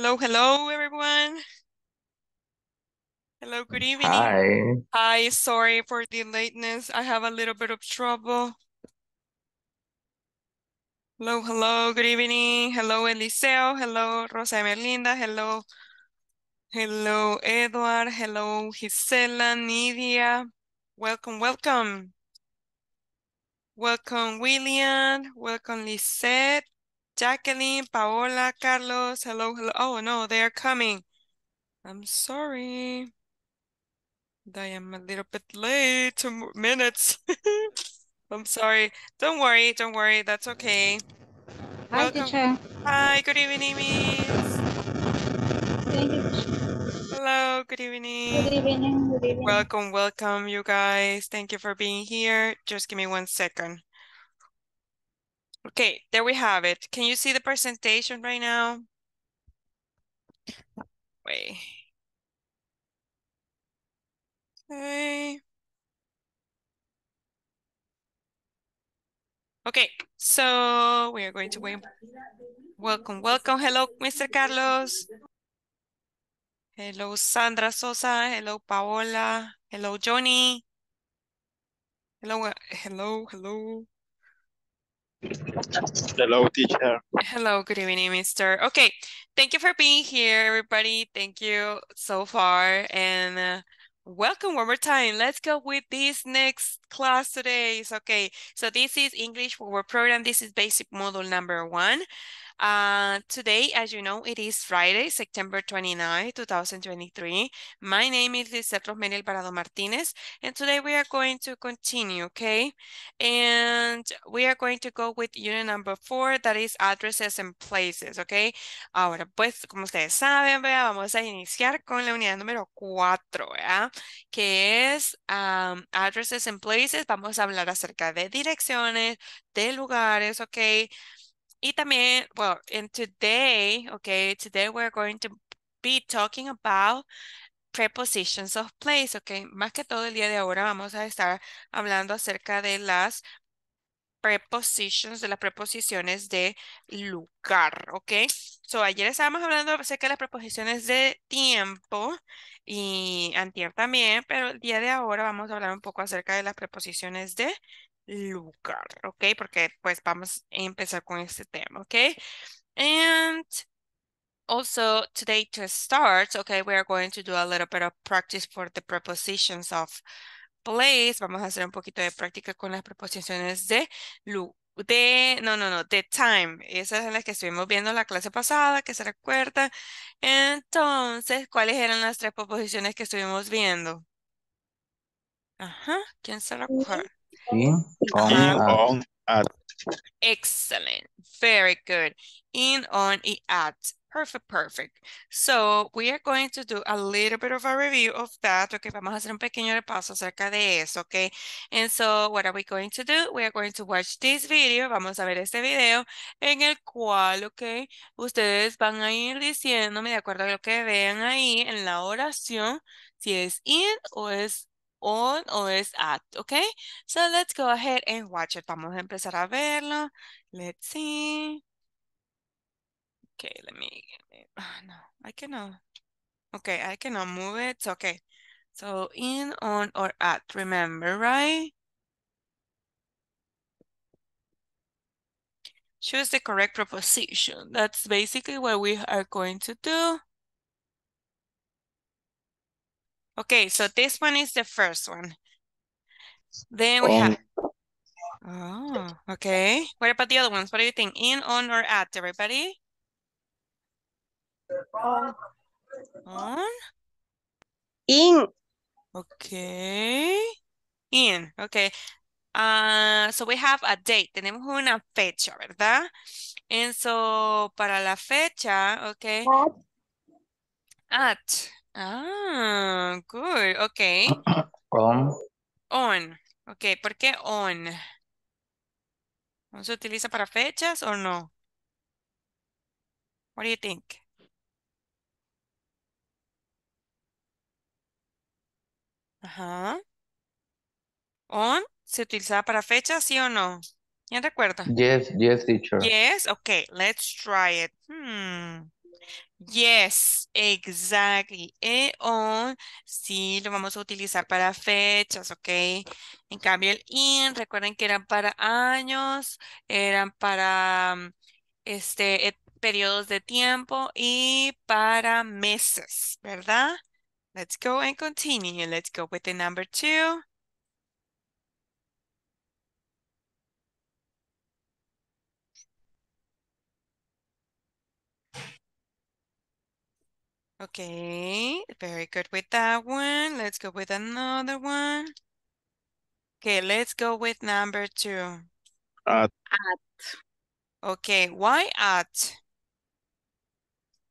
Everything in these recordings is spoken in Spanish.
Hello, hello, everyone. Hello, good evening. Hi. Hi, sorry for the lateness. I have a little bit of trouble. Hello, hello, good evening. Hello, Eliseo. Hello, Rosa Merlinda. Hello, hello, Edward. Hello, Gisela, Nidia. Welcome, welcome. Welcome, William. Welcome, Lisette. Jacqueline, Paola, Carlos, hello, hello. Oh, no, they are coming. I'm sorry. I am a little bit late, two minutes. I'm sorry. Don't worry, don't worry. That's okay. Hi, Welcome. teacher. Hi, good evening, Miss. Hello, good evening. Good evening, good evening. Welcome, welcome, you guys. Thank you for being here. Just give me one second. Okay, there we have it. Can you see the presentation right now? Wait. Okay. Okay, so we are going to wait. Welcome, welcome. Hello, Mr. Carlos. Hello, Sandra Sosa. Hello, Paola. Hello, Johnny. Hello, uh, hello, hello. Hello, teacher. Hello, good evening, mister. Okay, thank you for being here, everybody. Thank you so far. And uh, welcome one more time. Let's go with this next class today. It's okay. So this is English for Work Program. This is basic module number one. Uh, today, as you know, it is Friday, September 29, 2023. My name is Lizeth Rosmeriel Parado Martinez, and today we are going to continue, okay? And we are going to go with unit number four, that is addresses and places, okay? Ahora, pues, como ustedes saben, ¿verdad? vamos a iniciar con la unidad número cuatro, ¿verdad? Que es um, addresses and places. Vamos a hablar acerca de direcciones, de lugares, ok? Y también, well, en today, okay, today we're going to be talking about prepositions of place, okay. Más que todo el día de ahora vamos a estar hablando acerca de las prepositions, de las preposiciones de lugar, okay. So, ayer estábamos hablando acerca de las preposiciones de tiempo y antier también, pero el día de ahora vamos a hablar un poco acerca de las preposiciones de lugar, ¿ok? Porque pues vamos a empezar con este tema, ¿ok? And also today to start, okay, we are going to do a little bit of practice for the prepositions of place. Vamos a hacer un poquito de práctica con las preposiciones de lu de, no, no, no, de time. Esas son las que estuvimos viendo en la clase pasada, que se recuerda. Entonces, ¿cuáles eran las tres preposiciones que estuvimos viendo? Ajá, ¿quién se mm. recuerda? In, on, Excellent. Very good. In, on, y at. Perfect, perfect. So, we are going to do a little bit of a review of that. Okay, vamos a hacer un pequeño repaso acerca de eso, okay? And so, what are we going to do? We are going to watch this video. Vamos a ver este video en el cual, okay, ustedes van a ir diciéndome de acuerdo a lo que vean ahí en la oración si es in o es on o es at, okay? So let's go ahead and watch it. Vamos a empezar a verlo. Let's see. Okay, let me, let me oh, ah, no, I cannot. Okay, I cannot move it. Okay. So in, on, or at, remember, right? Choose the correct proposition. That's basically what we are going to do. Okay, so this one is the first one. Then we have... Um, oh, okay. What about the other ones? What do you think? In, on, or at, everybody? On. On? In. Okay. In, okay. Uh, so we have a date, tenemos una fecha, ¿verdad? And so, para la fecha, okay. At. Ah, good. Okay. On. On. Ok, ¿por qué on? ¿No se utiliza para fechas o no? What do you think? Ajá. On se utiliza para fechas, ¿sí o no? ¿Ya recuerda? Yes, yes, teacher. Yes, okay, let's try it. Hmm. Yes, exactly. E, on sí lo vamos a utilizar para fechas, ¿ok? En cambio el in, recuerden que eran para años, eran para mm, este e, periodos de tiempo y para meses, ¿verdad? Let's go and continue. Let's go with the number two. Okay, very good with that one. Let's go with another one. Okay, let's go with number two. At. At. Okay, why at?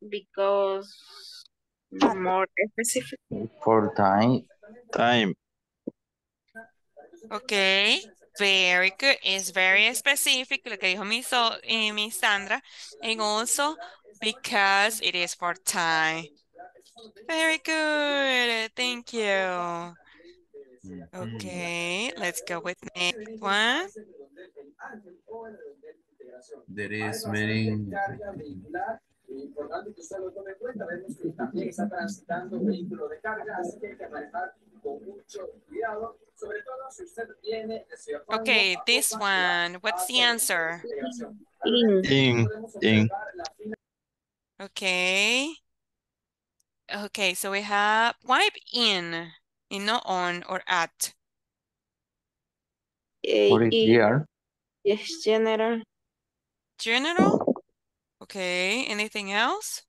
Because more specific. For time. Time. Okay, very good. It's very specific, lo que dijo mi, so, eh, mi Sandra. And also, because it is for time. Very good. Thank you. Okay, let's go with next one. There is many. Okay, this one, what's the answer? In. In. In. Okay. Okay, so we have wipe in, in not on or at. What eh, is year? Yes, general. General? Okay, anything else?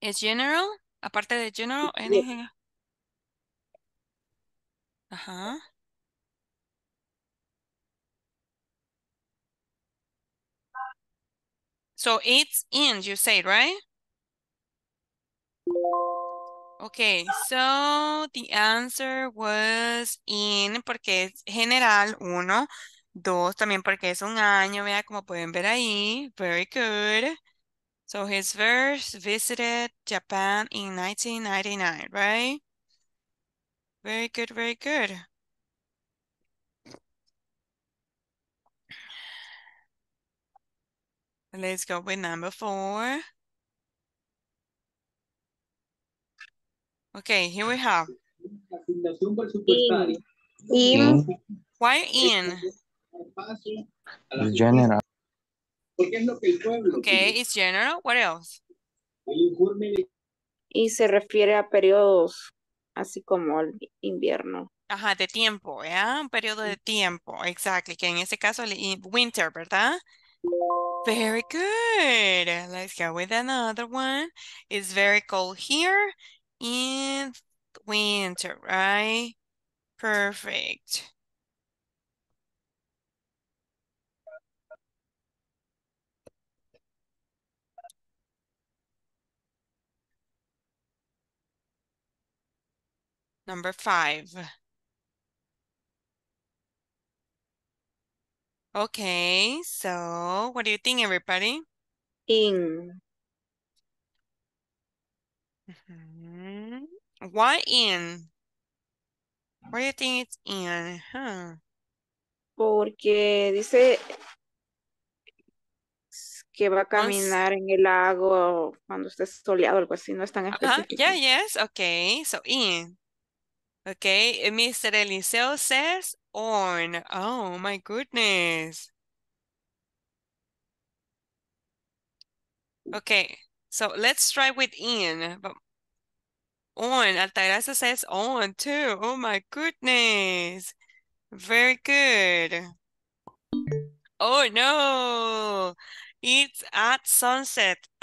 Is general? Aparte de general, anything? Uh huh. So it's in, you say, right? Okay, so the answer was in, porque es general, uno. Dos, también porque es un año, vea, como pueden ver ahí. Very good. So his first visited Japan in 1999, right? Very good, very good. Let's go with number four. Okay, here we have. In. Why in? general. Okay, it's general. What else? Y se refiere a periodos, así como el invierno. Ajá, de tiempo, ¿ya? Un periodo de tiempo, exactly. Que en ese caso, winter, ¿verdad? Very good. Let's go with another one. It's very cold here in winter, right? Perfect. Number five. Okay, so what do you think, everybody? In. Mm-hmm. Why in? What do you think it's in? Huh? Porque dice que va a caminar en el lago cuando esté soleado, algo así, no es tan específico. Yeah, yes, okay, so in. Okay, eh, Mr. Eliseo says on. Oh my goodness. Okay, so let's try with in. But on, Altagracia says on too. Oh my goodness. Very good. Oh no, it's at sunset.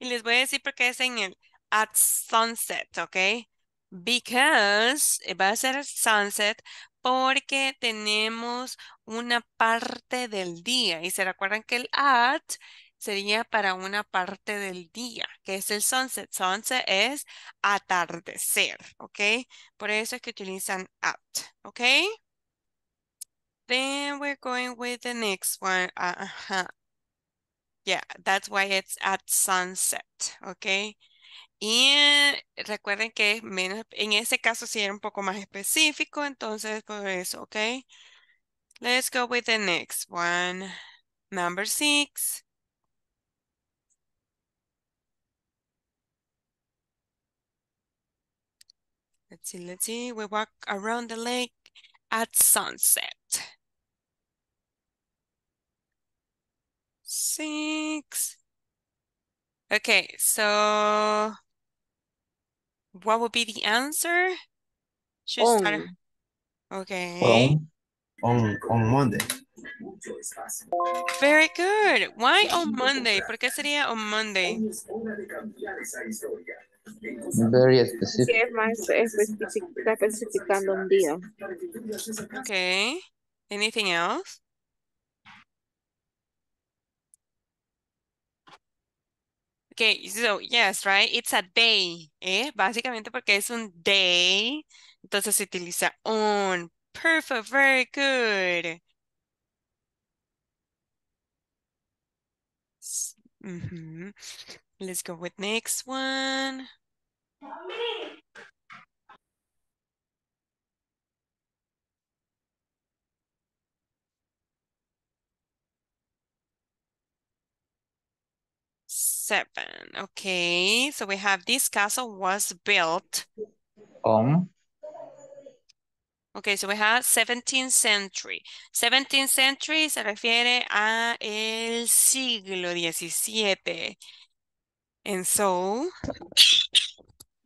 y les voy a decir por qué es en el at sunset, okay? Because eh, va a ser sunset porque tenemos una parte del día. Y se recuerdan que el at sería para una parte del día, que es el sunset. Sunset es atardecer, ¿ok? Por eso es que utilizan at, ¿ok? Then we're going with the next one. Ah, yeah, that's why it's at sunset, ¿ok? Y eh, recuerden que en ese caso sí era un poco más específico, entonces por eso, ¿ok? Let's go with the next one. Number six. Let's see, let's see. We walk around the lake at sunset. Six. Okay, so What would be the answer? Should on. Start... Okay. Well, on, on Monday. Very good. Why on Monday? ¿Por qué sería on Monday? Very specific. Sí, es más especificando un Okay. Anything else? Okay, so yes, right? It's a day, ¿eh? Básicamente porque es un day. Entonces se utiliza on. Perfect, very good. Mm -hmm. Let's go with next one. seven. Okay, so we have this castle was built on. Okay, so we have 17th century. 17th century se refiere a el siglo XVII. And so,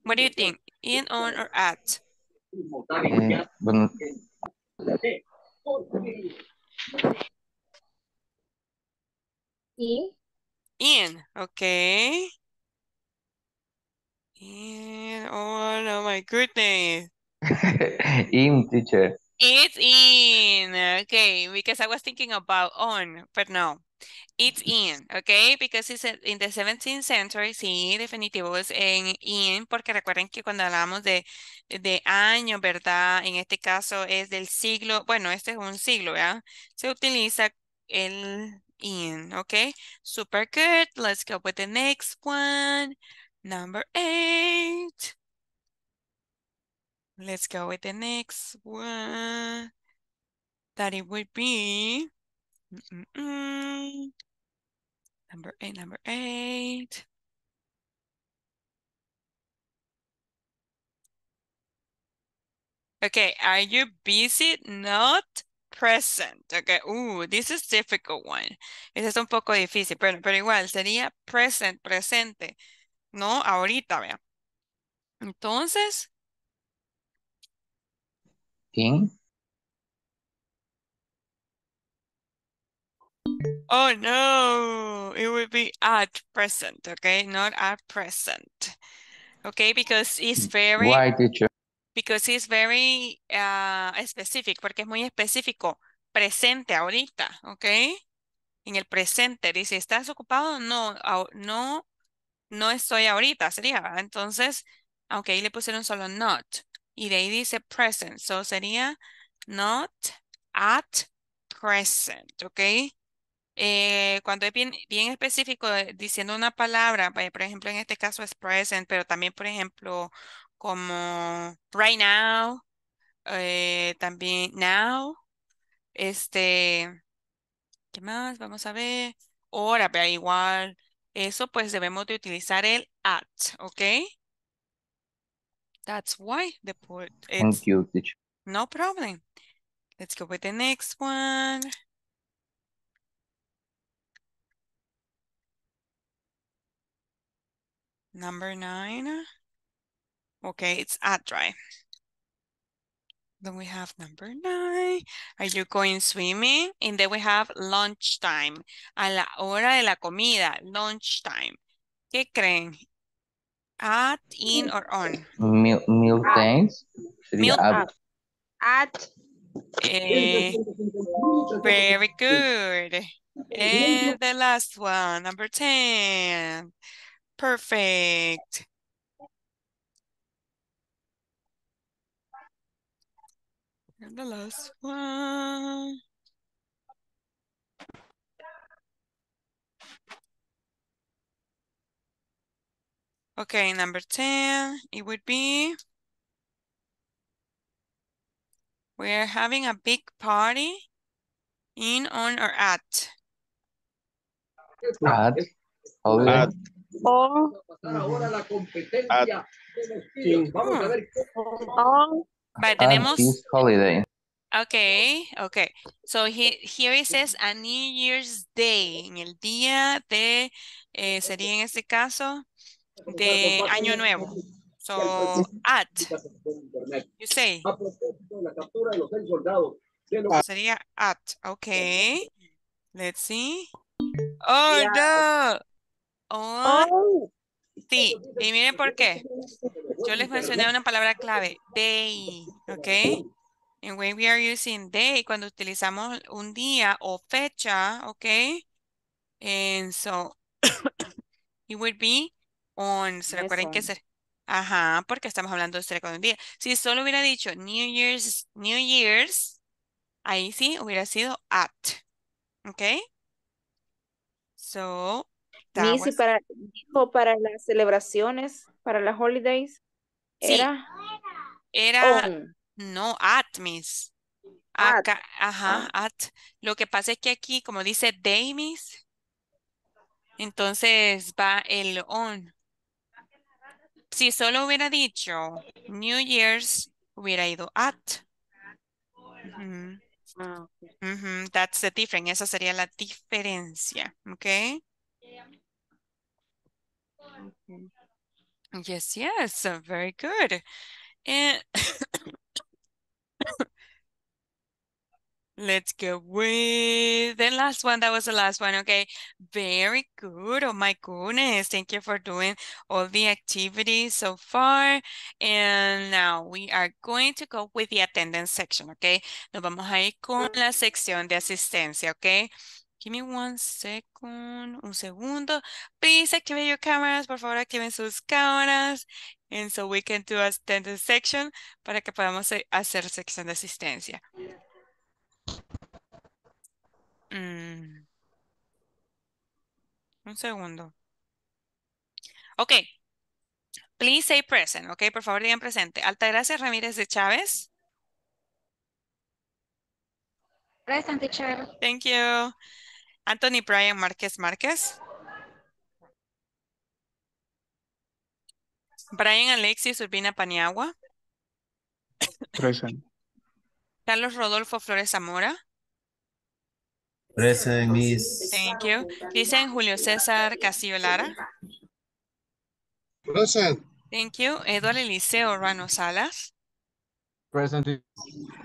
what do you think? In, on, or at? Eh, in, okay? In, oh no, my goodness. in, teacher. It's in, okay, because I was thinking about on, but no. It's in, okay? Because it's in the 17th century, sí, definitivo es en in, porque recuerden que cuando hablamos de, de año, ¿verdad? En este caso es del siglo, bueno, este es un siglo, ¿verdad? Se utiliza el in, okay? Super good. Let's go with the next one. Number eight. Let's go with the next one. That it would be mm -mm -mm. number eight, number eight. Okay, are you busy? Not present. Okay. Oh, this is difficult one. Ese es un poco difícil, pero, pero igual sería present, presente. No, ahorita, vea. Entonces. ¿Quién? Oh no, it would be at present, okay? Not at present. Okay, because it's very... Why, teacher? because it's very ah, specific, porque es muy específico, presente ahorita, ¿ok? En el presente, dice, ¿estás ocupado? No, no, no estoy ahorita, sería, entonces, aunque ah, le pusieron solo not, y de ahí dice present, so sería not at present, ¿ok? Eh, cuando es bien, bien específico, eh, diciendo una palabra, eh, por ejemplo, en este caso es present, pero también, por ejemplo, como Right Now, eh, también Now, este, ¿qué más? Vamos a ver, ahora, pero igual, eso pues debemos de utilizar el at, ¿ok? That's why the port. Thank you, No problem. Let's go with the next one. Number nine. Okay, it's at dry. Then we have number nine. Are you going swimming? And then we have lunchtime. A la hora de la comida, lunchtime. ¿Qué creen? At, in, or on? Meal, meal Meal at. At. very good. And the last one, number 10. Perfect. And the last one. Okay, number 10, it would be, we're having a big party in, on, or at. At. Always. At. On. But ah, tenemos... Okay, okay. So he, here it says a New Year's Day. En el día de, eh, sería en este caso, de Año Nuevo. So, at. You say. Sería at. Okay. Let's see. Oh, no. Oh. oh. Sí, y miren por qué. Yo les mencioné una palabra clave, day, ¿ok? And when we are using day, cuando utilizamos un día o fecha, ¿ok? And so, it would be on, ¿se acuerdan qué ser? Ajá, porque estamos hablando de ser un día. Si solo hubiera dicho New Year's, New Year's, ahí sí hubiera sido at, ¿ok? So, Missy, para, dijo para las celebraciones, para las holidays, era... Era, no, at, Miss. ajá, ah. at. Lo que pasa es que aquí, como dice day, entonces va el on. Si solo hubiera dicho New Year's, hubiera ido at. Ah, that's the difference. Esa sería la diferencia. okay Yes, yes, very good. And let's go with the last one. That was the last one. Okay, very good. Oh my goodness. Thank you for doing all the activities so far. And now we are going to go with the attendance section. Okay, nos vamos a ir con la sección de asistencia. Okay. Give me one second, un segundo. Please activate your cameras, por favor activen sus cámaras. And so we can do attendance section para que podamos eh, hacer sección de asistencia. Mm. Un segundo. Ok. Please say present, ok, por favor digan presente. Alta gracias Ramírez de Chávez. Present, teacher. Thank you. Anthony Brian Márquez Márquez. Brian Alexis Urbina Paniagua. Present. Carlos Rodolfo Flores Zamora. Present, Miss. Thank you. Julio César Castillo Lara. Present. Thank you. Eduardo Eliseo Rano Salas. Present.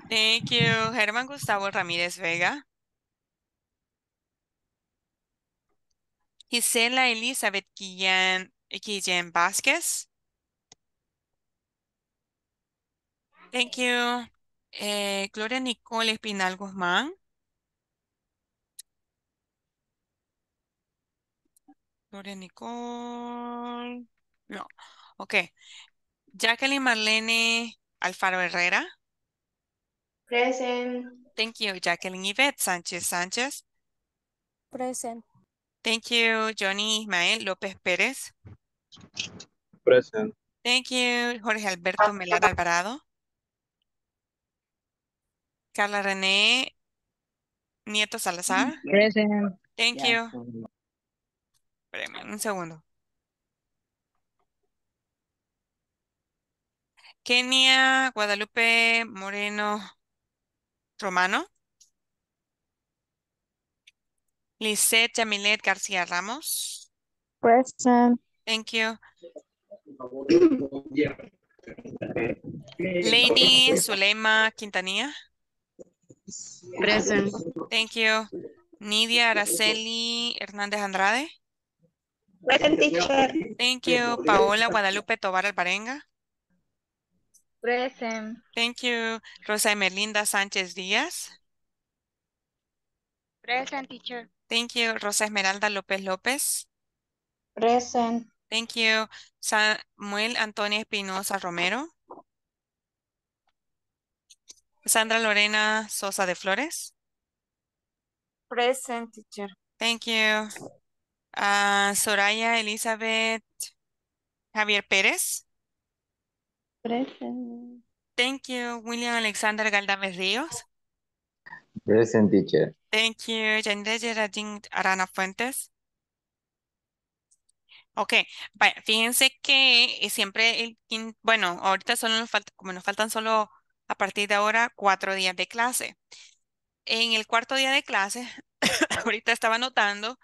Thank you. Germán Gustavo Ramírez Vega. Gisela Elizabeth Guillén, Guillén Vázquez. Thank you. Eh, Gloria Nicole Espinal Guzmán. Gloria Nicole. No. Ok. Jacqueline Marlene Alfaro Herrera. Present. Thank you. Jacqueline Yvette Sánchez Sánchez. Present. Thank you, Johnny Ismael López Pérez. Present. Thank you, Jorge Alberto Melara Alvarado. Carla René Nieto Salazar. Present. Thank you. un segundo. Kenia Guadalupe Moreno Romano. Lisette Yamilet García Ramos. Present. Um, Thank you. Lady Zulema Quintanilla. Present. Thank you. Nidia Araceli Hernández Andrade. Present teacher. Thank you. Paola Guadalupe Tobar Alvarenga. Present. Thank you. Rosa Emelinda Sánchez Díaz. Present teacher. Thank you, Rosa Esmeralda López López. Present. Thank you, Samuel Antonio Espinosa Romero. Sandra Lorena Sosa de Flores. Present, teacher. Thank you. Ah, Soraya Elizabeth Javier Pérez. Present. Thank you, William Alexander Galdamez Ríos. Present teacher. Thank you. Arana Fuentes. Ok, fíjense que eh, siempre, el, bueno, ahorita solo nos falta, como nos faltan solo a partir de ahora cuatro días de clase. En el cuarto día de clase, ahorita estaba notando,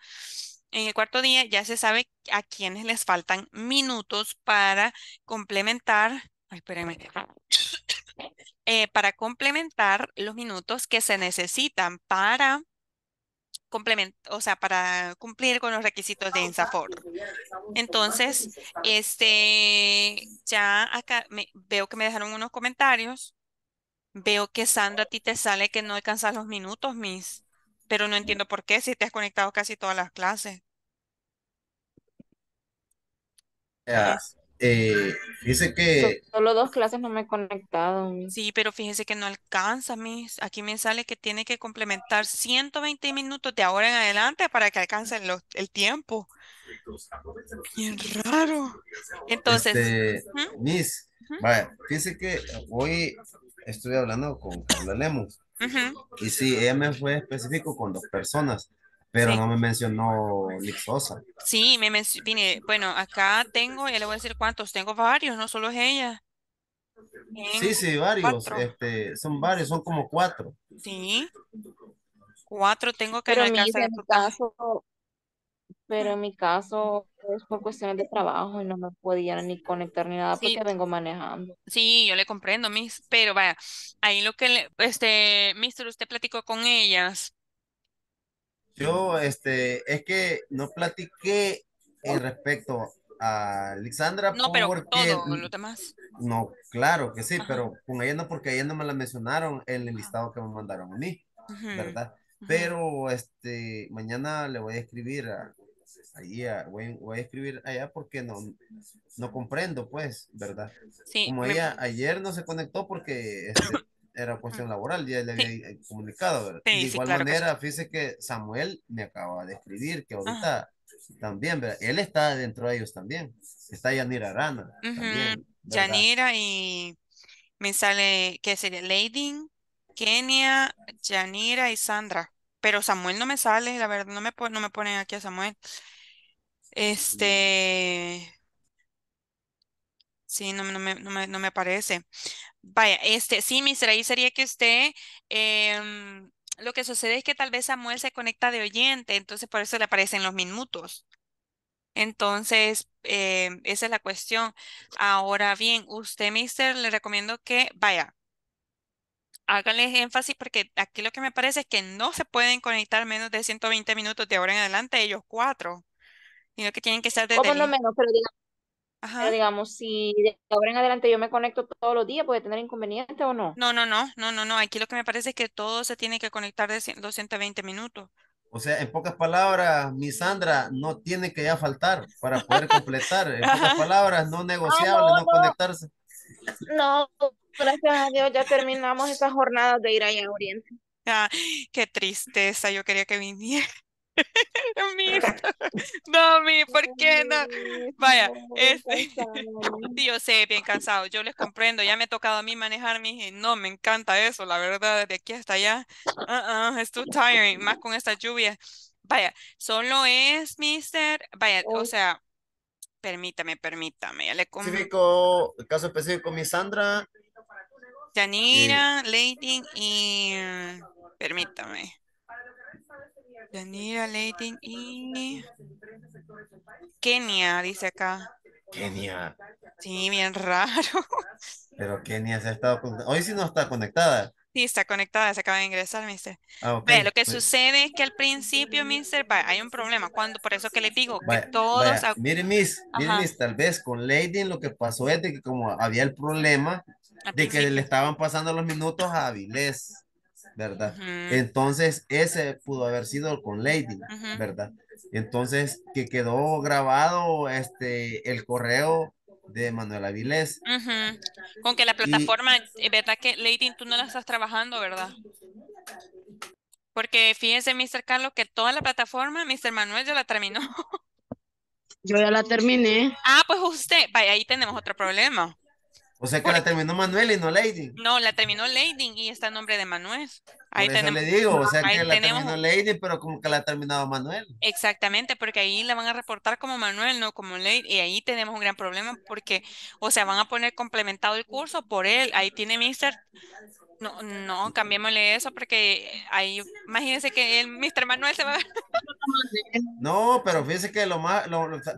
en el cuarto día ya se sabe a quienes les faltan minutos para complementar. Ay, espérenme. Eh, para complementar los minutos que se necesitan para o sea, para cumplir con los requisitos de INSAFOR. Entonces, este, ya acá me, veo que me dejaron unos comentarios. Veo que Sandra a ti te sale que no alcanzas los minutos, Miss, pero no entiendo por qué si te has conectado casi todas las clases. Eh, fíjese que... Solo dos clases no me he conectado. Sí, pero fíjese que no alcanza, mis. Aquí me sale que tiene que complementar 120 minutos de ahora en adelante para que alcance el tiempo. Bien raro. Entonces... Este, miss, fíjese que hoy estoy hablando con Carla Lemos. Y sí, ella me fue específico con dos personas pero no me mencionó Nick Sí, me mencioné, bueno, acá tengo, ya le voy a decir cuántos, tengo varios, no solo es ella. sí, sí, varios, este, son varios, son como cuatro. Sí, cuatro tengo que pero En mi caso, pero en mi caso es por cuestiones de trabajo y no me podía ni conectar ni nada porque vengo manejando. Sí, yo le comprendo, mis pero vaya, ahí lo que, le, este, Mister, usted platicó con ellas yo, este, es que no platiqué en respecto a Alexandra. No, pero porque, todo lo demás. No, claro que sí, pero con ella no, porque ella no me la mencionaron en el listado que me mandaron a mí, ¿verdad? Pero, este, mañana le voy a escribir a, ella, voy, a escribir allá porque no, no comprendo, pues, ¿verdad? Sí, Como ella ayer no se conectó porque este, era cuestión laboral, ya le había eh, comunicado. ¿verdad? de igual manera, fíjese que Samuel me acaba de escribir que ahorita también, ¿verdad? él está dentro de ellos también. Está Yanira Arana. Yanira y me sale, ¿qué sería? lady Kenia, Yanira y Sandra. Pero Samuel no me sale, la verdad, no me, no me ponen aquí a Samuel. Este. Sí, no, me, no, me, no me aparece. Vaya, este, sí, mister, ahí sería que usted, em, lo que sucede es que tal vez Samuel se conecta de oyente, entonces por eso le aparecen los minutos. Entonces, em, esa es la cuestión. Ahora bien, usted, mister, le recomiendo que, vaya, hágale énfasis porque aquí lo que me parece es que no se pueden conectar menos de 120 minutos de ahora en adelante ellos cuatro, sino que tienen que estar de menos? Pero digamos, si de ahora en adelante yo me conecto todos los días, ¿puede tener inconveniente o no? No, no, no, no, no, no. Aquí lo que me parece es que todo se tiene que conectar de 220 minutos. O sea, en pocas palabras, mi Sandra no tiene que ya faltar para poder completar. En pocas palabras, no negociable, ah, no, conectarse. No, gracias a Dios ya terminamos esas jornadas de ir allá a Oriente. Ah, qué tristeza, yo quería que viniera. no, mi, ¿por qué no? Vaya, este, yo sé, bien cansado, yo les comprendo, ya me ha tocado a mí manejar, mi no, me encanta eso, la verdad, de aquí hasta allá, uh uh-uh, es too tiring, más con esta lluvia. Vaya, solo es, mister, vaya, o sea, permítame, permítame, ya Caso específico, mi Sandra. Yanira, lady y, mm, permítame. Yanira, Leighton y Kenia, dice acá. Kenia. Sí, bien raro. Pero Kenia se ha estado Hoy sí no está conectada. Sí, está conectada, se acaba de ingresar, mister. Ah, lo que pues sucede es que al principio, mister, hay un problema. Cuando, por eso que le digo, que todos... Miren, Mire, tal vez con Lady lo que pasó es de que como había el problema de que le estaban pasando los minutos a Avilés. ¿verdad? Entonces, ese pudo haber sido con Lady, ¿verdad? Entonces, que quedó grabado este, el correo de Manuel Avilés. Con que la plataforma, eh, ¿verdad que Lady tú no la estás trabajando, verdad? Porque fíjense, Mr. Carlos, que toda la plataforma, Mr. Manuel ya la terminó. Yo ya la terminé. Ah, pues usted, vaya, ahí tenemos otro problema. O sea que la terminó Manuel y no Lady. No, la terminó Lady y está en nombre de Manuel. Ahí le digo, o sea que la terminó Lady, pero como que la ha terminado Manuel. Exactamente, porque ahí la van a reportar como Manuel, no como Lady, y ahí tenemos un gran problema porque, o sea, van a poner complementado el curso por él, ahí tiene Mr. no, no, cambiémosle eso porque ahí, imagínense que el Mr. Manuel se va No, pero fíjense que lo más,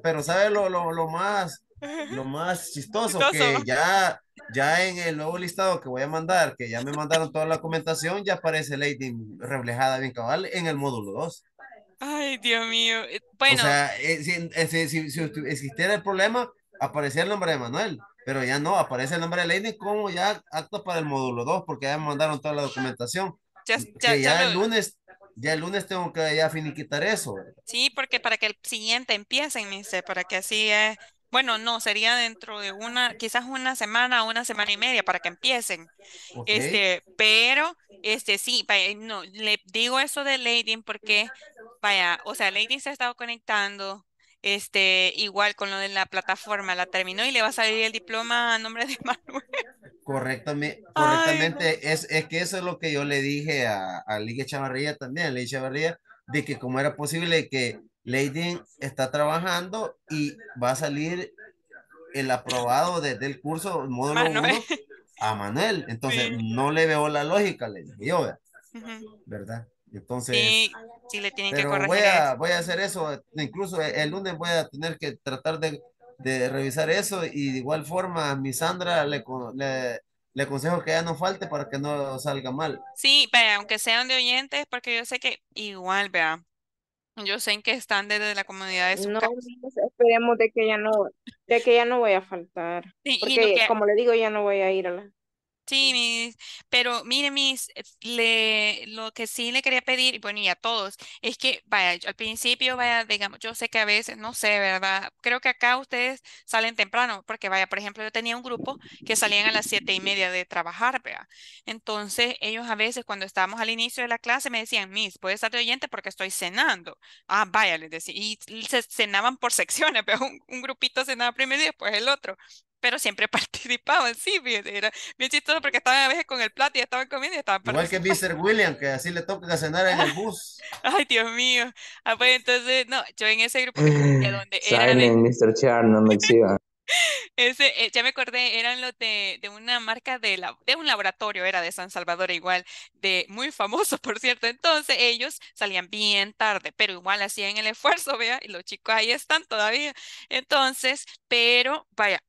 pero sabe lo, lo, lo más lo más chistoso, que ya, ya en el nuevo listado que voy a mandar, que ya me mandaron toda la documentación, ya aparece Lady reflejada bien cabal en el módulo 2. Ay, Dios mío. Eh, bueno. O sea, eh, eh, si, si, existiera el problema, aparecía el nombre de Manuel, pero ya no, aparece el nombre de Lady como ya acto para el módulo 2, porque ya me mandaron toda la documentación. Ya, el lunes ya el lunes tengo que ya finiquitar eso. Sí, porque para que el siguiente empiecen, dice, para que así eh, bueno, no, sería dentro de una, quizás una semana, o una semana y media para que empiecen. Este, pero, este, sí, eh, no, le digo eso de Lady porque, vaya, o sea, Lady se ha estado conectando, este, igual con lo de la plataforma, la terminó y le va a salir el diploma a nombre de Manuel. Correctamente, correctamente, es, que eso es lo que yo le dije a, a Ligia Chavarría también, a Ligia Chavarría, de que como era posible que Leiden está trabajando y va a salir el aprobado desde el curso módulo 1 a Manuel. Entonces, no le veo la lógica, le yo, ¿verdad? Entonces, sí, le voy a, hacer eso, incluso el lunes voy a tener que tratar de, revisar eso y de igual forma a mi Sandra le, aconsejo que ya no falte para que no salga mal. Sí, pero aunque sean de oyentes, porque yo sé que igual, vean yo sé en que están desde la comunidad de No, pues, esperemos de que ya no, de que ya no voy a faltar. porque, como le digo, ya no voy a ir a la. Sí, mis, pero mire, mis, eh, le, lo que sí le quería pedir, y bueno, y a todos, es que, vaya, al principio, vaya, digamos, yo sé que a veces, no sé, ¿verdad? Creo que acá ustedes salen temprano, porque vaya, por ejemplo, yo tenía un grupo que salían a las siete y media de trabajar, vea, Entonces, ellos a veces cuando estábamos al inicio de la clase me decían, mis, puedes estar oyente porque estoy cenando. Ah, vaya, les decía, y cenaban por secciones, pero un, grupito cenaba primero y después el otro pero siempre participaban, sí, era bien chistoso porque estaban a veces con el plato y estaban comiendo y estaban Igual que Mr. William, que así le toca cenar en el bus. Ay, Dios mío. Ah, pues entonces, no, yo en ese grupo que eh, donde era... Mr. Char, no me Ese, eh, ya me acordé, eran los de, de una marca de, la, de un laboratorio, era de San Salvador igual, de muy famoso, por cierto. Entonces ellos salían bien tarde, pero igual hacían el esfuerzo, vea, y los chicos ahí están todavía. Entonces, pero vaya,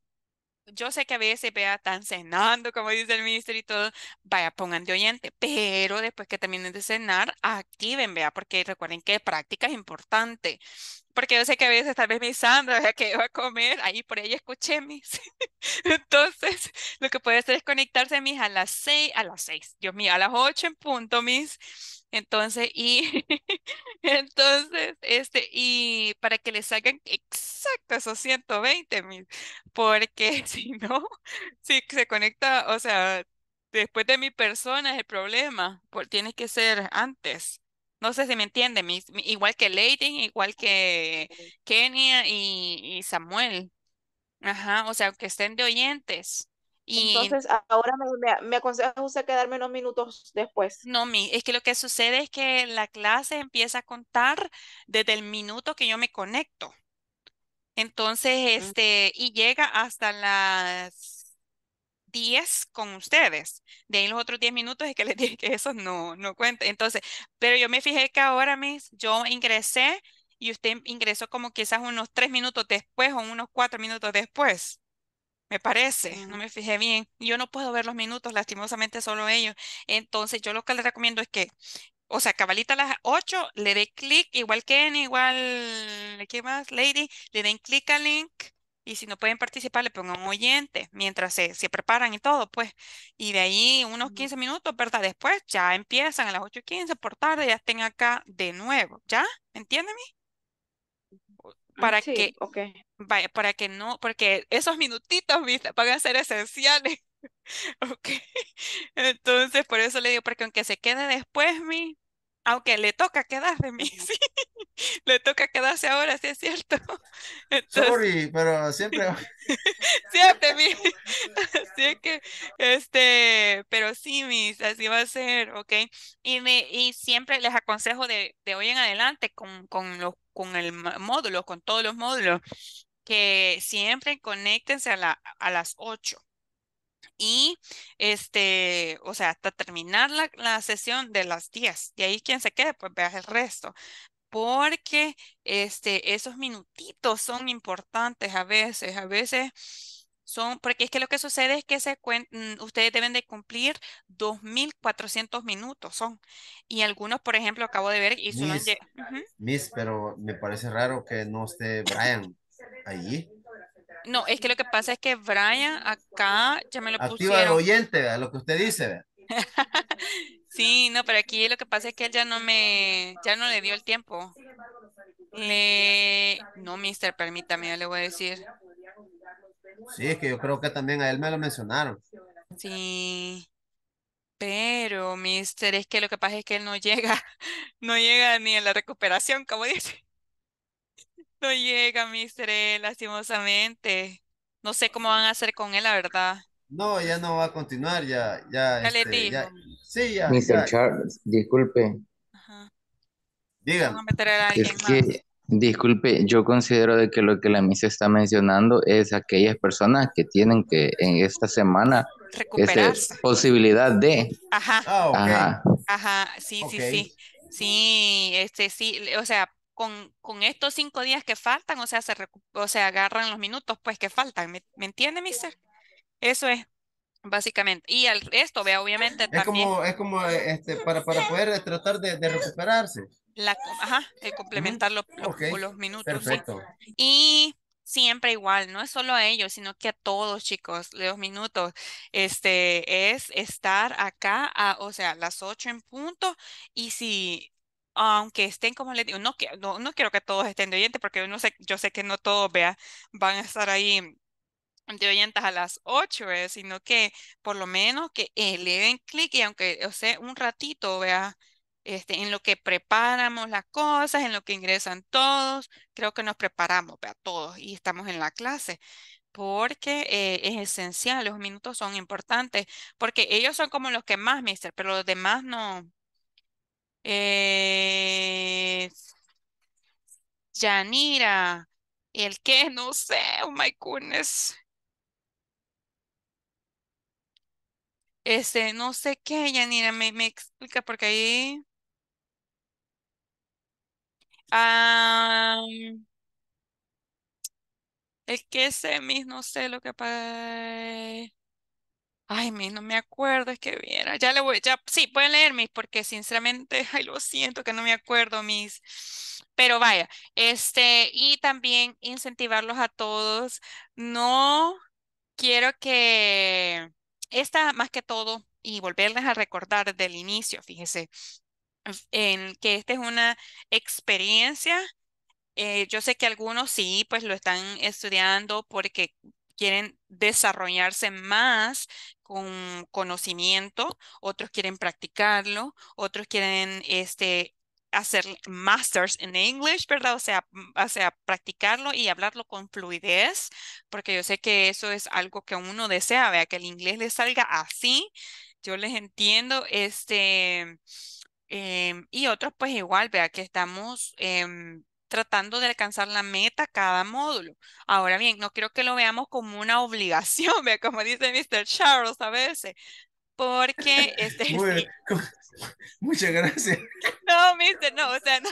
yo sé que a veces vea, tan cenando, como dice el ministro y todo, vaya, pongan de oyente, pero después que terminen de cenar, activen, vea, porque recuerden que práctica es importante. Porque yo sé que a veces tal vez mi Sandra, vea que va a comer, ahí por ahí escuché mis. Entonces, lo que puede hacer es conectarse, mis, a las seis, a las seis, Dios mío, a las ocho en punto, mis entonces, y entonces, este, y para que le salgan exacto esos 120 mil, porque si no, si se conecta, o sea, después de mi persona es el problema, porque tiene que ser antes. No sé si me entiende, mis igual que Lady, igual que Kenia y, y Samuel. Ajá, o sea, que estén de oyentes, entonces, ahora me, aconseja usted quedarme unos minutos después. No, mi, es que lo que sucede es que la clase empieza a contar desde el minuto que yo me conecto. Entonces, mm. este, y llega hasta las 10 con ustedes. De ahí los otros 10 minutos es que les dije que eso no, no cuenta. Entonces, pero yo me fijé que ahora, mis, yo ingresé y usted ingresó como quizás unos 3 minutos después o unos 4 minutos después me parece, no me fijé bien. Yo no puedo ver los minutos, lastimosamente solo ellos. Entonces, yo lo que les recomiendo es que, o sea, cabalita a las 8, le dé clic, igual que en igual, ¿qué más? Lady, le den clic al link. Y si no pueden participar, le pongan un oyente mientras se, preparan y todo, pues. Y de ahí unos 15 minutos, ¿verdad? Después ya empiezan a las 8.15 por tarde, ya estén acá de nuevo, ¿ya? ¿Entienden? Para que okay. Vaya, para que no, porque esos minutitos van a ser esenciales. ok. Entonces, por eso le digo, porque aunque se quede después, mi, aunque le toca quedarse, mi, le toca quedarse ahora, sí es cierto. Sorry, pero siempre. siempre, mi. Así es que, este, pero sí, mis, así va a ser, ok. Y, me, y siempre les aconsejo de, de hoy en adelante con, con los con el módulo, con todos los módulos, que siempre conéctense a, la, a las 8 y este, o sea, hasta terminar la, la, sesión de las 10. Y ahí quien se quede, pues vea el resto. Porque este, esos minutitos son importantes a veces, a veces son, porque es que lo que sucede es que se mm, ustedes deben de cumplir 2.400 minutos, son. Y algunos, por ejemplo, acabo de ver y Miss, Miss, pero me parece raro que no esté Brian. Allí. No, es que lo que pasa es que Brian acá ya me lo Activa pusieron. oyente, lo que usted dice. sí, no, pero aquí lo que pasa es que él ya no me, ya no le dio el tiempo. Le... No, mister, permítame, ya le voy a decir. Sí, es que yo creo que también a él me lo mencionaron. Sí. Pero, mister, es que lo que pasa es que él no llega, no llega ni a la recuperación, como dice. No llega, Mister lastimosamente. No sé cómo van a hacer con él, la verdad. No, ya no va a continuar, ya, ya, este, sí, ya, Mr. Charles, disculpe, Ajá. a a alguien más. que, disculpe, yo considero de que lo que la misa está mencionando es aquellas personas que tienen que en esta semana esa este, posibilidad de, Ajá, ah, ajá, ajá. Sí, sí, sí. Sí, este sí. O sea, con, con, estos cinco días que faltan, o sea, se, o sea, agarran los minutos pues que faltan. ¿Me, me entiende, mister? Eso es. Básicamente. Y al esto, vea, obviamente. Es como, es como eh, este, para, para poder eh, tratar de, recuperarse. ajá, complementar los, minutos. Perfecto. Y siempre igual, no es solo a ellos, sino que a todos, chicos, los minutos. Este es estar acá, a, o sea, las ocho en punto. Y si aunque estén, como les digo, no, no, no quiero que todos estén de oyentes porque sé, yo sé que no todos vea, van a estar ahí de oyentes a las 8, sino que por lo menos que eh, le den clic y aunque un ratito, vea, este, en lo que preparamos las cosas, en lo que ingresan todos, creo que nos preparamos, vea, todos y estamos en la clase porque eh, es esencial, los minutos son importantes, porque ellos son como los que más, mister, pero los demás no, eh, Yanira, el que no sé, oh my goodness. ese no sé qué, Yanira, me, explica porque ahí. ah, el que ese mis, no sé lo que pasa. Ay, mis, no me acuerdo, es que viera. Ya le voy, ya, sí, pueden leer mis, porque sinceramente, ay, lo siento que no me acuerdo, mis. Pero vaya, este, y también incentivarlos a todos. No quiero que esta, más que todo, y volverles a recordar del inicio, fíjese, en que esta es una experiencia eh, yo sé que algunos sí, pues lo están estudiando porque quieren desarrollarse más con conocimiento, otros quieren practicarlo, otros quieren este, hacer masters en English, ¿verdad? Mm, o sea, practicarlo y hablarlo con fluidez, porque yo sé que eso es algo que uno desea, vea, que el inglés le salga así. Yo les entiendo, este, em, y otros pues igual, vea, que estamos em, tratando de alcanzar la meta cada módulo. Ahora bien, no quiero que lo veamos como una obligación, como dice Mr. Charles a veces, porque este muchas gracias no Mr., no o sea no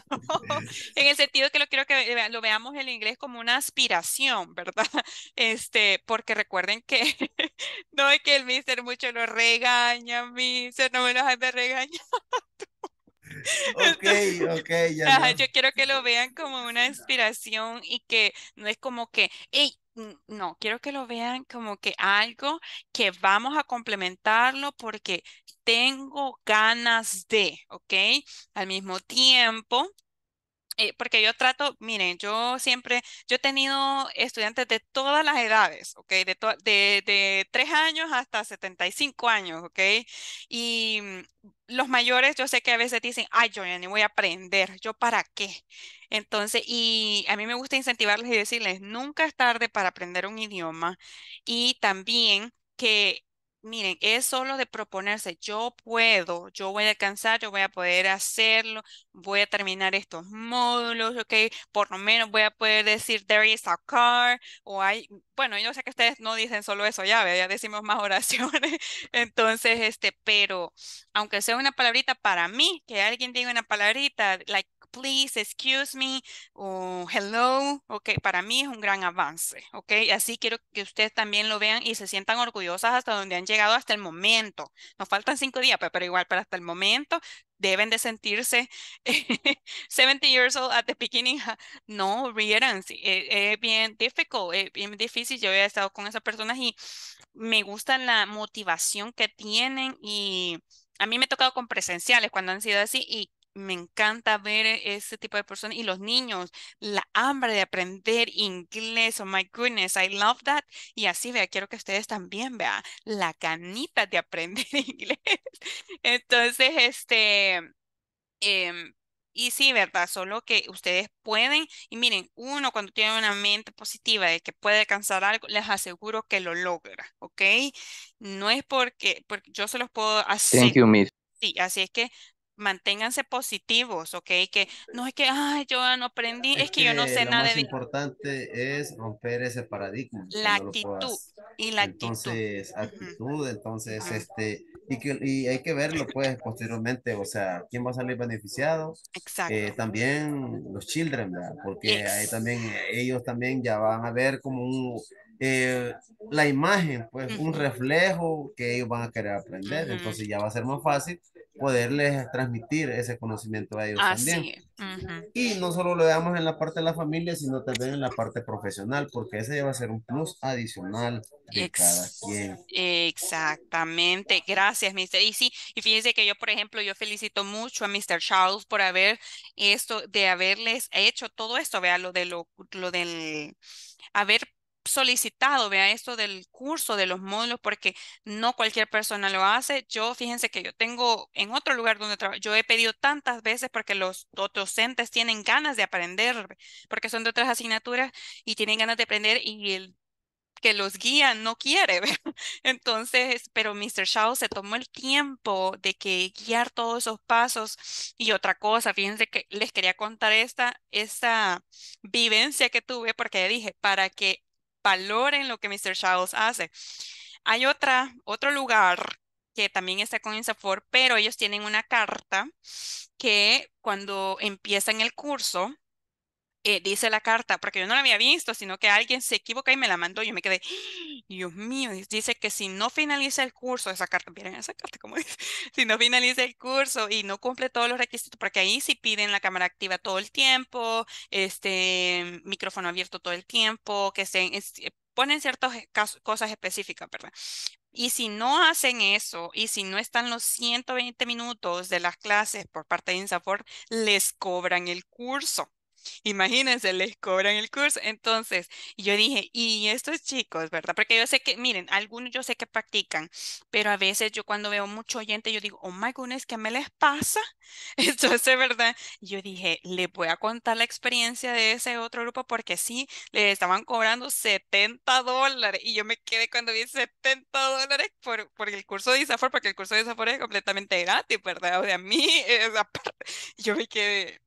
en el sentido que lo quiero que lo veamos en inglés como una aspiración verdad este porque recuerden que no es que el Mr. mucho lo regaña Mr., no me lo has de regañar ok, ok, yo quiero que lo vean como una inspiración y que no es como que, hey, no, quiero que lo vean como que algo que vamos a complementarlo porque tengo ganas de, ¿ok? Al mismo tiempo, eh, porque yo trato, miren, yo siempre, yo he tenido estudiantes de todas las edades, ¿ok? De, de, de 3 años hasta 75 años, ¿ok? Y mm, los mayores, yo sé que a veces dicen, ay, yo ya ni voy a aprender, ¿yo para qué? Entonces, y a mí me gusta incentivarles y decirles, nunca es tarde para aprender un idioma y también que miren, es solo de proponerse, yo puedo, yo voy a alcanzar, yo voy a poder hacerlo, voy a terminar estos módulos, ok, por lo menos voy a poder decir there is a car, o hay, bueno, yo sé que ustedes no dicen solo eso, ya, ya decimos más oraciones, entonces, este, pero aunque sea una palabrita para mí, que alguien diga una palabrita, like please, excuse me o hello, ok, para mí es un gran avance, ok, así quiero que ustedes también lo vean y se sientan orgullosas hasta donde han llegado hasta el momento. Nos faltan cinco días, pues, pero igual, pero hasta el momento deben de sentirse 70 years old at the beginning. No, e-, es, bien difícil. es bien difícil. Yo he estado con esas personas y me gusta la motivación que tienen y a mí me ha tocado con presenciales cuando han sido así y me encanta ver e, ese tipo de personas y los niños, la hambre de aprender inglés, oh my goodness, I love that. Y así, vea, quiero que ustedes también vean la canita de aprender inglés. Entonces, este, em, y sí, ¿verdad? Solo que ustedes pueden, y miren, uno cuando tiene una mente positiva de que puede alcanzar algo, les aseguro que lo logra, ¿ok? No es porque, yo se los puedo hacer. Thank you, Miss. Sí, así es que manténganse positivos, ¿ok? Que no es que, ay, yo no aprendí, es, que, yo no sé nada de... Lo importante es romper ese paradigma. La actitud y la actitud. Entonces, actitud, entonces, este, y, que, y hay que verlo pues posteriormente, o sea, ¿quién va a salir beneficiado? Eh, Exacto. Eh, también los children, ¿verdad? Porque ahí también, ellos también ya van a ver como un, eh, la imagen, pues un reflejo que ellos van a querer aprender, entonces ya va a ser más fácil poderles transmitir ese conocimiento a ellos también. Y no solo lo veamos en la parte de la familia, sino también en la parte profesional, porque ese va a ser un plus adicional de cada quien. Exactamente, gracias, Mr. Y sí, y fíjense que yo, por ejemplo, yo felicito mucho a Mr. Charles por haber esto, de haberles hecho todo esto, vea, lo de lo, lo del haber solicitado, vea esto del curso, de los módulos, porque no cualquier persona lo hace. Yo, fíjense que yo tengo en otro lugar donde trabajo, yo he pedido tantas veces porque los, docentes tienen ganas de aprender, porque son de otras asignaturas y tienen ganas de aprender y el que los guía no quiere. Entonces, pero Mr. Shaw se tomó el tiempo de que guiar todos esos pasos y otra cosa, fíjense que les quería contar esta, esta vivencia que tuve porque dije, para que valoren lo que Mr. Charles hace. Hay otra, otro lugar que también está con Insafor, pero ellos tienen una carta que cuando empiezan el curso, eh, dice la carta, porque yo no la había visto, sino que alguien se equivoca y me la mandó. Yo me quedé, Dios mío, dice que si no finaliza el curso, esa carta, miren esa carta, como dice, si no finaliza el curso y no cumple todos los requisitos, porque ahí sí piden la cámara activa todo el tiempo, este micrófono abierto todo el tiempo, que se eh, ponen ciertas eh, cosas específicas, ¿verdad? Y si no hacen eso, y si no están los 120 minutos de las clases por parte de INSAFOR, les cobran el curso. Imagínense, les cobran el curso. Entonces, yo dije, y estos chicos, ¿verdad? Porque yo sé que, miren, algunos yo sé que practican, pero a veces yo cuando veo mucho oyente, yo digo, oh my goodness, ¿qué me les pasa? Entonces, ¿verdad? Yo dije, le voy a contar la experiencia de ese otro grupo porque sí, le estaban cobrando 70 dólares y yo me quedé cuando vi 70 dólares por, por el curso de Isafor, porque el curso de Isafor es completamente gratis, ¿verdad? O sea, a mí, yo me quedé,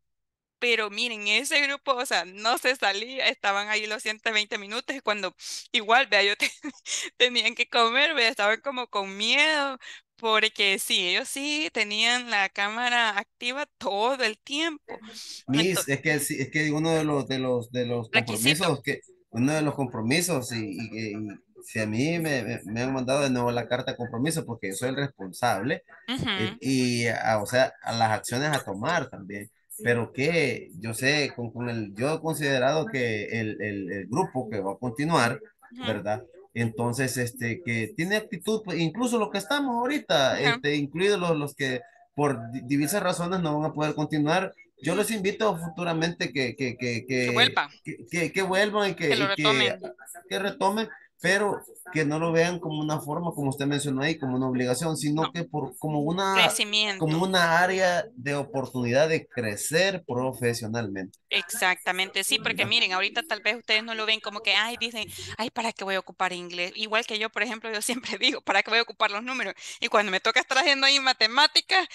pero miren, ese grupo, o sea, no se salía, estaban ahí los 120 minutos cuando igual, vea, yo tenían que comer, vea, estaban como con miedo, porque sí, ellos sí tenían la cámara activa todo el tiempo. es, que, es que uno de los, de los, de los compromisos, que, uno de los compromisos, y, si a mí me, me, han mandado de nuevo la carta de compromiso porque soy el responsable eh, y, ah, o sea, a las acciones a tomar también pero que yo sé, con, con el, yo he considerado que el, el, grupo que va a continuar, ¿verdad? Entonces, este, que tiene actitud, pues, incluso los que estamos ahorita, este, incluidos los, los que por diversas razones no van a poder continuar, yo los invito futuramente que, que, que, que, que, vuelvan y que, que, que, que retomen pero que no lo vean como una forma, como usted mencionó ahí, como una obligación, sino que por, como, una, como una área de oportunidad de crecer profesionalmente. Exactamente, sí, porque miren, ahorita tal vez ustedes no lo ven como que, ay, dicen, ay, ¿para qué voy a ocupar inglés? Igual que yo, por ejemplo, yo siempre digo, ¿para qué voy a ocupar los números? Y cuando me toca estar haciendo ahí matemáticas,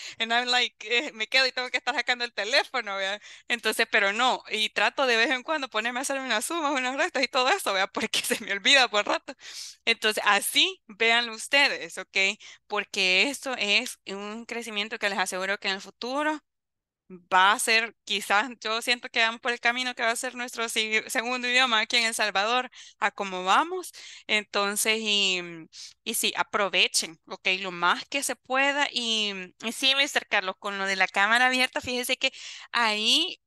like, eh, me quedo y tengo que estar sacando el teléfono, ¿verdad? Entonces, pero no, y trato de vez en cuando ponerme a hacer unas sumas, unos restas y todo eso, vea Porque se me olvida por entonces, así véanlo ustedes, ¿ok? Porque esto es un crecimiento que les aseguro que en el futuro va a ser, quizás yo siento que vamos por el camino que va a ser nuestro segundo idioma aquí en El Salvador, a cómo vamos. Entonces, y, y sí, aprovechen, ok, lo más que se pueda. Y, sí, Mr. Carlos, con lo de la cámara abierta, fíjese que ahí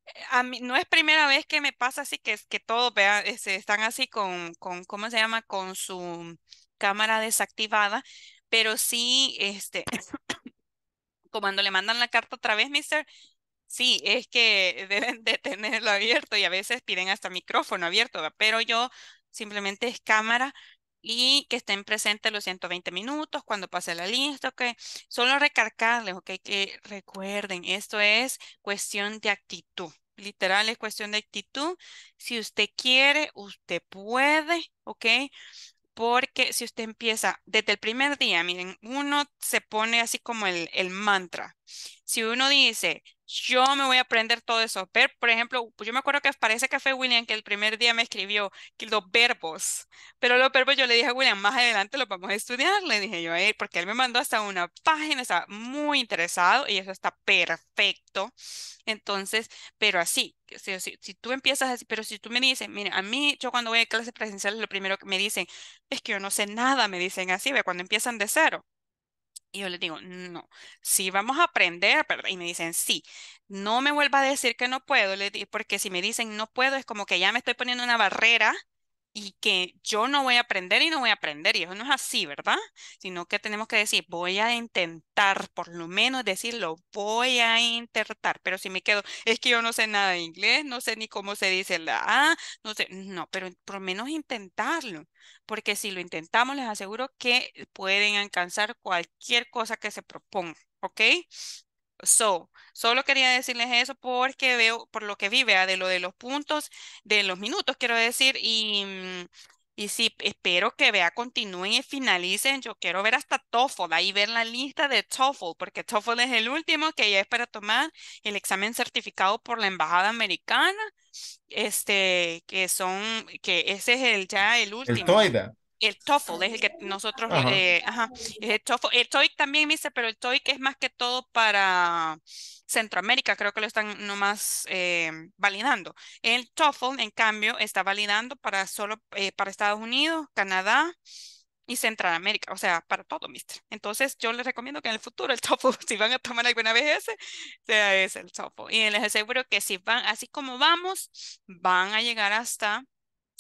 no es primera vez que me pasa así, que, que todos este, están así con, con, ¿cómo se llama? Con su cámara desactivada, pero sí, este... cuando le mandan la carta otra vez, mister, Sí, es que deben de tenerlo abierto y a veces piden hasta micrófono abierto, pero yo simplemente es cámara y que estén presentes los 120 minutos cuando pase la lista, ok. Solo recargarles, ok, que recuerden, esto es cuestión de actitud. Literal es cuestión de actitud. Si usted quiere, usted puede, ok. Porque si usted empieza desde el primer día, miren, uno se pone así como el, el mantra. Si uno dice, yo me voy a aprender todo eso. Pero, por ejemplo, pues, yo me acuerdo que parece que fue William que el primer día me escribió que los verbos, pero los verbos yo le dije a William, más adelante los vamos a estudiar, le dije yo a porque él me mandó hasta una página, estaba muy interesado y eso está perfecto. Entonces, pero así, si, tú empiezas así, pero si tú me dices, mire, a mí yo cuando voy a clases presenciales lo primero que me dicen es que yo no sé nada, me dicen así, ve, cuando empiezan de cero. Y yo les digo, no, si vamos a aprender, y me dicen, sí, no me vuelva a decir que no puedo, porque si me dicen no puedo, es como que ya me estoy poniendo una barrera y que yo no voy a aprender y no voy a aprender, y eso no es así, ¿verdad? Sino que tenemos que decir, voy a intentar, por lo menos decirlo, voy a intentar, pero si me quedo, es que yo no sé nada de inglés, no sé ni cómo se dice la no sé, no, pero por lo menos intentarlo, porque si lo intentamos, les aseguro que pueden alcanzar cualquier cosa que se proponga, ¿ok? So, solo quería decirles eso porque veo, por lo que vi, vea, de lo de los puntos, de los minutos, quiero decir, y, mm, y sí, espero que vea, continúen y finalicen. Yo quiero ver hasta TOEFL, ahí ver la lista de TOEFL, porque TOEFL es el último que ya es para tomar el examen certificado por la Embajada Americana, este, que son, que ese es el ya el último el TOEFL es el que nosotros, ajá. Eh, es el TOEFL. El TOEIC también pero el TOEIC es más que todo para Centroamérica, creo que lo están nomás eh, validando. El TOEFL, en cambio, está validando para solo eh, para Estados Unidos, Canadá y Centroamérica, o sea, para todo, mister. Entonces, yo les recomiendo que en el futuro el TOEFL, si van a tomar alguna vez ese, sea ese el TOEFL. Y les aseguro que si van, así como vamos, van a llegar hasta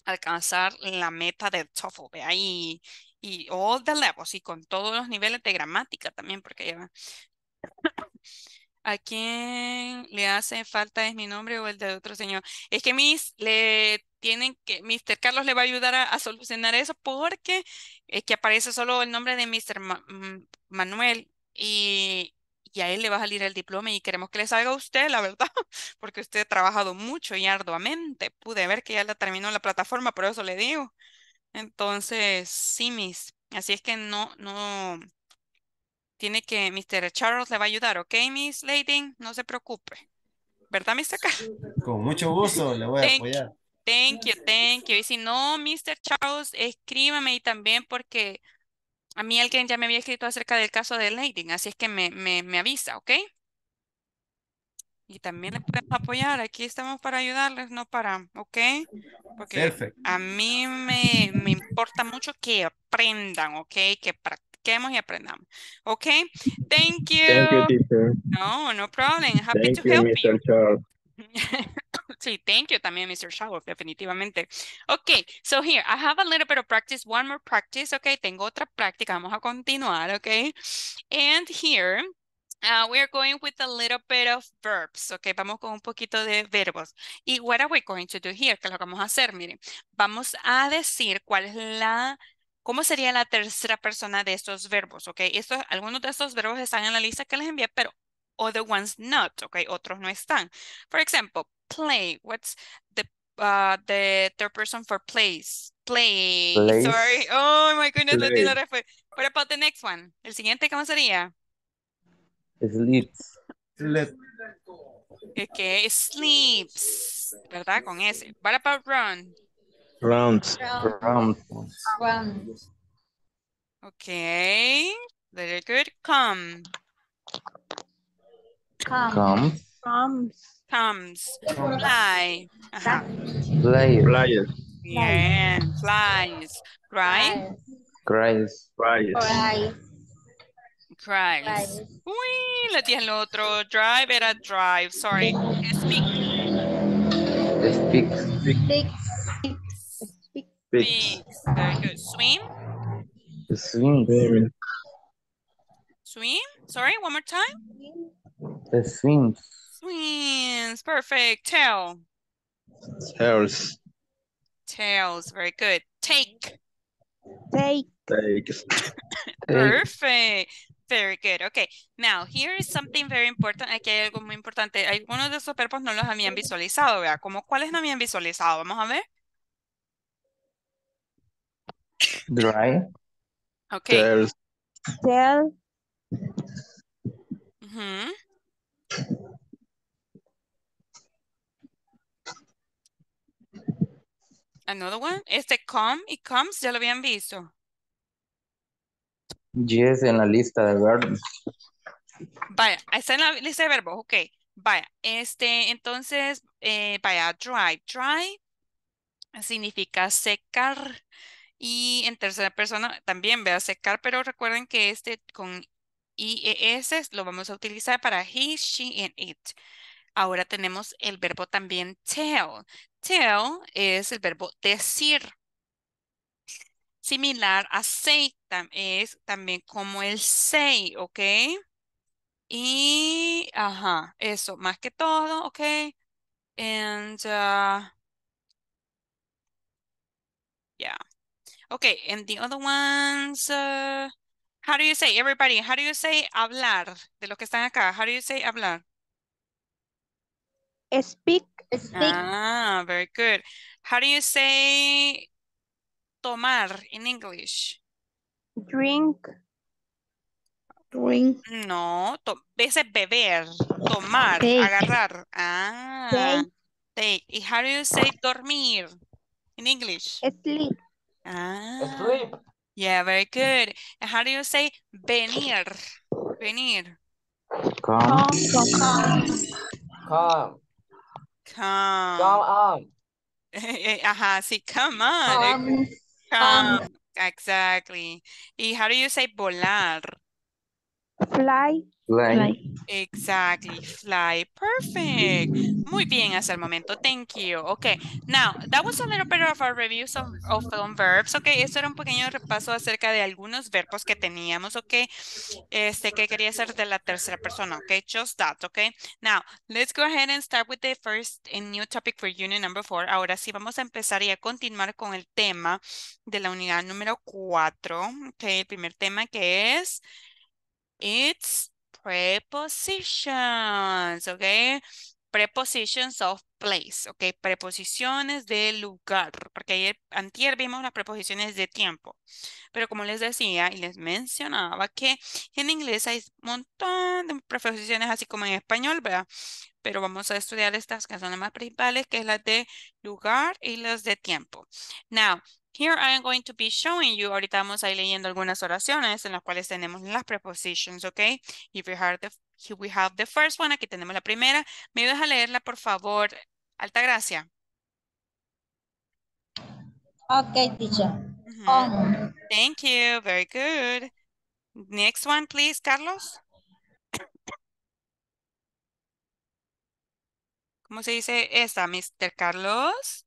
alcanzar la meta del TOEFL, ¿vea? Y, y all the levels y con todos los niveles de gramática también, porque lleva. ¿A quién le hace falta es mi nombre o el de otro señor? Es que mis le tienen que, Mr. Carlos le va a ayudar a, solucionar eso porque es que aparece solo el nombre de Mr. Mm, Manuel y y a él le va a salir el diploma y queremos que le salga a usted, la verdad, porque usted ha trabajado mucho y arduamente. Pude ver que ya la terminó la plataforma, por eso le digo. Entonces, sí, Miss. Así es que no, no. Tiene que, Mr. Charles le va a ayudar, ¿ok, Miss Lady? No se preocupe. ¿Verdad, Mr. Carlos? Con mucho gusto le voy a apoyar. Thank you, thank you. Y si no, Mr. Charles, escríbame y también porque a mí alguien ya me había escrito acerca del caso de Leiding, así es que me, avisa, ¿ok? Y también les podemos apoyar, aquí estamos para ayudarles, no para, ¿ok? Porque a mí me, importa mucho que aprendan, ¿ok? Que practiquemos y aprendamos, ¿ok? Thank you. Thank you, teacher. No, no problem. Happy Thank to you, help Mr. you. Sí, thank you también, Mr. Shower, definitivamente. Ok, so here, I have a little bit of practice, one more practice, ok, tengo otra práctica, vamos a continuar, ok. And here, uh, are going with a little bit of verbs, ok, vamos con un poquito de verbos. Y what are we going to do here? ¿Qué lo que vamos a hacer? Miren, vamos a decir cuál es la ¿Cómo sería la tercera persona de estos verbos? ¿Ok? algunos de estos verbos están en la lista que les envié, pero other ones not, okay? Otros no están. For example, play. What's the uh, the third person for place? Play. Sorry. Oh my goodness, play. Latino refer. What about the next one? El siguiente, ¿cómo sería? Sleeps. Okay, sleeps, ¿verdad? Con ese? What about run? Runs. Runs. Okay, very good. Come. Come. Comes. Comes. Comes. Fly. fly, uh-huh. fly. Yeah, flies. Right? Cries. Cries. Cries. Cries. Uy, la tía el otro. Drive era drive. Sorry. Speak. Speak. Speak. Speak. Speak. Very good. Swim. Swim. Swim. Sorry, one more time. The Sims. Swings. Perfect. Tail. Tails. Tails. Very good. Take. Take. Perfect. Very good. Okay. Now, here is something very important. Aquí hay algo muy importante. Algunos de esos perros no los habían visualizado, vea. ¿Cómo, ¿Cuáles no habían visualizado? Vamos a ver. Dry. Okay. Tails. Tell. Another one. Este come y comes ya lo habían visto. Yes, en la lista de verbos. Vaya, está en la lista de verbos, ok. Vaya, este, entonces, eh, vaya, dry. Dry significa secar. Y en tercera persona también, vea, secar, pero recuerden que este con e, ese lo vamos a utilizar para he, she, and it. Ahora tenemos el verbo también tell. Tell es el verbo decir. Similar a say es también como el say, ¿ok? Y, ajá, eso, más que todo, ¿ok? And, uh, yeah. Okay, and the other ones, uh, How do you say, everybody, how do you say hablar? De los que están acá, how do you say hablar? Speak. Speak. Ah, very good. How do you say tomar in English? Drink. Drink. No, ese beber, tomar, agarrar. Ah, take. take. how do you say dormir in English? Sleep. Ah. Sleep. Yeah, very mm. good. And how do you say venir? Venir. Come. Come. Come. Come. Come, come on. come on. Come. come. Exactly. And how do you say volar? Fly. Fly. Exactly, fly. Perfect. Muy bien hasta el momento. Thank you. Okay, now that was a little bit of our review of, of verbs. Okay, esto era un pequeño repaso acerca de algunos verbos que teníamos. Okay, este que quería hacer de la tercera persona. Okay, just that. Okay, now let's go ahead and start with the first new topic for unit number four. Ahora sí vamos a empezar y a continuar con el tema de la unidad número cuatro. Okay, el primer tema que es its prepositions, okay? Prepositions of place, okay? Preposiciones de lugar, porque ayer, antier vimos las preposiciones de tiempo. Pero como les decía y les mencionaba que en inglés hay un montón de preposiciones así como en español, ¿verdad? Pero vamos a estudiar estas que son las más principales, que es las de lugar y las de tiempo. Now, Here I am going to be showing you, ahorita vamos a ir leyendo algunas oraciones en las cuales tenemos las prepositions, ¿ok? If we have the, first one, aquí tenemos la primera. ¿Me ayudas a leerla, por favor, gracia. Okay, teacher. Um. Thank you, very good. Next one, please, Carlos. ¿Cómo se dice esta, Mr. Carlos?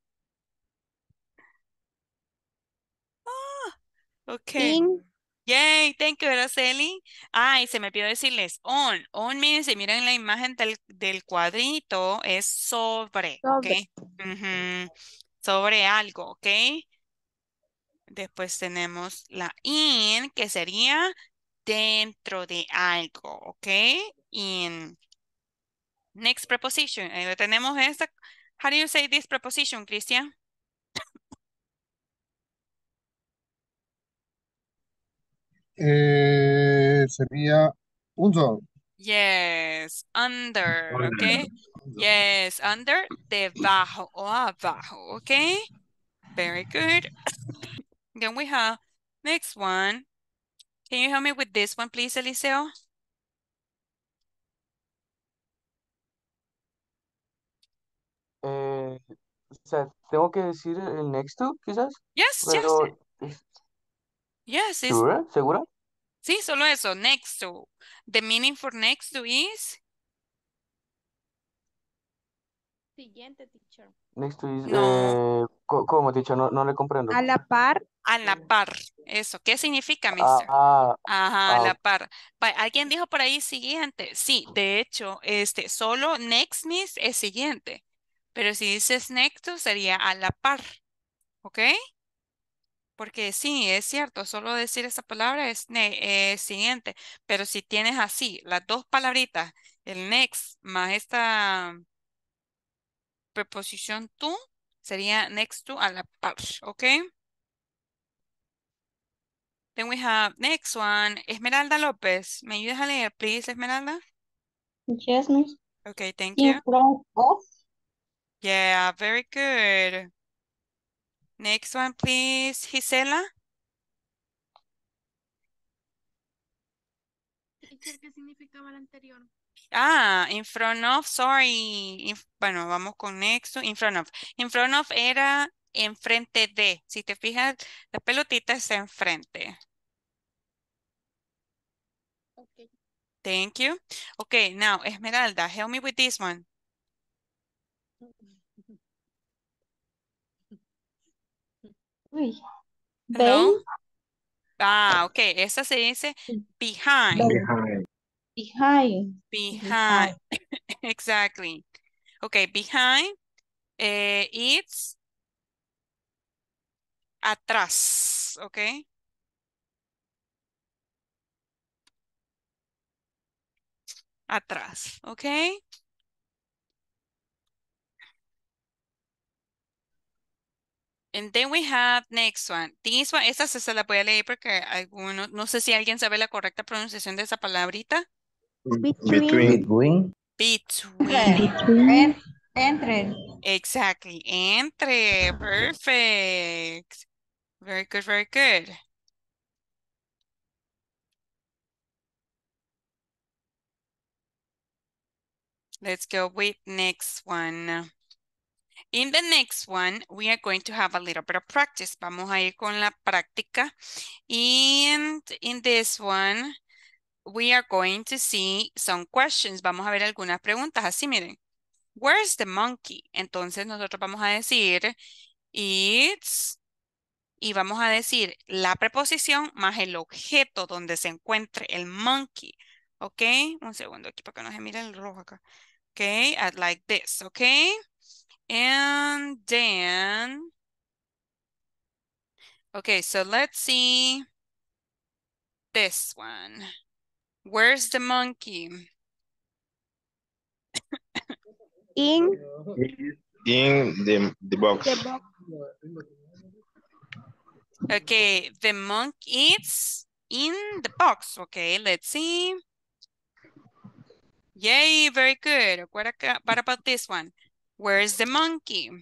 Okay. Yay, thank you, Araceli. Ay, se me pidió decirles, on. On, miren, si miren la imagen del, cuadrito, es sobre, sobre. Sobre algo, ¿ok? Después tenemos la in, que sería dentro de algo, ¿ok? In. Next preposition. tenemos esta. How do you say this preposition, Cristian? Eh, sería un sol. Yes, under, okay? Yes, under, debajo o abajo, okay? Very good. then we have next one. Can you help me with this one, please, Eliseo? Eh, o sea, tengo que decir el next two, quizás. Yes, Pero yes. Yes, ¿Segura? Sí, solo eso, next to. The meaning for next to is Siguiente, teacher. Next to is, eh, ¿cómo, teacher? No, no le comprendo. A la par, a la par. Eso, ¿qué significa, ah, mister? Ah, Ajá, a ah, la par. Alguien dijo por ahí siguiente. Sí, de hecho, este, solo next miss es siguiente. Pero si dices next to sería a la par. ¿Ok? Porque sí, es cierto, solo decir esa palabra es siguiente, pero si tienes así las dos palabritas, el next más esta preposición to, sería next to a la pouch, ¿ok? Then we have next one, Esmeralda López. ¿Me ayudas a leer, please, Esmeralda? Yes, miss. Okay, thank you. Yeah, very good. Next one, please, Gisela. ¿Qué significaba el anterior? Ah, in front of, sorry. bueno, vamos con next, in front of. In front of era enfrente de. Si te fijas, la pelotita está enfrente. Okay. Thank you. Okay, now, Esmeralda, help me with this one. Uy. ¿No? Ah, ok. Esa se dice behind. Behind. Behind. exactly. Ok, behind. Eh, it's atrás, ok. Atrás, ok. And then we have next one. This one, esta se la voy a leer porque alguno, no sé si alguien sabe la correcta pronunciación de esa palabrita. Mm, between. Between. Between. Entre. Exactly. Entre. Perfect. Very good, very good. Let's go with next one. In the next one, we are going to have a little bit of practice. Vamos a ir con la práctica. And in this one, we are going to see some questions. Vamos a ver algunas preguntas. Así, miren. Where's the monkey? Entonces nosotros vamos a decir, it's... Y vamos a decir la preposición más el objeto donde se encuentre el monkey. ¿Ok? Un segundo aquí para que no se mire el rojo acá. ¿Ok? I'd like this. ¿Ok? And Dan, okay, so let's see this one. Where's the monkey? In in the, box. The box. Okay, the monk eats in the box. Okay, let's see. Yay, very good. What about this one? Where is the monkey?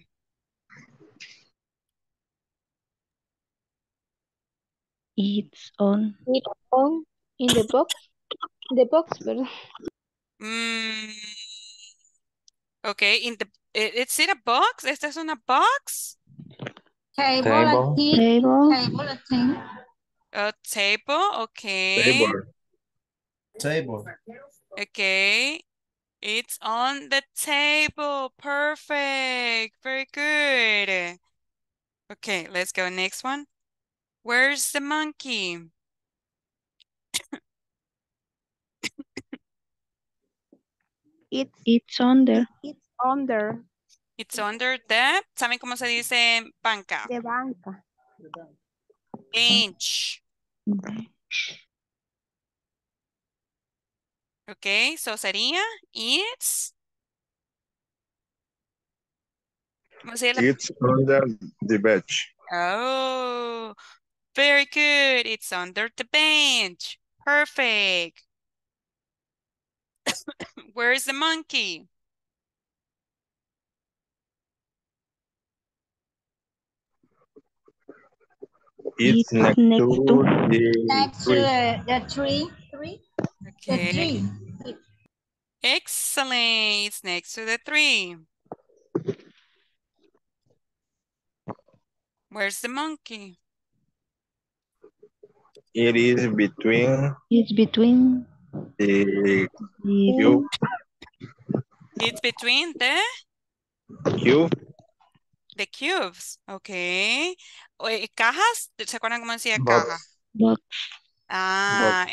It's on. It's on in the box. The box, pardon. Mm. Okay, in the it's in a box. this in a box. Table. Table. Table. Table. table. A oh, table. Okay. Table. Table. Okay. It's on the table. Perfect. Very good. Okay, let's go next one. Where's the monkey? it's, it's under. It's under. It's under the, ¿saben cómo se dice banca? The banca. Bench. Bench. Okay, so sería it's. It's under the bench. Oh, very good. It's under the bench. Perfect. Where is the monkey? It's, it's next, next, to, to the next tree. to the, the tree. Okay. The Excellent. next to the tree. Where's the monkey? It is between. It's between. Eh, the cube. It's between the? Cube. The cubes, okay. Cajas, ¿se acuerdan cómo decía caja? Box. Ah,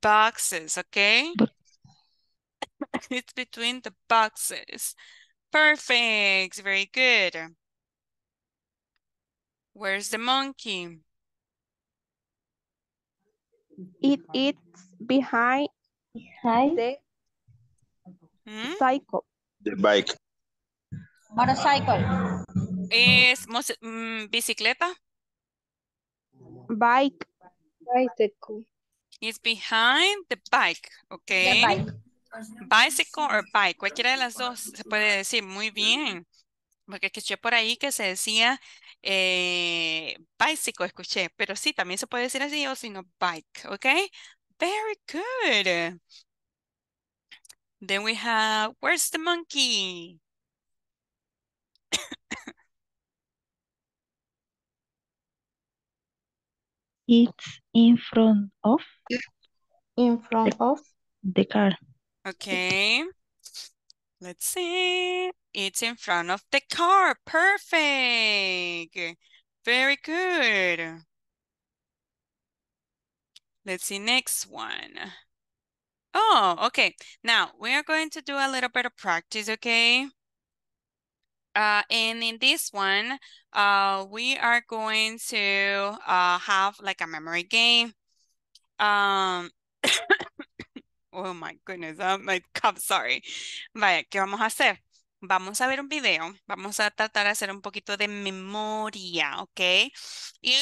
boxes, okay? it's between the boxes. Perfect, very good. Where's the monkey? It it's behind, behind the hmm? cycle. The bike. Motorcycle. most, mm, bicicleta. Bike. Bicycle. It's behind the bike, okay. Bicycle or bike, cualquiera de las dos se puede decir muy bien. Porque escuché por ahí que se decía eh, bicycle, escuché, pero sí, también se puede decir así o sino bike, ok. Very good. Then we have, where's the monkey? It's in front of? In front the, of? The car. Okay. Let's see. It's in front of the car. Perfect. Very good. Let's see next one. Oh, okay. Now we are going to do a little bit of practice, okay? Uh, and in this one, uh, we are going to uh, have like a memory game. Um, oh my goodness, I'm like, sorry. Vaya, ¿qué vamos a hacer? vamos a ver un video, vamos a tratar de hacer un poquito de memoria, ¿ok? Y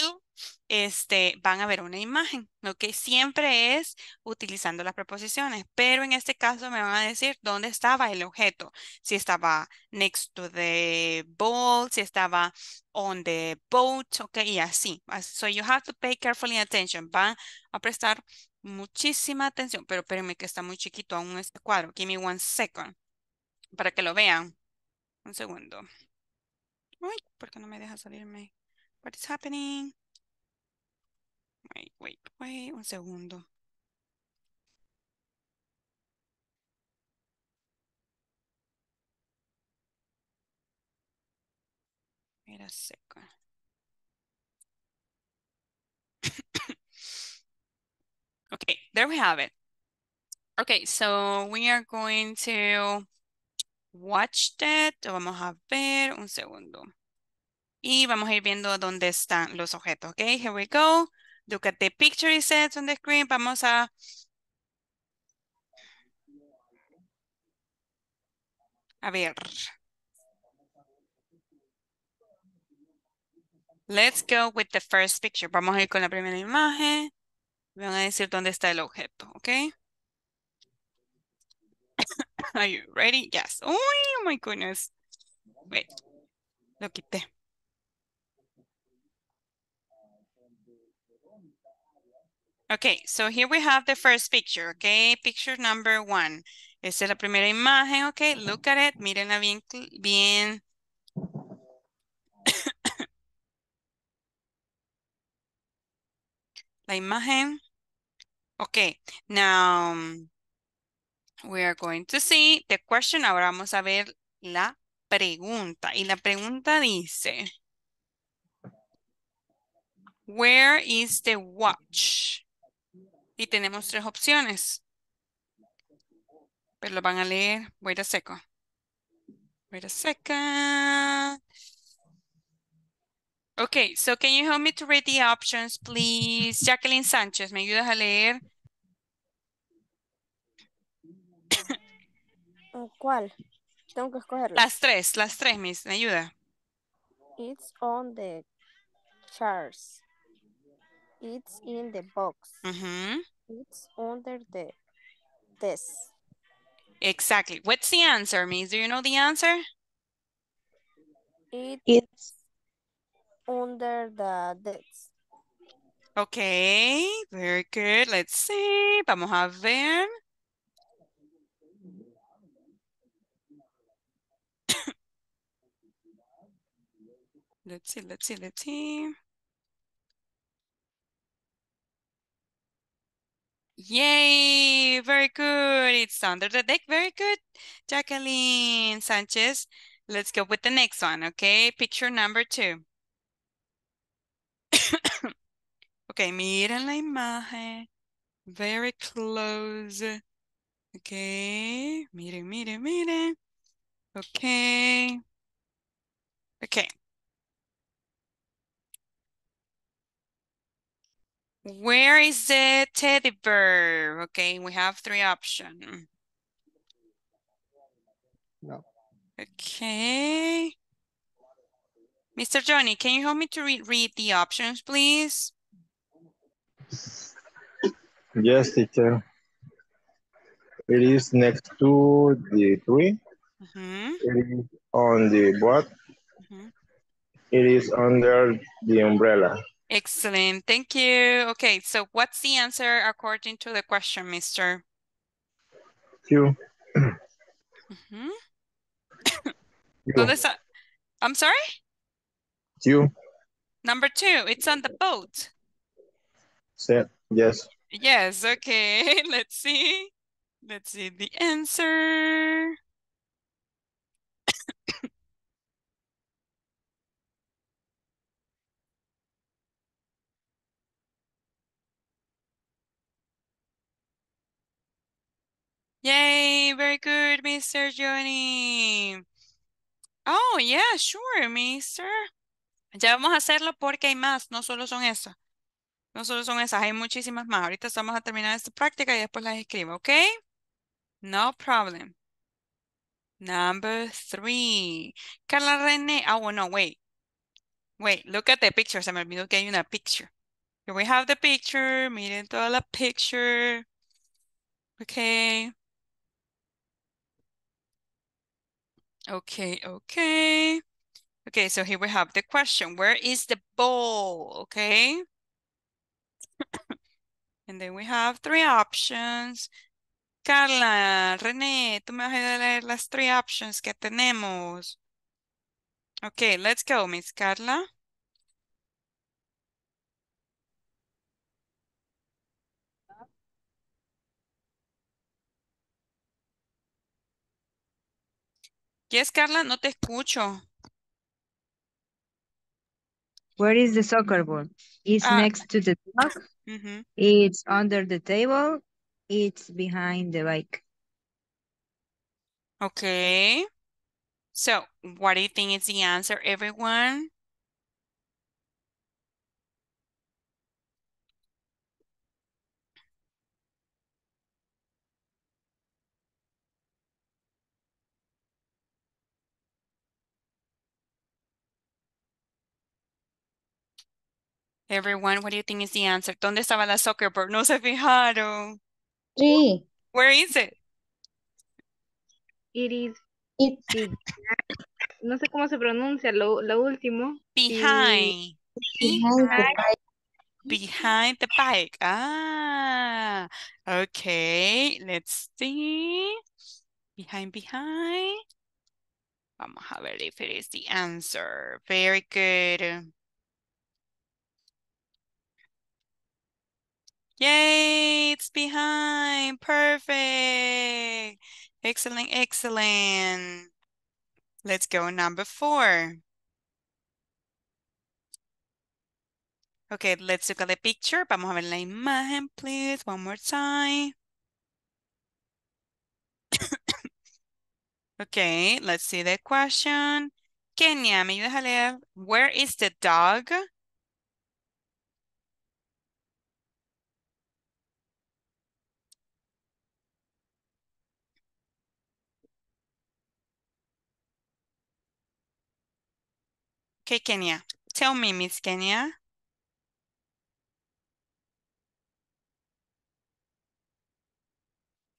este, van a ver una imagen, Lo que Siempre es utilizando las preposiciones, pero en este caso me van a decir dónde estaba el objeto, si estaba next to the boat, si estaba on the boat, ¿ok? Y así. So you have to pay carefully attention. Van a prestar muchísima atención, pero espérenme que está muy chiquito aún este cuadro. Give me one second para que lo vean. Un segundo. Uy, ¿por no me deja salirme? What is happening? Wait, wait, wait, un segundo. Mira seco okay, there we have it. Okay, so we are going to Watch that, vamos a ver un segundo. Y vamos a ir viendo dónde están los objetos. Ok, here we go. Look at the picture it says on the screen. Vamos a... A ver. Let's go with the first picture. Vamos a ir con la primera imagen. Me van a decir dónde está el objeto, ¿ok? Are you ready? Yes. Oh my goodness. Wait, lo quité. Okay, so here we have the first picture, okay? Picture number one. Esa es la primera imagen, okay? Look at it, mírenla bien, bien. la imagen. Okay, now We are going to see the question. Ahora vamos a ver la pregunta. Y la pregunta dice, Where is the watch? Y tenemos tres opciones. Pero lo van a leer. Wait a second. Wait a second. Okay, so can you help me to read the options, please? Jacqueline Sánchez, ¿me ayudas a leer ¿Cuál? Tengo que escoger Las tres, las tres, Miss. ¿Me ayuda? It's on the charts. It's in the box. It's under the desk. Exactly. What's the answer, Miss? Do you know the answer? It's, it's under the desk. Okay, very good. Let's see. Vamos a ver. Let's see, let's see, let's see. Yay, very good. It's under the deck. Very good, Jacqueline Sanchez. Let's go with the next one, okay? Picture number two. ok, miren la imagen. Very close. Ok, miren, miren, miren. Ok. Ok. Where is the teddy bear? Okay, we have three options. No. Okay. Mr. Johnny, can you help me to re read the options, please? Yes, teacher. It is next to the tree. Mm -hmm. It is on the boat. Mm -hmm. It is under the umbrella. Excellent. Thank you. Okay, so what's the answer according to the question, mister? You. mm -hmm. you. So this, uh, I'm sorry? You. Number two, it's on the boat. Set, yes. Yes, okay. Let's see. Let's see the answer. Yay, very good, Mr. Johnny. Oh, yeah, sure, Mr. Ya vamos a hacerlo porque hay más, no solo son esas. No solo son esas, hay muchísimas más. Ahorita vamos a terminar esta práctica y después las escribo, ¿ok? No problem. Number three. Carla René. Oh, ah, no, wait. Wait, look at the picture. Se me olvidó que hay una picture. Here we have the picture. Miren toda la picture. Okay. Okay, okay. Okay, so here we have the question. Where is the ball? Okay. and then we have three options. Carla, René, tú me vas a a leer las three options que tenemos. Okay, let's go, Miss Carla. Yes, Carla? No te escucho. Where is the soccer ball? It's ah. next to the dog. Mm -hmm. It's under the table. It's behind the bike. Okay. So, what do you think is the answer, everyone? Everyone, what do you think is the answer? ¿Dónde estaba la soccer ball? No se fijaron. Sí. Where is it? It is. It's. No sé cómo se pronuncia lo, lo último. Behind. Behind. Behind the bike. Ah, okay. Let's see. Behind, behind. Vamos a ver if it is the answer. Very good. Yay, it's behind. Perfect. Excellent, excellent. Let's go number four. Okay, let's look at the picture. Vamos a ver la imagen, please, one more time. okay, let's see the question. Kenya, me ayudas a leer. Where is the dog? Okay, Kenya. Tell me, Miss Kenya.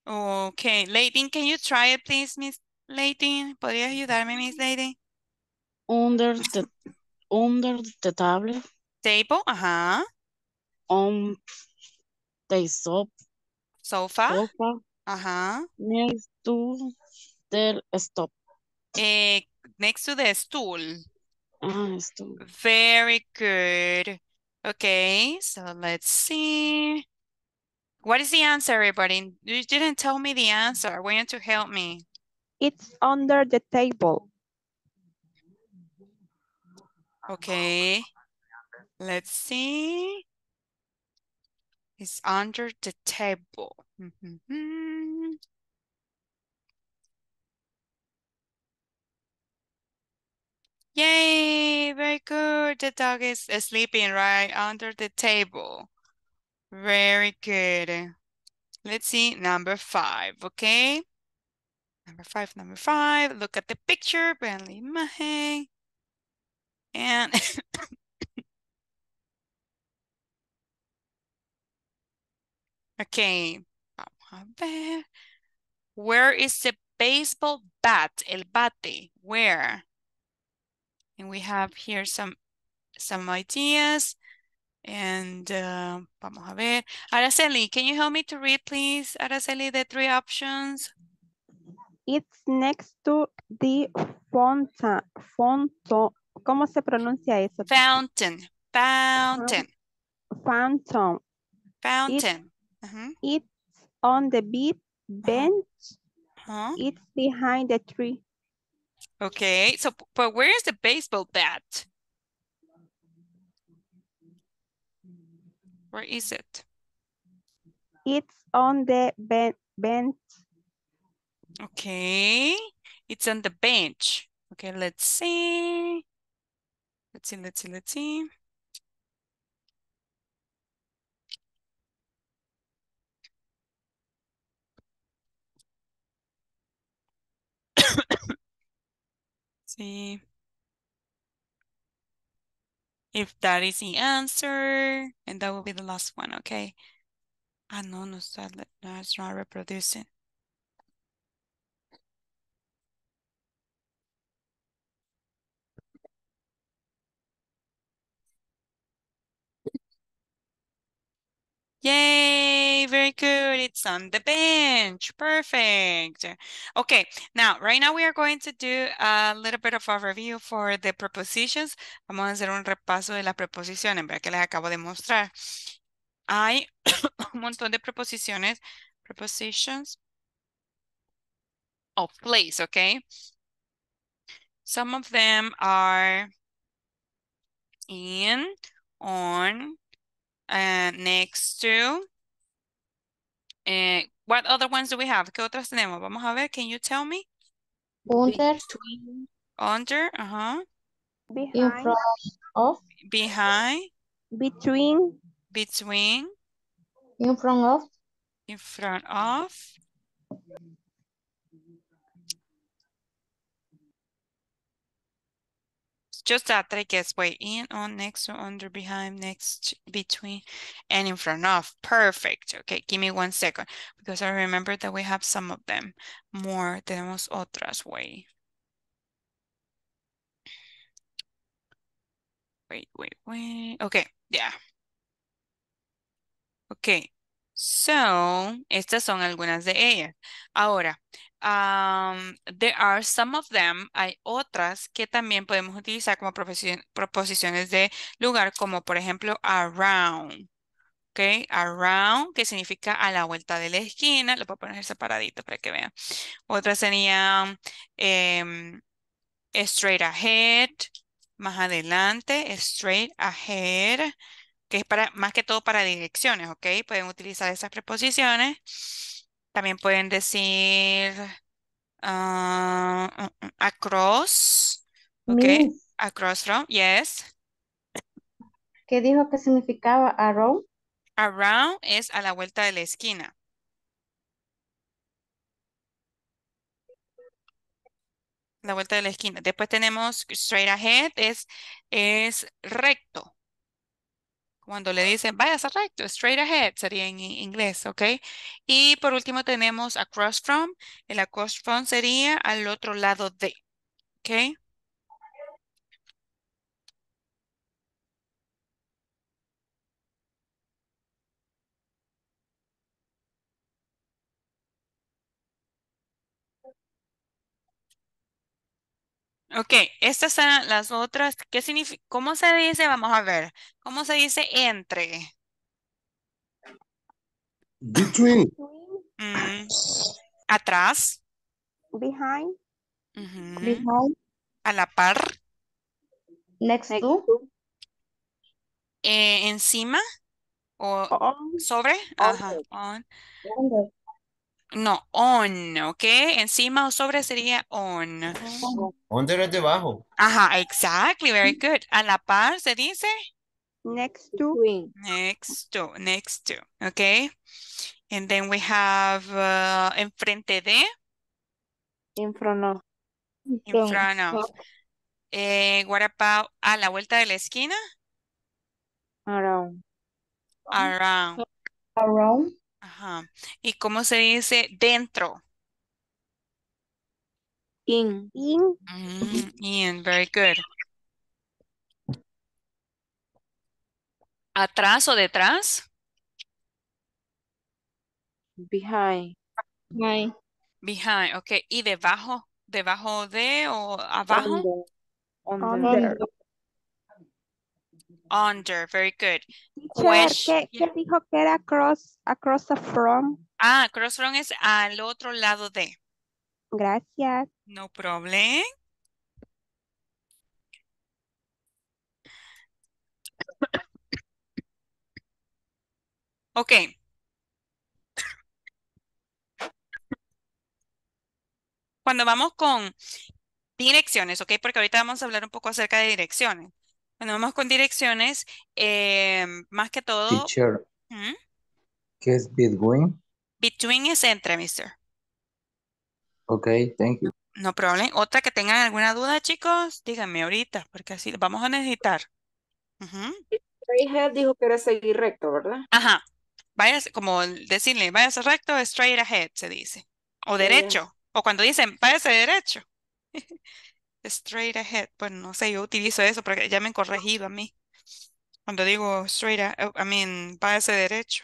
Okay, Leighton, can you try it, please, Miss Lady? ¿Podría ayudarme, Miss Lady? Under the, under the table. Table, ajá. On the soap. Sofa. Sofa. Ajá. Next to the stop. Eh, next to the stool. Ah, Very good. Okay, so let's see. What is the answer, everybody? You didn't tell me the answer. I want you to help me. It's under the table. Okay. Let's see. It's under the table. Mm -hmm. Yay, very good. The dog is sleeping right under the table. Very good. Let's see number five, okay? Number five, number five. Look at the picture, vean Mahay. And Okay, Where is the baseball bat? El bate. Where? And we have here some, some ideas. And uh, vamos a ver. Araceli, can you help me to read, please? Araceli, the three options. It's next to the fonta Fountain. ¿Cómo se pronuncia eso? Fountain. Fountain. Fountain. Fountain. It's, uh -huh. it's on the big bench. Uh -huh. It's behind the tree. Okay, so but where is the baseball bat? Where is it? It's on the ben bench. Okay, it's on the bench. Okay, let's see. Let's see, let's see, let's see. see if that is the answer. And that will be the last one, okay? Ah, no, no, that's not reproducing. Yay, very good. It's on the bench. Perfect. Okay, now, right now we are going to do a little bit of a review for the prepositions. Vamos a hacer un repaso de las preposiciones, ¿verdad? Que les acabo de mostrar. Hay un montón de preposiciones, prepositions of place, okay? Some of them are in, on, And uh, next to. Eh, what other ones do we have? ¿Qué otras tenemos? Vamos a ver. Can you tell me? Under. Under, uh -huh. Behind. of. Behind. Between. Between. In front of. In front of. just that three gets way in, on, next or under, behind, next, between, and in front of. Perfect. Okay, give me one second because I remember that we have some of them. More, tenemos otras way. Wait, wait, wait. Okay, yeah. Okay, So, estas son algunas de ellas. Ahora, there are some of them. Hay otras que también podemos utilizar como proposiciones de lugar, como por ejemplo around. Okay, Around, que significa a la vuelta de la esquina. Lo puedo poner separadito para que vean. Otra sería em, straight ahead. Más adelante, straight ahead que es para, más que todo para direcciones, ¿ok? Pueden utilizar esas preposiciones. También pueden decir ah, mm, mm, across, ¿ok? Across from, yes. ¿Qué dijo que significaba around? Around es a la vuelta de la esquina. La vuelta de la esquina. Después tenemos straight ahead, es, es recto, cuando le dicen, vaya a recto, straight ahead, sería en inglés, ¿ok? Y por último tenemos across from. El across from sería al otro lado de, ¿ok? Ok, estas son las otras. ¿Qué significa? ¿Cómo se dice? Vamos a ver. ¿Cómo se dice entre? Between. Mm. Atrás. Behind. Uh Behind. A la par. Next, to. Eh, encima. O sobre. On. Ajá. On. No, on, ¿ok? Encima o sobre sería on. On es debajo. Ajá, exactly, very mm. good. A la par se dice. Next to. Next to, next to, ¿ok? And then we have uh, enfrente de. In front of. Eh, what about a la vuelta de la esquina? Around. Around. Around. Ajá. ¿Y cómo se dice dentro? In. In. Mm, in, very good. ¿Atrás o detrás? Behind. Behind. Behind, ok. ¿Y debajo? ¿Debajo de o abajo? Under. Under, very good. ¿Qué, dijo que era across, across the from? Ah, across from es al otro lado de. Gracias. No problem. Ok. Cuando vamos con direcciones, ok, porque ahorita vamos a hablar un poco acerca de direcciones. Bueno, vamos con direcciones. Eh, más que todo. ¿Mm? ¿Qué es between? Between es entre, mister. Ok, thank you. No problem. Otra que tengan alguna duda, chicos, díganme ahorita, porque así vamos a necesitar. Straight ahead dijo que era seguir recto, ¿verdad? Ajá. Vaya, como decirle, váyase recto, straight ahead, se dice. O derecho. O cuando dicen, váyase derecho. straight ahead. Bueno, pues, no sé, yo utilizo eso porque ya me han corregido a mí. Cuando digo straight, ahead, oh, I mean, va ese derecho.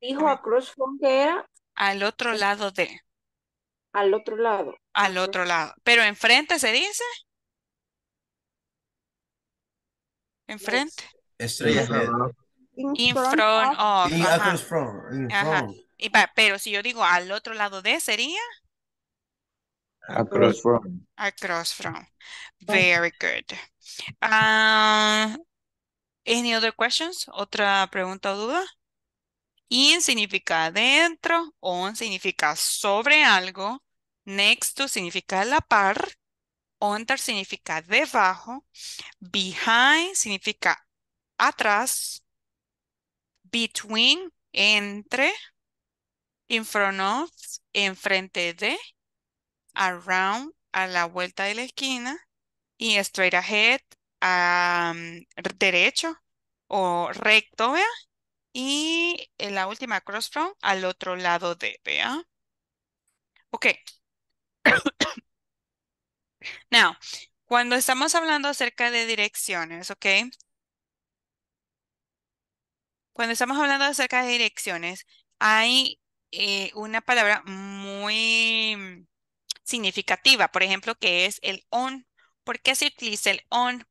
Dijo across from que era. Al otro lado de. Al otro lado. Al otro lado. Pero enfrente se dice. Enfrente. Straight ahead. In front of. In From, pero si yo digo al otro lado de sería. Across from. Across from. Very good. Ah, any other questions? ¿Otra pregunta o duda? In significa adentro, on significa sobre algo, next to significa la par, under significa debajo, behind significa atrás, between, entre, in front of, enfrente de, around a la vuelta de la esquina y straight ahead a ah, mm, derecho o recto, ¿vea? Y la última cross from al otro lado de, ¿vea? Ok. Now, cuando estamos hablando acerca de direcciones, ¿ok? Cuando estamos hablando acerca de direcciones, hay eh, una palabra muy significativa, por ejemplo, que es el on. ¿Por qué se utiliza el on?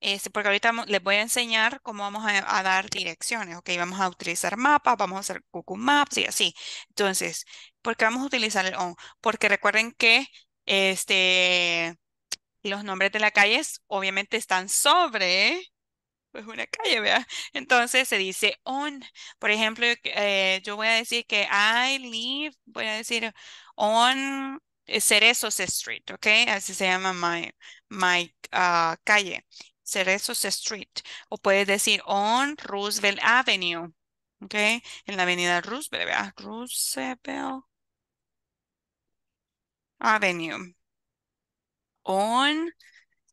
Este, porque ahorita les voy a enseñar cómo vamos a, dar direcciones, ¿ok? Vamos a utilizar mapas, vamos a hacer Google Maps y así. Entonces, ¿por qué vamos a utilizar el on? Porque recuerden que este, los nombres de las calles obviamente están sobre pues una calle, ¿verdad? Entonces se dice on. Por ejemplo, eh, yo voy a decir que I live, voy a decir on eh, Cerezos Street, ¿ok? Así se llama mi ah, calle, Cerezos Street. O puedes decir on Roosevelt Avenue, ¿ok? En la avenida Roosevelt, Roosevelt Avenue. On, por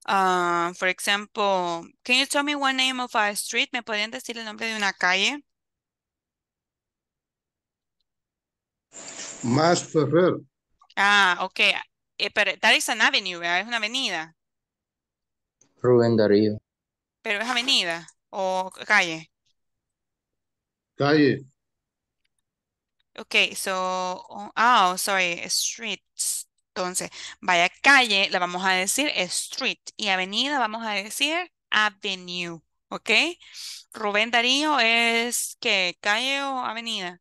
ah, for example, can you tell me one name of a street? ¿Me podrían decir el nombre de una calle? Más Ferrer. Ah, ok. Eh, pero that is an avenue, Es una avenida. Rubén Darío. Pero es avenida o calle. Calle. Ok, so, oh, oh sorry, streets. Entonces, vaya calle, la vamos a decir street y avenida vamos a decir avenue, ¿ok? Rubén Darío es, ¿qué? ¿Calle o avenida?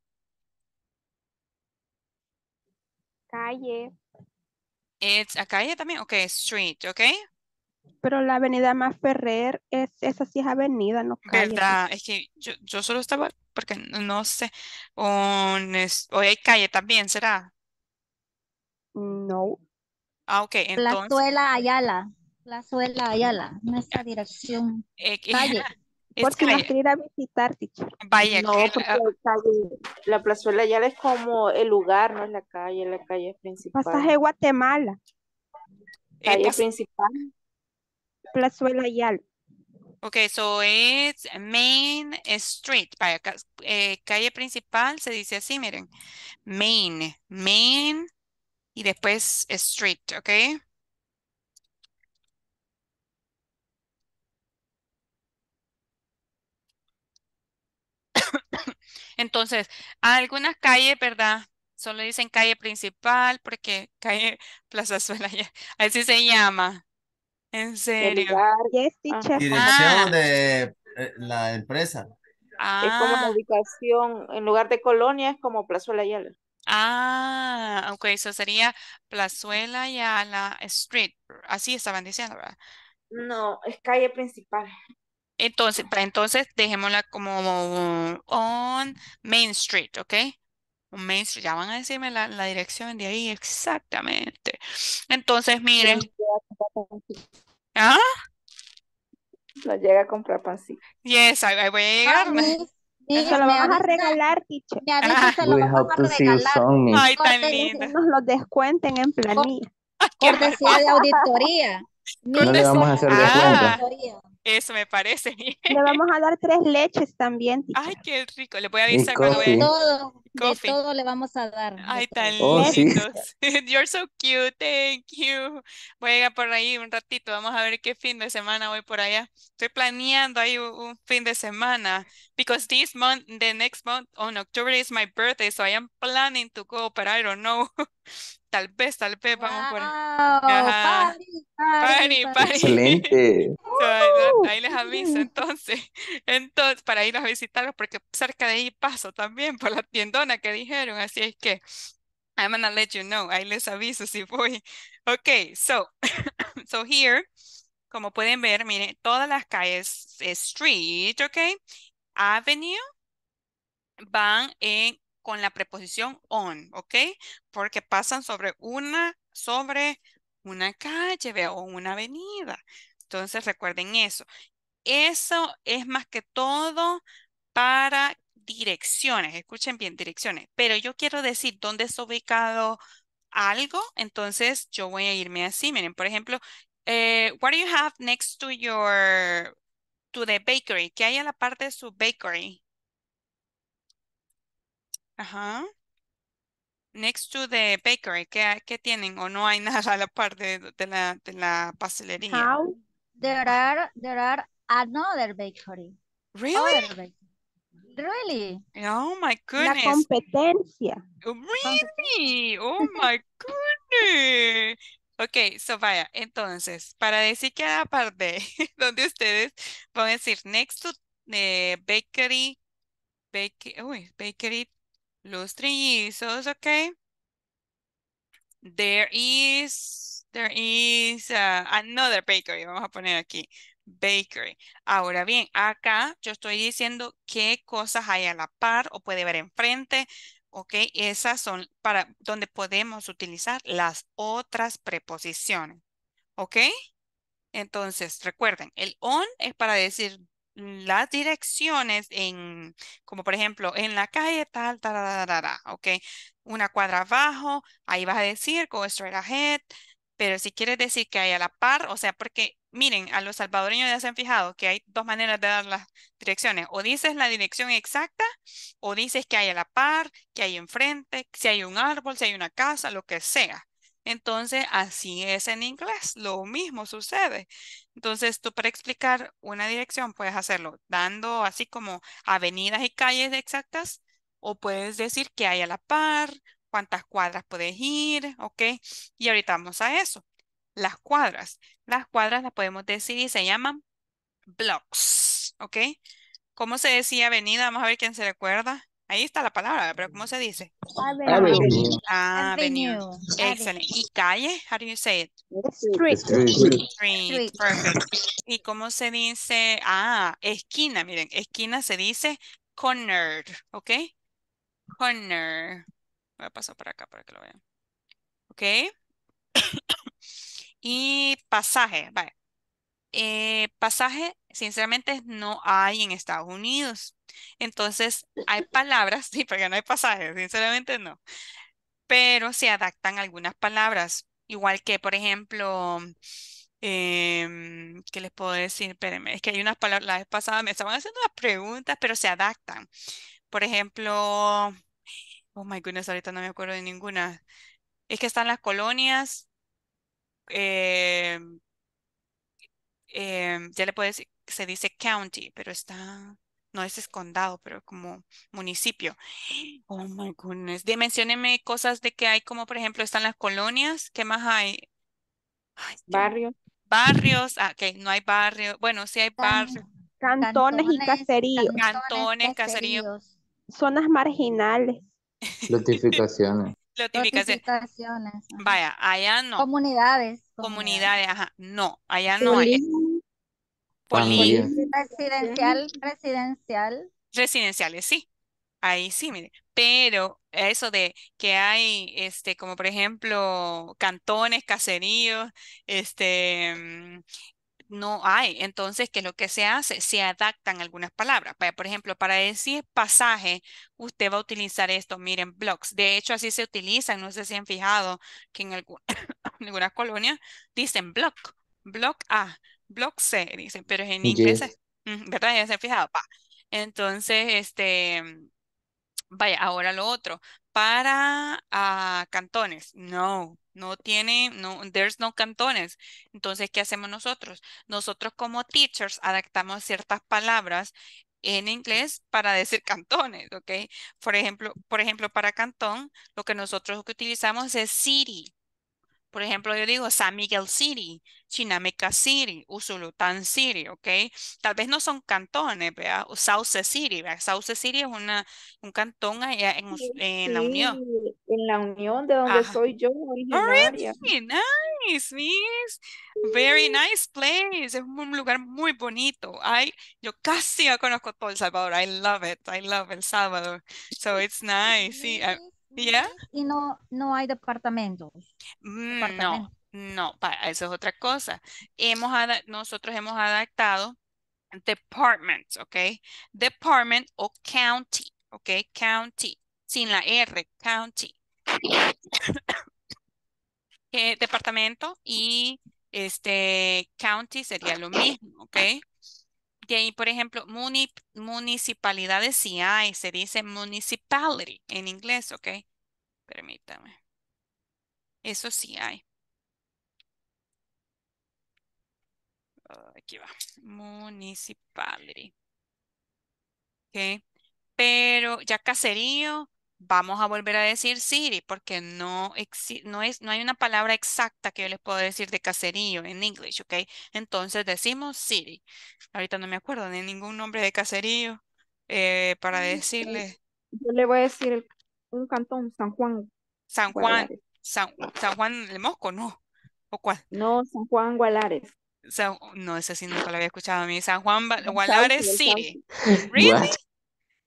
Calle. es a calle también. Ok, street, ok. Pero la avenida más Ferrer, es, esa sí es avenida, no calle. es que yo, solo estaba, porque no sé, o hoy hay calle también, ¿será? No. Ah, ok, entonces. suela Ayala, La suela Ayala, nuestra dirección. calle. Porque nos quería a visitar, tío. No, la... plazuela ya es como el lugar, no es la calle, la calle principal. Pasaje Guatemala. Eh, calle principal. Plazuela Yal. Ok, so it's Main Street. Eh, calle principal se dice así, miren. Main, Main y después Street, ok. Entonces, algunas calles, ¿verdad? Solo dicen calle principal porque calle Plaza Suela, así se llama. En serio. Dirección ah. de ah. eh, la empresa. Ah. Es como una ubicación, en lugar de colonia, es como Plazuela Ayala. Ah, ok, eso sería Plazuela Yala Street. Así estaban diciendo, ¿verdad? No, es calle principal. Entonces, para entonces, dejémosla como on Main Street, ¿ok? Main Street, ya van a decirme la, dirección de ahí exactamente. Entonces, miren. ¿Ah? No llega a comprar pancito. Yes, ahí voy a llegar. Sí, Eso lo vamos a regalar, teacher. Me ah. se lo vamos a regalar. Ay, tan linda. nos lo descuenten en planilla. Cortesía de auditoría. No vamos a ah, Eso me parece. Le vamos a dar tres leches también. Ay, qué rico. Le voy a avisar cuando vea. Todo, de todo le vamos a dar. Ay, tan oh, You're so cute. Thank you. Voy a llegar por ahí un ratito. Vamos a ver qué fin de semana voy por allá. Estoy planeando ahí un fin de semana. Because this month, the next month, on October is my birthday, so I am planning to go, but I don't know. tal vez, tal vez vamos por ahí, Excelente. ahí les aviso entonces, entonces para ir a visitarlos porque cerca de ahí paso también por la tiendona que dijeron, así es que I'm gonna let you know, ahí les aviso si voy. Ok, so, so here, como pueden ver, miren, todas las calles, eh, street, ok, avenue, van en con la preposición on, ¿ok? Porque pasan sobre una, sobre una calle, o una avenida. Entonces recuerden eso. Eso es más que todo para direcciones, escuchen bien, direcciones. Pero yo quiero decir dónde está ubicado algo, entonces yo voy a irme así. Miren, por ejemplo, eh, what do you have next to your, to the bakery? que hay a la parte de su bakery? Ajá. Next to the bakery, ¿qué, tienen? ¿O no hay nada a la parte de, la, de la pastelería? How there are, there are another bakery. Really? Really? Oh my goodness. La competencia. Oh, really? Oh my goodness. Ok, so vaya, entonces, para decir que a la parte donde ustedes van a decir next to the eh, bakery, uy, bakery los trillizos, ¿ok? There is, there is another bakery. Vamos a poner aquí, bakery. Ahora bien, acá yo estoy diciendo qué cosas hay a la par o puede ver enfrente. Ok, esas son para donde podemos utilizar las otras preposiciones. ¿Ok? Entonces, recuerden, el on es para decir Mm, las direcciones en, como por ejemplo, en la calle tal, tal, tal, tal, tal, ok, una cuadra abajo, ahí vas a decir go straight ahead, pero si quieres decir que hay a la par, o sea, porque miren, a los salvadoreños ya se han fijado que hay dos maneras de dar las direcciones, o dices la dirección exacta, o dices que hay a la par, que hay enfrente, si hay un árbol, si hay una casa, lo que sea. Entonces, así es en inglés, lo mismo sucede. Entonces, tú para explicar una dirección puedes hacerlo dando así como avenidas y calles exactas o puedes decir que hay a la par, cuántas cuadras puedes ir, ¿ok? Y ahorita vamos a eso. Las cuadras. Las cuadras las podemos decir y se llaman blocks, ¿ok? ¿Cómo se decía avenida? Vamos a ver quién se recuerda. Ahí está la palabra, pero ¿cómo se dice? Avenue. Excelente. ¿Y calle? How do you say it? Street. ¿Y cómo se dice? Ah, esquina. Miren, esquina se dice corner, ¿ok? Corner. Voy a pasar por acá para que lo vean. ¿Ok? y pasaje. Vale. Eh, pasaje, sinceramente, no hay en Estados Unidos. Entonces, hay palabras, sí, porque no hay pasajes, sinceramente no, pero se adaptan algunas palabras, igual que, por ejemplo, em, ¿qué les puedo decir? Espérenme, es que hay unas palabras, la vez pasada me estaban haciendo unas preguntas, pero se adaptan. Por ejemplo, oh my goodness, ahorita no me acuerdo de ninguna. Es que están las colonias, em, em, ya le puedo decir, se dice county, pero está, no es escondado, pero como municipio. Oh my goodness. Dimensioneme cosas de que hay, como por ejemplo, están las colonias. ¿Qué más hay? barrios. Barrios. Ah, ok, no hay barrio. Bueno, sí hay barrios. Cantones, y caseríos. Cantones, caseríos. Zonas marginales. Lotificaciones. Lotificaciones. Vaya, allá no. Comunidades. Comunidades, ajá. No, allá no hay. Residencial, residencial. Residenciales, sí. Ahí sí, mire. Pero eso de que hay, este, como por ejemplo, cantones, caseríos, este, mm, no hay. Entonces, ¿qué lo que se hace? Se adaptan algunas palabras. Por ejemplo, para decir pasaje, usted va a utilizar esto, miren, blogs. De hecho, así se utilizan. No sé si han fijado que en, algunas colonias dicen block. block A, Block C, dicen, pero es en inglés, ¿verdad? Ya se han fijado, Entonces, este, vaya, ahora lo otro, para ah, cantones, no, no tiene, no, there's no cantones. Entonces, ¿qué hacemos nosotros? Nosotros como teachers adaptamos ciertas palabras en inglés para decir cantones, ¿ok? Por ejemplo, por ejemplo, para cantón, lo que nosotros utilizamos es city, por ejemplo, yo digo San Miguel City, Chinameca City, Usulután City, ¿ok? Tal vez no son cantones, ¿verdad? O Sauce City, ¿vea? Sauce City es una, un cantón allá en, la Unión. En la Unión, de donde soy yo originaria. Oh, Nice, Very nice place. Es un lugar muy bonito. I, yo casi ya conozco todo El Salvador. I love it. I love El Salvador. So it's nice. Sí, ah, y no, no hay mm, departamento No, no, eso es otra cosa. Hemos, nosotros hemos adaptado departments, ¿ok? Department o county, ¿ok? County, sin la R, county. Eh, departamento y este county sería lo mismo, ¿ok? Y ahí, por ejemplo, municipalidades sí hay, se dice municipality en inglés, ¿ok? Permítame. Eso sí hay. Ah, aquí va. Municipality. ¿Ok? Pero ya caserío, vamos a volver a decir City porque no, no, es, no hay una palabra exacta que yo les puedo decir de caserío en inglés, ¿ok? Entonces decimos City. Ahorita no me acuerdo de ningún nombre de caserío eh, para decirle. Yo le voy a decir un cantón, San Juan. San Juan, San, San, Juan el Mosco, ¿no? ¿O cuál? No, San Juan Gualares. no, ese sí nunca lo había escuchado a mí. San Juan Gualares City. ¿Really?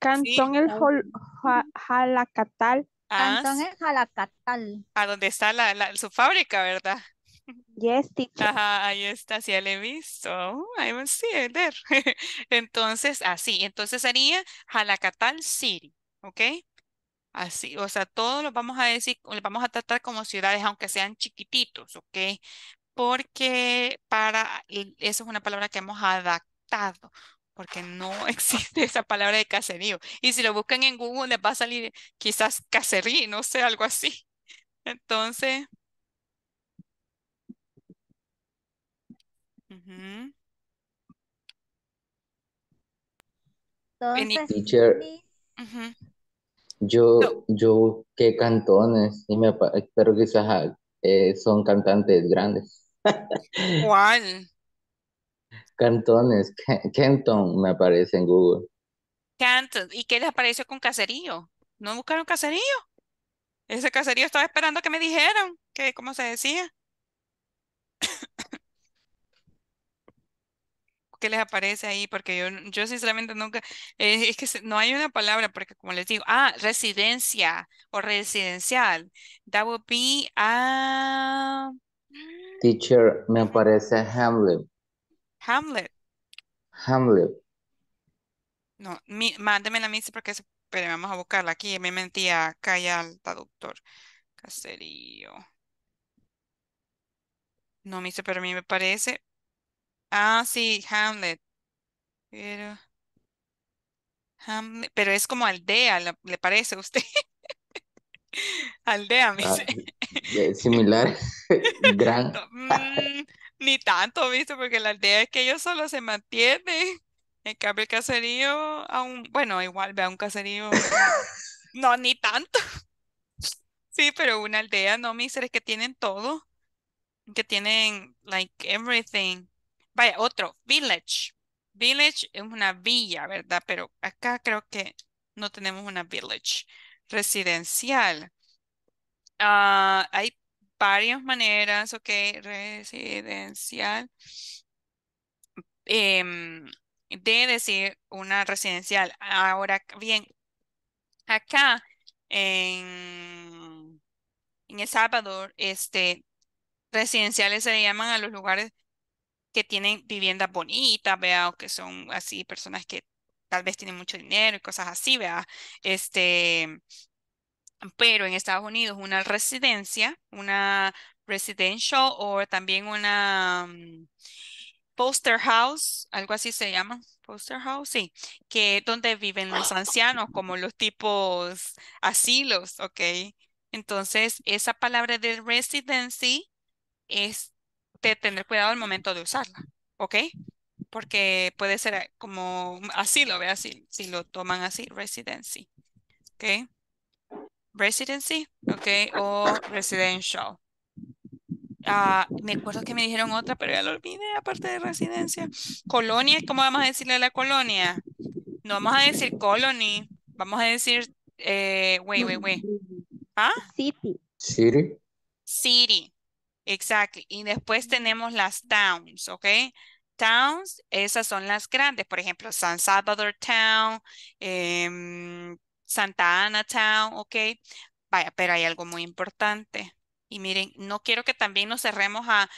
Cantón El Jalacatal. Ah, Cantón El Jalacatal. A donde está la, su fábrica, ¿verdad? Yes, teacher. ahí está, sí, ya le he visto. Oh, ahí I must see entonces, así, entonces sería Jalacatal City, ¿ok? Así, o sea, todos los vamos a decir, los vamos a tratar como ciudades, aunque sean chiquititos, ¿ok? Porque para, eso es una palabra que hemos adaptado, porque no existe esa palabra de caserío. Y si lo buscan en Google les va a salir quizás caserí, no sé, algo así. Entonces... teacher, yo, cantones? Y me, espero quizás eh, son cantantes grandes. ¿Cuál? Cantones, Canton me aparece en Google. Canton, ¿y qué les apareció con caserío? ¿No buscaron caserío? Ese caserío estaba esperando que me dijeran, que cómo se decía. ¿Qué les aparece ahí? Porque yo, yo sinceramente nunca, eh, es que no hay una palabra, porque como les digo, ah, residencia o residencial. That would be, ah, Teacher, me aparece Hamlet. Hamlet. Hamlet. No, mi, la la porque vamos a buscarla aquí. Me mentía, calla al traductor. Caserío. No, misa, pero a mí me parece. Ah, sí, Hamlet. Pero. Hamlet, pero es como aldea, ¿le, parece a usted? aldea, ah, misa. Eh, similar. Gran. Mm, ni tanto, ¿viste? Porque la aldea es que ellos solo se mantienen. En cambio, el caserío, aún, bueno, igual ve a un caserío. no, ni tanto. Sí, pero una aldea, no, seres, que tienen todo. Que tienen, like, everything. Vaya, otro, village. Village es una villa, ¿verdad? Pero acá creo que no tenemos una village residencial. Uh, hay varias maneras, ok, residencial, em, de decir una residencial. Ahora bien, acá en, en El Salvador, este, residenciales se llaman a los lugares que tienen viviendas bonitas, vea, o que son así personas que tal vez tienen mucho dinero y cosas así, vea. Este, pero en Estados Unidos una residencia, una residential o también una mm, poster house, algo así se llama, poster house, sí, que donde viven los ancianos, como los tipos asilos, ¿ok? Entonces, esa palabra de residency es de tener cuidado al momento de usarla, ¿ok? Porque puede ser como asilo, ¿ve? Si, si lo toman así, residency, ¿ok? residency, ok, o residential. Ah, me acuerdo que me dijeron otra, pero ya lo olvidé, aparte de residencia. Colonia, ¿cómo vamos a decirle la colonia? No vamos a decir colony, vamos a decir, eh, wait, wait, wait. ¿Ah? City. City. City, exacto. Y después tenemos las towns, ¿ok? Towns, esas son las grandes, por ejemplo, San Salvador Town, em, Santa Ana Town, ok, vaya, pero hay algo muy importante. Y miren, no quiero que también nos cerremos a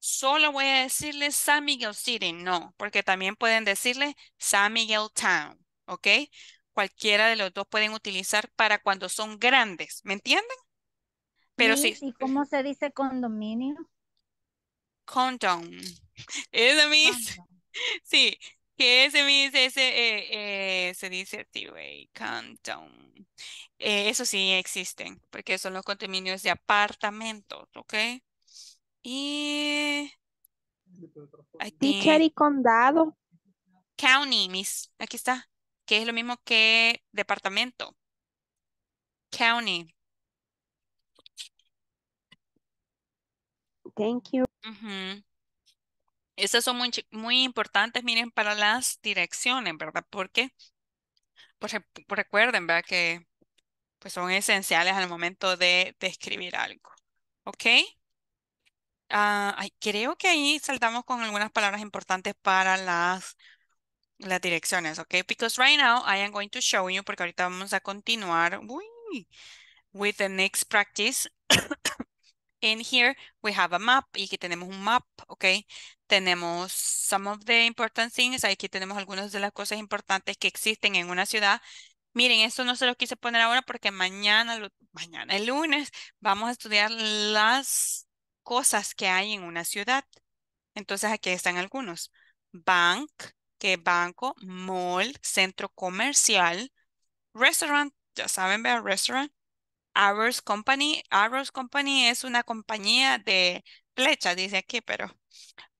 solo voy a decirles San Miguel City, no, porque también pueden decirle San Miguel Town, ok. Cualquiera de los dos pueden utilizar para cuando son grandes, ¿me entienden? Pero sí. ¿Y cómo se dice condominio? Condom. Eso means, sí, que ese dice, ese, eh, eh se dice t eh, eso sí existen, porque son los condominios de apartamentos, ¿ok? Y... Teacher y condado. County, miss, aquí está, que es lo mismo que departamento. County. Thank you. Esas son muy, muy importantes, miren, para las direcciones, ¿verdad? Porque pues, recuerden, ¿verdad? Que pues, son esenciales al momento de, describir escribir algo. ¿Ok? Ah, creo que ahí saltamos con algunas palabras importantes para las, las direcciones, ¿ok? Because right now I am going to show you, porque ahorita vamos a continuar with the next practice. In here we have a map y aquí tenemos un map, ¿ok? tenemos some of the important things. Aquí tenemos algunas de las cosas importantes que existen en una ciudad. Miren, esto no se lo quise poner ahora porque mañana, mañana, el lunes, vamos a estudiar las cosas que hay en una ciudad. Entonces aquí están algunos. Bank, que banco, mall, centro comercial, restaurant, ya saben, vean, restaurant. Arrows Company. Arrows Company es una compañía de flecha dice aquí, pero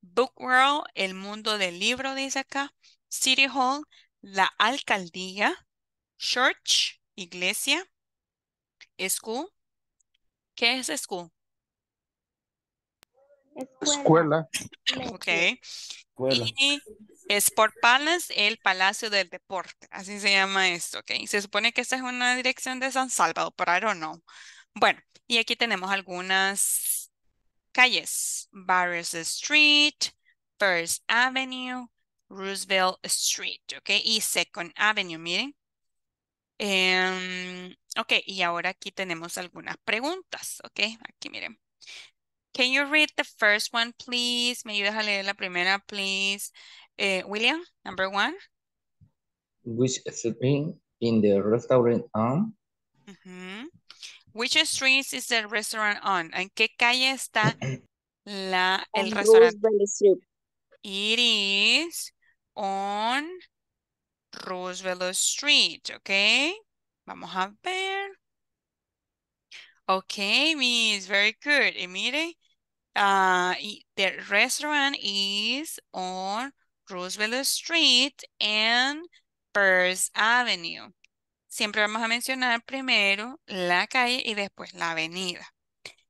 Book World, el mundo del libro, dice acá. City Hall, la alcaldía. Church, iglesia. School. ¿Qué es school? Escuela. Ok. Y Sport Palace, el Palacio del Deporte. Así se llama esto, ok. Se supone que esta es una dirección de San Salvador, pero I don't know. Bueno, y aquí tenemos algunas calles, Barrios Street, First Avenue, Roosevelt Street, okay Y Second Avenue, miren. Em, ok, y ahora aquí tenemos algunas preguntas, ¿ok? Aquí miren. Can you read the first one, please? ¿Me ayudas a leer la primera, please? Eh, William, number one. Which sleeping in the restaurant Um? Which street is the restaurant on? ¿En qué calle está la, el restaurante? It is on Roosevelt Street, okay? Vamos a ver. Okay, Miss, very good. Y mire, uh, the restaurant is on Roosevelt Street and Burrs Avenue. siempre vamos a mencionar primero la calle y después la avenida.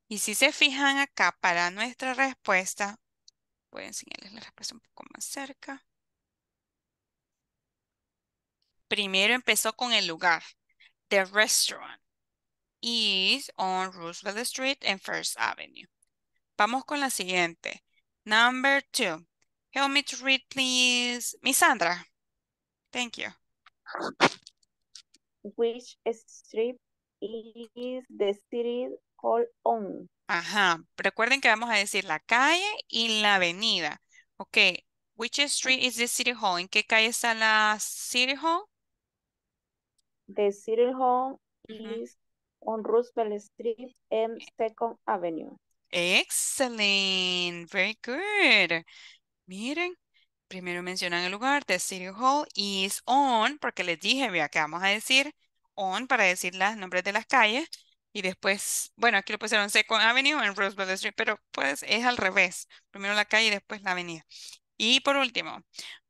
Y si se fijan acá para nuestra respuesta, pueden a enseñarles la respuesta un poco más cerca. Primero empezó con el lugar, the restaurant is on Roosevelt Street and First Avenue. Vamos con la siguiente. Number two. Help me to read, please. Miss Sandra. Thank you which street is the city hall on? Ajá, recuerden que vamos a decir la calle y la avenida. Ok, which street is the city hall? ¿En qué calle está la city hall? The city hall is on Roosevelt Street and Second Avenue. Excellent, very good. Miren, primero mencionan el lugar The City Hall is on, porque les dije, vea, que vamos a decir on para decir los nombres de las calles. Y después, bueno, aquí lo pusieron Second Avenue en Roosevelt Street, pero pues es al revés. Primero la calle y después la avenida. Y por último,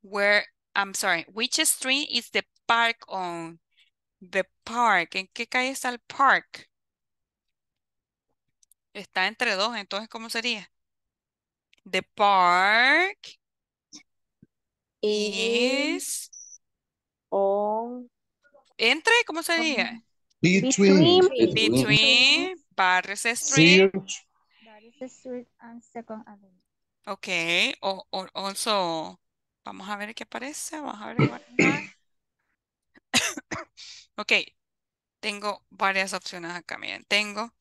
where, I'm sorry, which street is the park on? The park, ¿en qué calle está el park? Está entre dos, entonces, ¿cómo sería? The park is on entre, ¿cómo se diría? Between. Between, Barres Street. Barres Street and Second Avenue. okay o, o, also, vamos a ver qué aparece, vamos a ver. Okay, tengo varias opciones acá, miren, tengo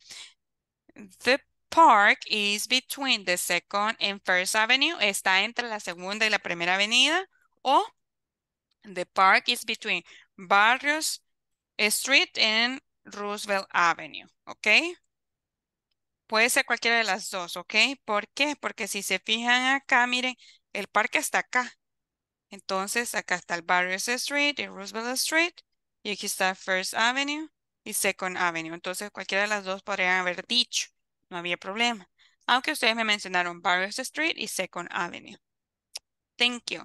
the Park is between the second and first avenue. Está entre la segunda y la primera avenida. O the park is between Barrios Street and Roosevelt Avenue. ¿Ok? Puede ser cualquiera de las dos. ¿Ok? ¿Por qué? Porque si se fijan acá, miren, el parque está acá. Entonces acá está el Barrios Street y Roosevelt Street. Y aquí está First Avenue y Second Avenue. Entonces cualquiera de las dos podrían haber dicho. No había problema. Aunque ustedes me mencionaron Barrios Street y Second Avenue. Thank you.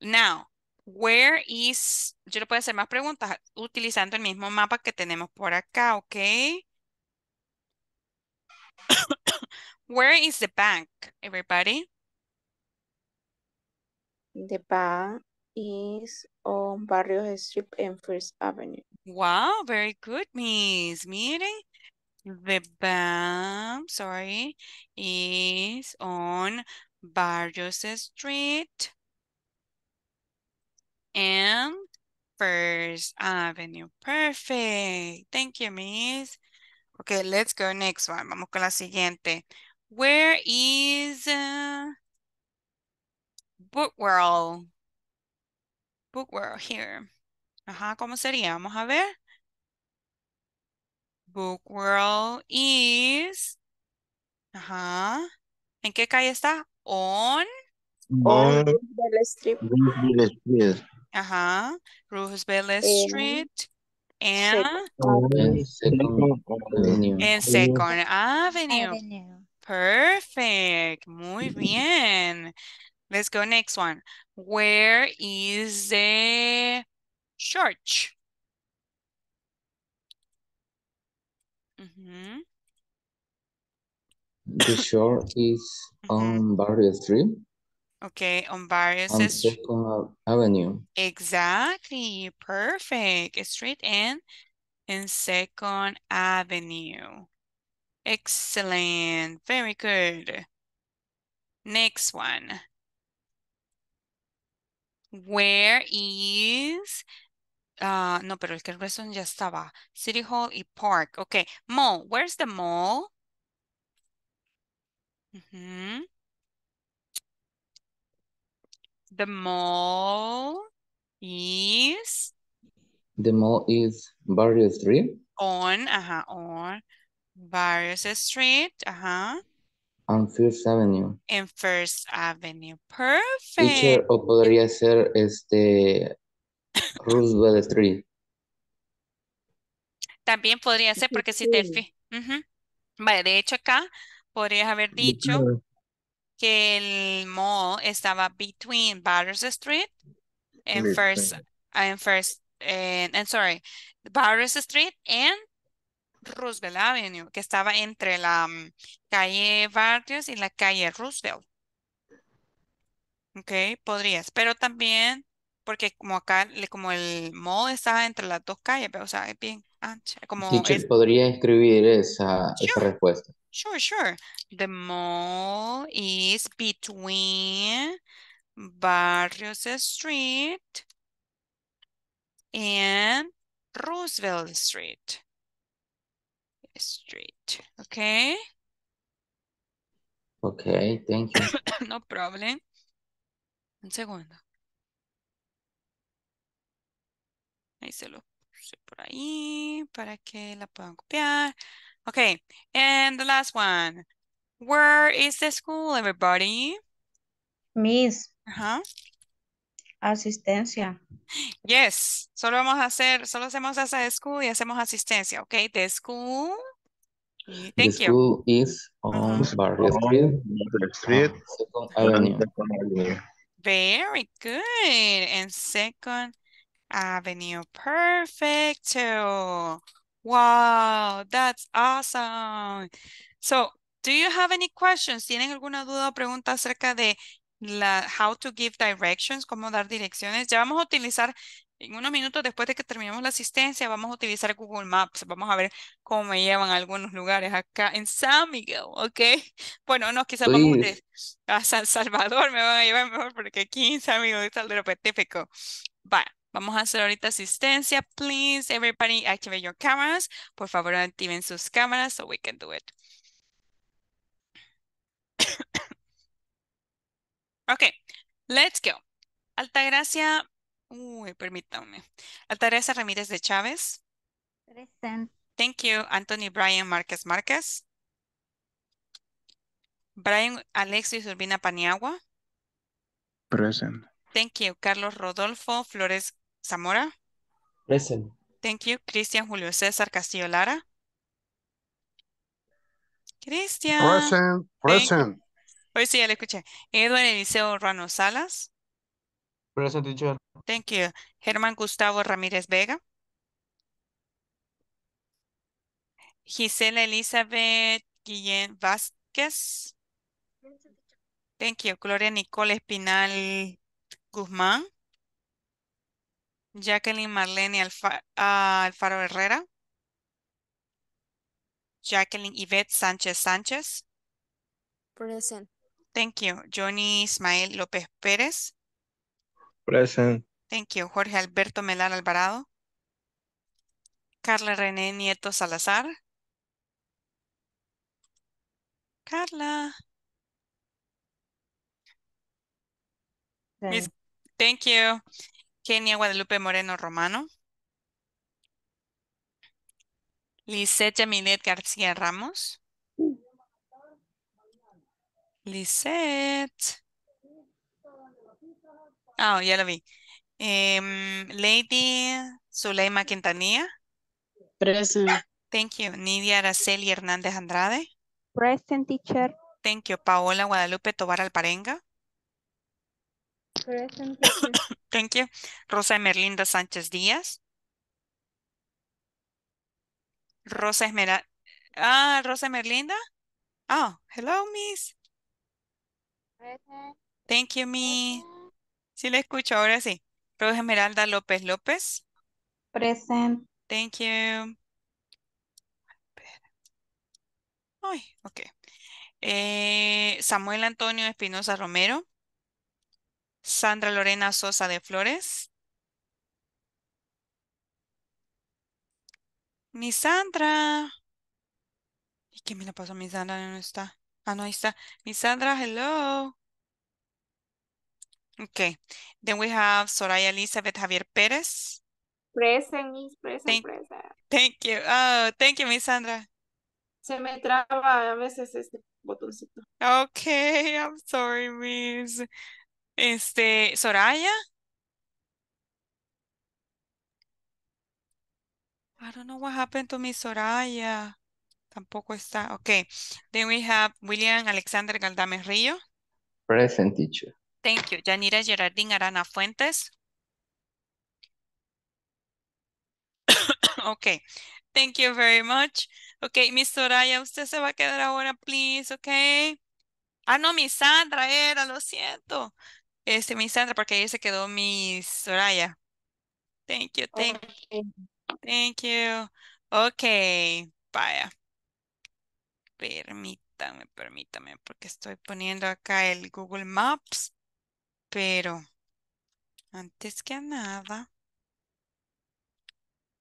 Now, where is... Yo le puedo hacer más preguntas utilizando el mismo mapa que tenemos por acá, ¿ok? where is the bank, everybody? The bank is on Barrios Street and First Avenue. Wow, very good, Miss. Miren, The bank, sorry, is on Barrios Street and First Avenue. Perfect. Thank you, Miss. Okay, let's go next one. Vamos con la siguiente. Where is uh, Book World? Book World here. Ajá, ¿cómo sería? Vamos a ver. Book World is. Ajá. ¿En qué calle está? On. On Roosevelt Street. Roosevelt Street. Ajá. Roosevelt Street. And, and Second Avenue. And Second Avenue. Avenue. Perfect. Muy bien. Let's go next one. Where is the church? -hmm. The shore is mm -hmm. on Barrio Street. Okay, on Barrio on Second Avenue. Exactly, perfect. Street and in Second Avenue. Excellent, very good. Next one. Where is Ah, no, pero el que Kongreso ya estaba. City Hall y Park. Okay. Mall. Where's the mall? The mall is... The mall is Barrio Street. On, ajá, on Barrio Street, ajá. On First Avenue. In First Avenue, perfect. o podría ser este Roosevelt Street. También podría ser porque si te fijas. de hecho acá podrías haber dicho que el mall estaba between Butters Street and First ah, First sorry, Street and Roosevelt Avenue, que estaba entre la mm, calle Barrios y la calle Roosevelt. Ok, podrías, pero también porque como acá, como el mall está entre las dos calles, pero o sea, es bien ancha. Como sí, podría escribir esa, esa respuesta. Sure, sure. The mall is between Barrios Street and Roosevelt Street. Street, ok Okay, thank you. no problem. Un segundo. Ahí se lo puse por ahí para que la puedan copiar. Okay, and the last one. Where is the school, everybody? Miss. Asistencia. Yes. Solo vamos a hacer, solo hacemos esa school y hacemos asistencia, okay? The school. Thank the you. school is on uh Street, ah, Very good. And Second Avenue. Perfecto. Wow, that's awesome. So, do you have any questions? ¿Tienen alguna duda o pregunta acerca de la how to give directions, cómo dar direcciones? Ya vamos a utilizar en unos minutos después de que terminemos la asistencia, vamos a utilizar Google Maps. Vamos a ver cómo me llevan algunos lugares acá en San Miguel, ¿ok? Bueno, no, quizás vamos a, San Salvador, me van a llevar mejor porque aquí en San Miguel está el típico. Vamos a hacer ahorita asistencia. Please, everybody, activate your cameras. Por favor, activen sus cámaras so we can do it. okay, let's go. Altagracia, uy, permítame. Altagracia Ramírez de Chávez. Present. Thank you, Anthony Brian Márquez Márquez. Brian Alexis Urbina Paniagua. Present. Thank you, Carlos Rodolfo Flores Zamora. Present. Thank you. Cristian Julio César Castillo Lara. Cristian. Present. Present. Hoy sí, ya le escuché. Edward Eliseo Rano Salas. Present, Thank you. Germán Gustavo Ramírez Vega. Gisela Elizabeth Guillén Vázquez. Thank you. Gloria Nicole Espinal Guzmán. Jacqueline Marlene ah, Alfaro Herrera. Jacqueline Yvette Sánchez Sánchez. Present. Thank you. Johnny Ismael López Pérez. Present. Thank you. Jorge Alberto Melar Alvarado. Carla René Nieto Salazar. Carla. thank you. Kenia Guadalupe Moreno Romano. Lisette Yamilet García Ramos. Lisette. Ah, oh, ya lo vi. Em, Lady Zuleima Quintanilla. Present. Thank you. Nidia Araceli Hernández Andrade. Present, teacher. Thank you. Paola Guadalupe Tobar Alparenga. Thank you. Rosa Merlinda Sánchez Díaz. Rosa Esmeralda. Ah, Rosa Merlinda. Oh, ah, hello, Miss. Thank you, Miss. Sí, le escucho, ahora sí. Rosa Esmeralda López López. Present. Thank you. Ay, eh, Samuel Antonio Espinosa Romero. Sandra Lorena Sosa de Flores. Mi Sandra. ¿Y qué me la pasó? Mi Sandra no está. Ah, no, ahí está. Mi Sandra, hello. Okay. Then we have Soraya Elizabeth Javier Pérez. Present, Miss, present, thank, present. Thank you. Oh, thank you, Miss Sandra. Se me traba a veces este botoncito. Okay, I'm sorry, Miss. Este, Soraya. I don't know what happened to Miss Soraya. Tampoco está. Okay. Then we have William Alexander Galdame Río. Present teacher. Thank you. Yanira Gerardín Arana Fuentes. okay. Thank you very much. Okay, Miss Soraya, usted se va a quedar ahora, please, okay? Ah, no, Miss Sandra era, lo siento. Este, mi Sandra, porque ahí se quedó mi Soraya. Thank you, thank, you, thank you. Ok, vaya. Permítame, permítame, porque estoy poniendo acá el Google Maps. Pero antes que nada,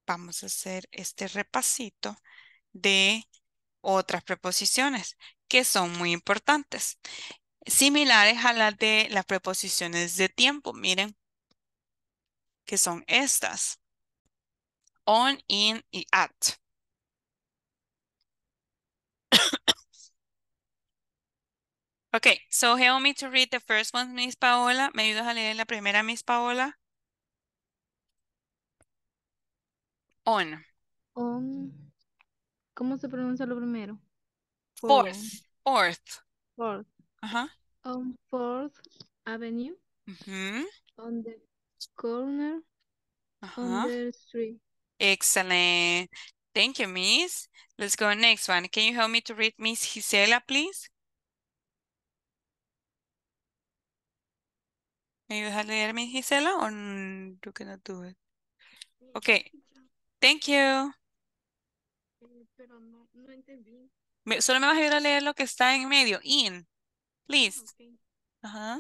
vamos a hacer este repasito de otras preposiciones que son muy importantes similares a las de las preposiciones de tiempo, miren, que son estas, on, in y at. ok, so help me to read the first one, Miss Paola. ¿Me ayudas a leer la primera, Miss Paola? On. On. ¿Cómo se pronuncia lo primero? Fourth. Fourth. Ajá. On Fourth Avenue. On the corner. Ajá. On the street. Excellent. Thank you, Miss. Let's go next one. Can you help me to read Miss Gisela, please? ¿Me to a leer, Miss Gisela, or you cannot do it? Okay. Thank you. Eh, pero no, no entendí. solo me vas a ayudar a leer lo que está en medio. In. Please. Okay. Uh-huh.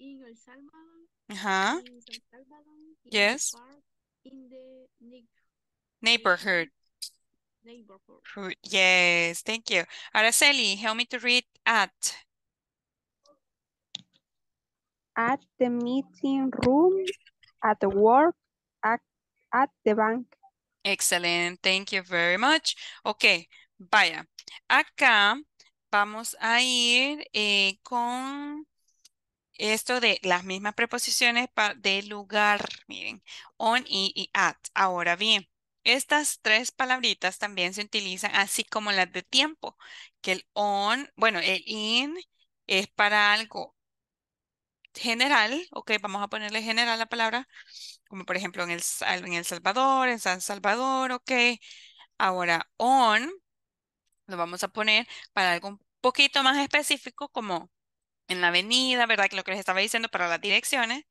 in El Salvador. Uh-huh. In Salvador. In yes. Park, in the neighborhood. Neighborhood. Yes, thank you. Araceli, help me to read at. At the meeting room, at the work, at, at the bank. Excellent, thank you very much. Okay, vaya. Acá vamos a ir eh, con esto de las mismas preposiciones de lugar, miren, on y, at. Ahora bien, estas tres palabritas también se utilizan así como las de tiempo, que el on, bueno, el in es para algo general, ok, vamos a ponerle general la palabra, como por ejemplo en El, en el Salvador, en San Salvador, ok. Ahora, on lo vamos a poner para algo un poquito más específico como en la avenida, ¿verdad? Que lo que les estaba diciendo para las direcciones.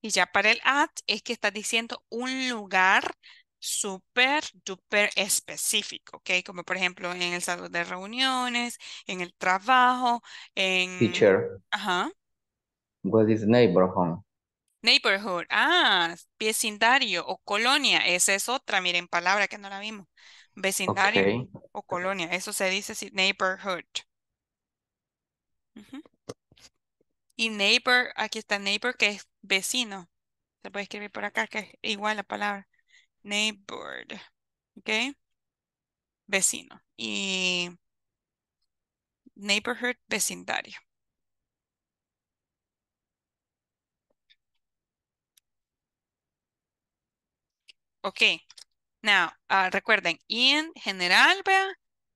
Y ya para el at es que está diciendo un lugar súper, súper específico, ¿ok? Como por ejemplo en el salón de reuniones, en el trabajo, en... Teacher. Ajá. What is neighborhood? Neighborhood. Ah, vecindario o colonia. Esa es otra, miren, palabra que no la vimos vecindario o colonia. Eso se dice si, neighborhood. Y neighbor, aquí está neighbor que es vecino. Se puede escribir por acá que es igual la palabra. Neighbor. ¿Ok? Vecino. Y neighborhood, vecindario. Ok, Now, uh, recuerden, in general, vea,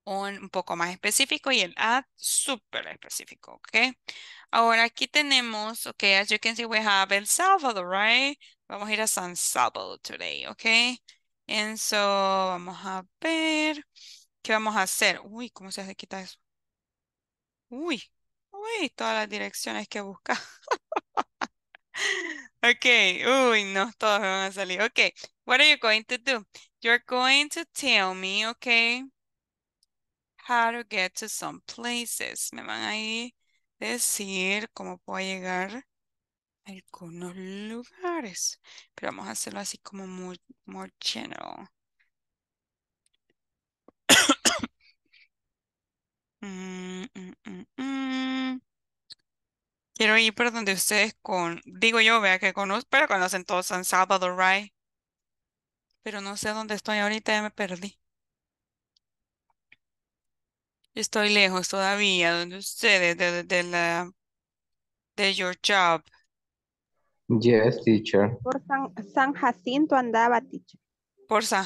un, poco más específico y el at súper específico, ¿ok? Ahora aquí tenemos, ok, as you can see, we have El Salvador, right? Vamos a ir a San Salvador today, ¿ok? And so, vamos a ver, ¿qué vamos a hacer? Uy, ¿cómo se hace quitar eso? Uy, uy, todas las direcciones que busca. ok, uy, no, todas me van a salir. Ok, what are you going to do? You're going to tell me, okay, how to get to some places. Me van a decir cómo puedo llegar a algunos lugares. Pero vamos a hacerlo así como muy more general. Mm, mm, mm, Quiero ir por donde ustedes con, digo yo, vea que conozco, pero conocen todos San Salvador, right? pero no sé dónde estoy ahorita, ya me perdí. Estoy lejos todavía, donde ustedes, de, de la, de your job. Yes, teacher. Por San, San Jacinto andaba, teacher. Por San,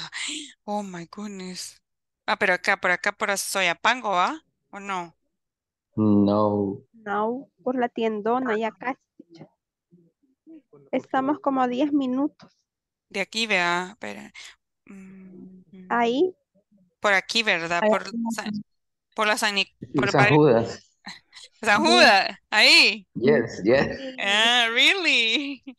oh my goodness. Ah, pero acá, por acá, por Soyapango, ¿ah? ¿O no? No. No, por la tiendona, ya casi. Estamos como 10 minutos. De aquí, vea. Pero, mm, Ahí. Por aquí, ¿verdad? por, por la San, por San Judas. San Judas, ahí. Yes, yes. Ah, really?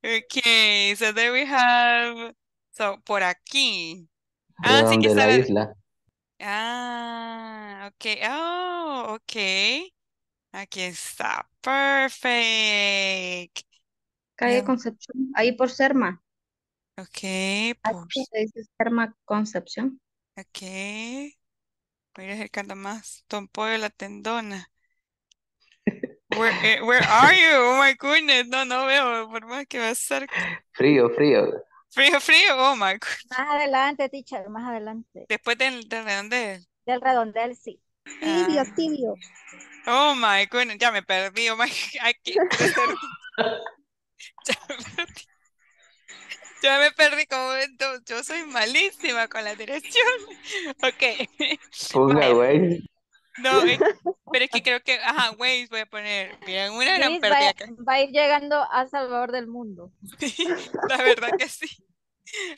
Okay, so there we have. So, por aquí. Ah, sí que la isla. Ah, okay. Oh, okay. Aquí está. Perfect. Calle em, Concepción, ahí por Serma. Okay, Aquí pues se dice karma concepción. Okay. Voy a ir acercando más. de la tendona. Where, eh, where are you? Oh my goodness. No, no veo. Por más que va cerca. Frío, frío. Frío, frío. Oh my goodness. Más adelante, teacher. Más adelante. Después del, del redondel. Del redondel, sí. Tibio, ah. tibio. Oh my goodness. Ya me perdí. Oh my. Aquí. ya me perdí. Yo me perdí como yo soy malísima con la dirección. Ok. Ponga güey. No, eh, pero es que creo que, ajá, Waze voy a poner. bien una gran perdida. Va, a ir llegando a Salvador del Mundo. Sí, la verdad que sí.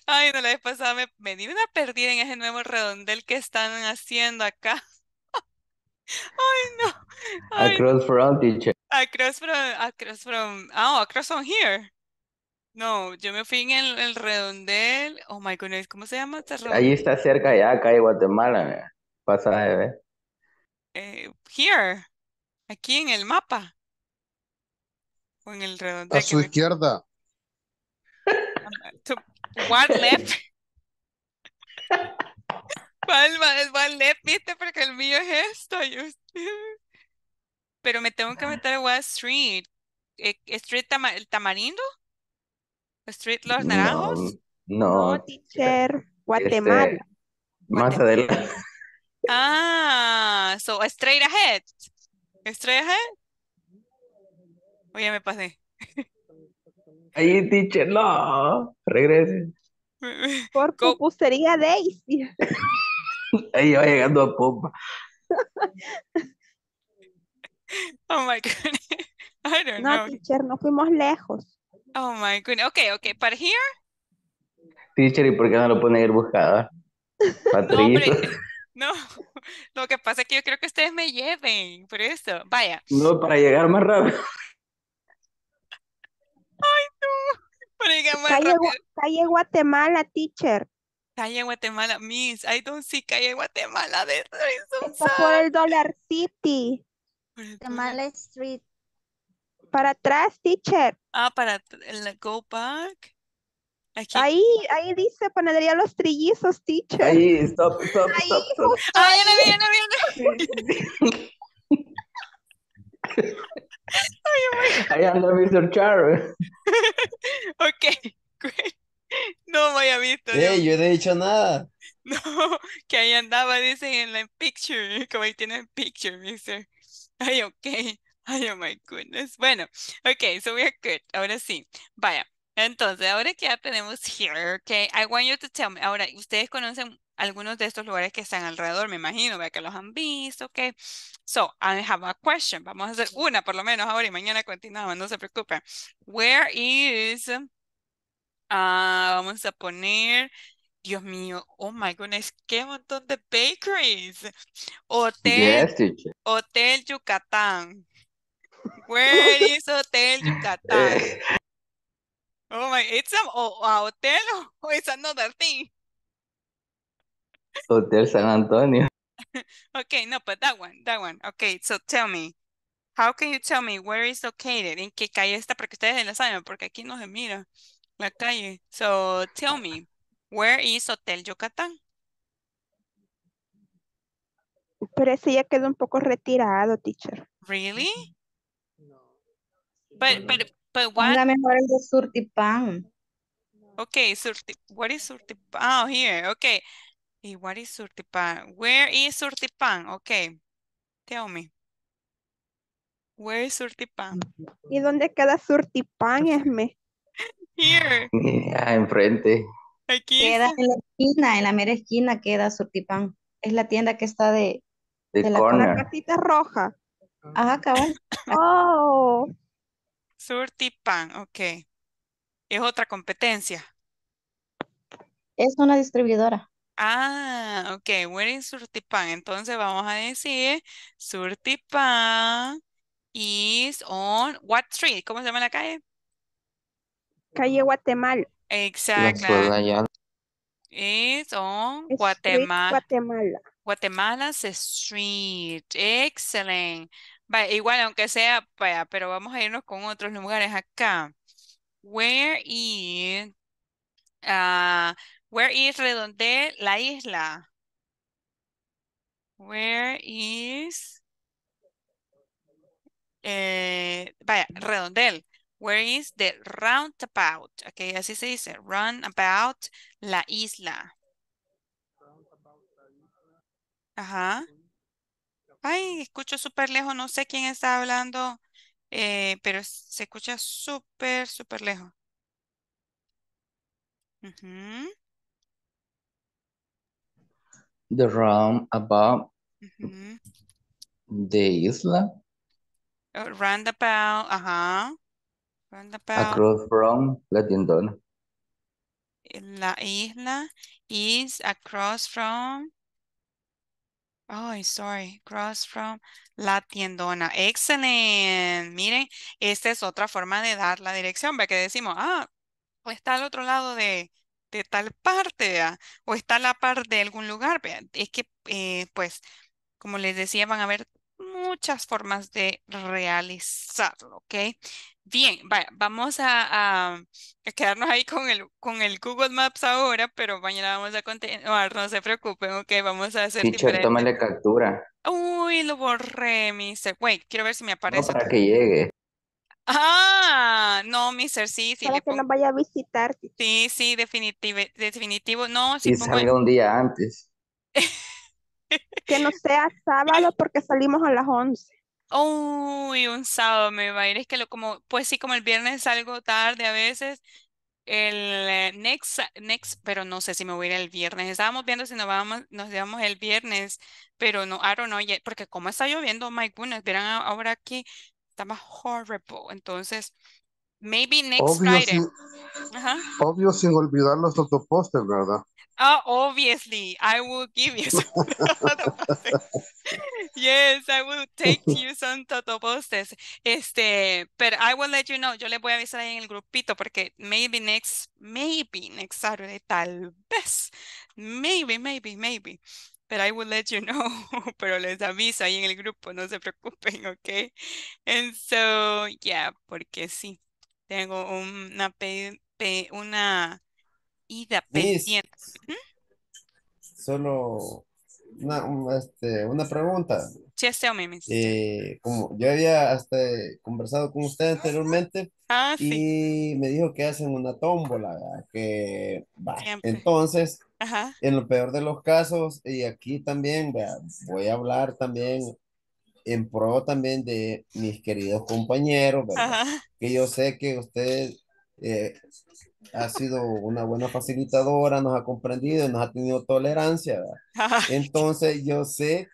Ay, no, la vez pasada me, me di una perdida en ese nuevo redondel que están haciendo acá. Ay, no. across from, teacher. Across from, across from, oh, across from here. No, yo me fui en el, redondel. Oh my goodness, ¿cómo se llama Ahí está cerca ya, acá de Guatemala, Pasaje, ¿ves? Eh, here, aquí en el mapa. O en el redondel. A su izquierda. To left? ¿Cuál left? Viste, porque el mío es esto. Pero me tengo que meter a Wall Street. Eh, ¿Street el Tamarindo? Street Los Naranjos. No, este, teacher. Este, Guatemala. más adelante. Ah, so straight ahead. Straight ahead. Oye, me pasé. Ahí, teacher, no. Regrese. Por de Daisy. Ahí va llegando a popa, Oh my God. I don't no, teacher, no fuimos lejos. Oh my goodness. Ok, ok. Para here. Teacher, ¿y por qué no lo pone en ir Patricio. No, no, lo que pasa es que yo creo que ustedes me lleven por eso. Vaya. No, para llegar más rápido. Ay, no. Para llegar más rápido. Calle Guatemala, teacher. Calle Guatemala, Miss. I don't see Calle Guatemala. De por el Dollar City. Guatemala Street. Para atrás, teacher. Ah, para el Go Back. Ahí, ahí dice panadería los trillizos, teacher. Ahí, stop, stop, ahí, stop. stop. Ah, ahí, viene, viene, viene. Ay, Ahí Mr. Char. ok, No me había visto. Hey, eh, yo no he dicho nada. No, que ahí andaba, dicen en la picture, como ahí tienen picture, Mr. Ay, ok. Ay, oh my goodness. Bueno, ok, so we are good. Ahora sí, vaya. Entonces, ahora que ya tenemos here, ok, I want you to tell me. Ahora, ustedes conocen algunos de estos lugares que están alrededor, me imagino, vea que los han visto, ok. So, I have a question. Vamos a hacer una por lo menos ahora y mañana continuamos, no se preocupen. Where is, uh, vamos a poner, Dios mío, oh my goodness, qué montón de bakeries. Hotel, Hotel Yucatán. Where is Hotel Yucatán? Oh my, it's a, hotel or it's another thing? Hotel San Antonio. okay, no, but that one, that one. Okay, so tell me, how can you tell me where is located? ¿En qué calle está? Porque ustedes la saben, porque aquí no se mira la calle. So tell me, where is Hotel Yucatán? Pero ese ya quedó un poco retirado, teacher. Really? Pero, pero, but what? La mejor es de surtipan. Okay, surti, what is surtipan? Ah, oh, here, okay. ¿Y what is surtipan? Where is surtipan? Okay, tell me. Where is surtipan? ¿Y dónde queda surtipan, Esme? Here. Ah, enfrente. Aquí. Queda en la esquina, en la mera esquina queda surtipan. Es la tienda que está de... de la, casita roja. Ah, cabal. oh. Surtipan, ok. Es otra competencia. Es una distribuidora. Ah, ok. Where is Surtipan? Entonces vamos a decir Surtipan is on what street? ¿Cómo se llama la calle? Calle Guatemala. Exacto. Is on Guatemala. Guatemala. Guatemala's Street. Excellent. Vale, igual, aunque sea vaya pero vamos a irnos con otros lugares acá. Where is, uh, where is Redondel, la isla? Where is, eh, vaya, redondel. Where is the roundabout? Ok, así se dice, Roundabout la isla. Ajá ay, escucho súper lejos, no sé quién está hablando, eh, pero se escucha súper, súper lejos. The round about the island oh, Uh, about, ajá. across from La la isla is across from Oh, sorry. Cross from la tiendona. excelente, Miren, esta es otra forma de dar la dirección. Ve que decimos, ah, o está al otro lado de, de tal parte, o está a la par de algún lugar. Es que, eh, pues, como les decía, van a ver muchas formas de realizarlo, ¿ok? Bien, vamos a, quedarnos ahí con el, con el Google Maps ahora, pero mañana vamos a continuar, no se preocupen, ok, vamos a hacer Teacher, tómale captura. Uy, lo borré, mister. Wait, quiero ver si me aparece. No, para que llegue. Ah, no, mister, sí, sí. Para que nos vaya a visitar. Sí, sí, definitivo, definitivo, no. Sí, si salga un día antes. Que no sea sábado porque salimos a las 11. Uy, un sábado me va a ir. Es que lo como, pues sí, como el viernes salgo tarde a veces. El eh, next, next, pero no sé si me voy a ir el viernes. Estábamos viendo si nos vamos, nos llevamos el viernes, pero no, I don't porque como está lloviendo, my goodness, verán ahora aquí, está más horrible. Entonces, Maybe next Friday. Obvio sin olvidar los autoposters, ¿verdad? Ah, obviously, I will give you some Yes, I will take you some totopostes. Este, pero I will let you know. Yo les voy a avisar ahí en el grupito porque maybe next, maybe next Saturday, tal vez. Maybe, maybe, maybe. But I will let you know. pero les aviso ahí en el grupo, no se preocupen, ¿ok? And so, yeah, porque sí. Tengo una, una ida pendiente. Solo una, este, pregunta. Este eh, como yo había hasta este, conversado con usted anteriormente ah, y me dijo que hacen una tómbola, que entonces, en lo peor de los casos, y aquí también voy a hablar también en pro también de mis queridos compañeros, ¿verdad? que yo sé que usted eh, ha sido una buena facilitadora, nos ha comprendido, nos ha tenido tolerancia. Entonces yo sé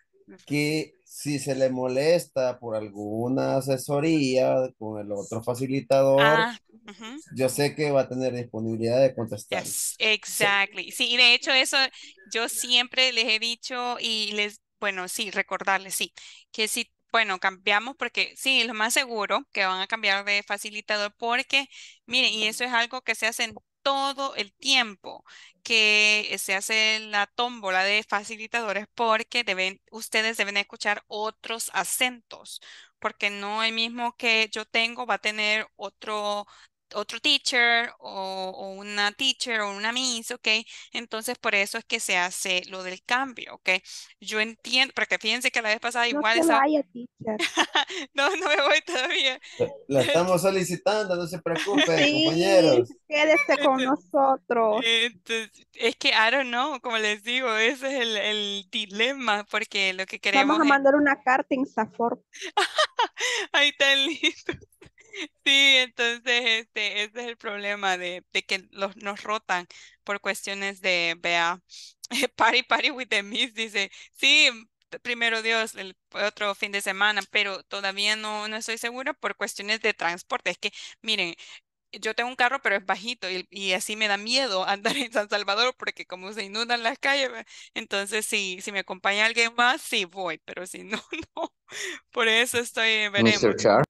que si se le molesta por alguna asesoría con el otro facilitador, ah, yo sé que va a tener disponibilidad de contestar. Yes, exactly. Sí. sí, y de hecho eso yo siempre les he dicho y les bueno, sí, recordarles, sí, que si, bueno, cambiamos porque sí, lo más seguro que van a cambiar de facilitador porque, miren, y eso es algo que se hace en todo el tiempo que se hace la tómbola de facilitadores porque deben, ustedes deben escuchar otros acentos, porque no el mismo que yo tengo va a tener otro otro teacher o, una teacher o una miss, ¿ok? Entonces por eso es que se hace lo del cambio, ¿ok? Yo entiendo, porque fíjense que la vez pasada igual... Esa... no, no me voy todavía. Eh, la estamos solicitando, no se preocupen, sí, compañeros. Quédese con nosotros. Entonces, es que, I don't know, como les digo, ese es el, dilema, porque lo que queremos... Vamos a mandar una carta en Safor. Ahí está el listo. Sí, entonces este, ese es el problema de, de que los, nos rotan por cuestiones de, vea, party, party with the miss, dice, sí, primero Dios, el otro fin de semana, pero todavía no, no estoy segura por cuestiones de transporte. Es que, miren, yo tengo un carro, pero es bajito y, y, así me da miedo andar en San Salvador porque como se inundan las calles, entonces si, si me acompaña alguien más, sí voy, pero si no, no. Por eso estoy, veremos.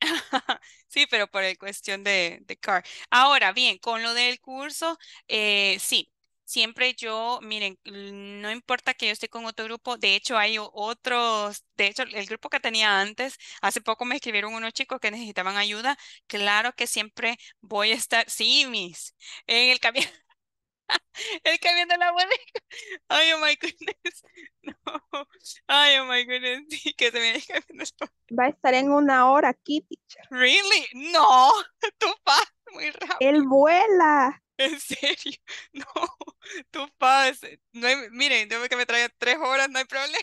sí, pero por el cuestión de, de, car. Ahora, bien, con lo del curso, eh, sí, siempre yo, miren, mm, no importa que yo esté con otro grupo, de hecho hay otros, de hecho el grupo que tenía antes, hace poco me escribieron unos chicos que necesitaban ayuda, claro que siempre voy a estar, sí, mis, en el camino, El camión de la web Ay, oh my goodness. No. Ay, oh my goodness. Sí, se me Va a estar en una hora aquí, Really? No. Tú vas muy rápido. Él vuela. En serio. No. Tú paz No Miren, yo que me traiga tres horas, no hay problema.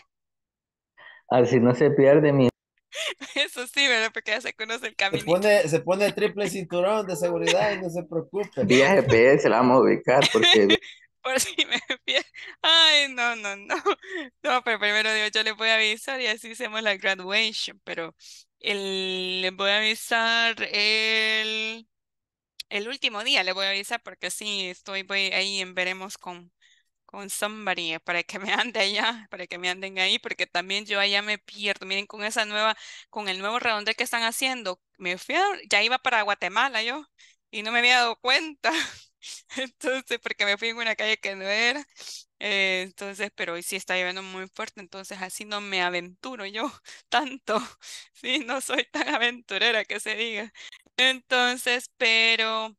Así ah, no se pierde mi Eso sí, ¿verdad? Porque ya se conoce el camino. Se pone, se pone triple cinturón de seguridad y no se preocupe. Vía se la vamos a ubicar porque... Por si me Ay, no, no, no. No, pero primero yo le voy a avisar y así hacemos la graduation, pero el, les voy a avisar el, el último día, le voy a avisar porque sí, estoy voy ahí en veremos con, con somebody para que me ande allá, para que me anden ahí, porque también yo allá me pierdo. Miren, con esa nueva, con el nuevo redondel que están haciendo, me fui ya iba para Guatemala yo y no me había dado cuenta. Entonces, porque me fui en una calle que no era. Eh, entonces, pero hoy sí está lloviendo muy fuerte, entonces así no me aventuro yo tanto. Sí, no soy tan aventurera que se diga. Entonces, pero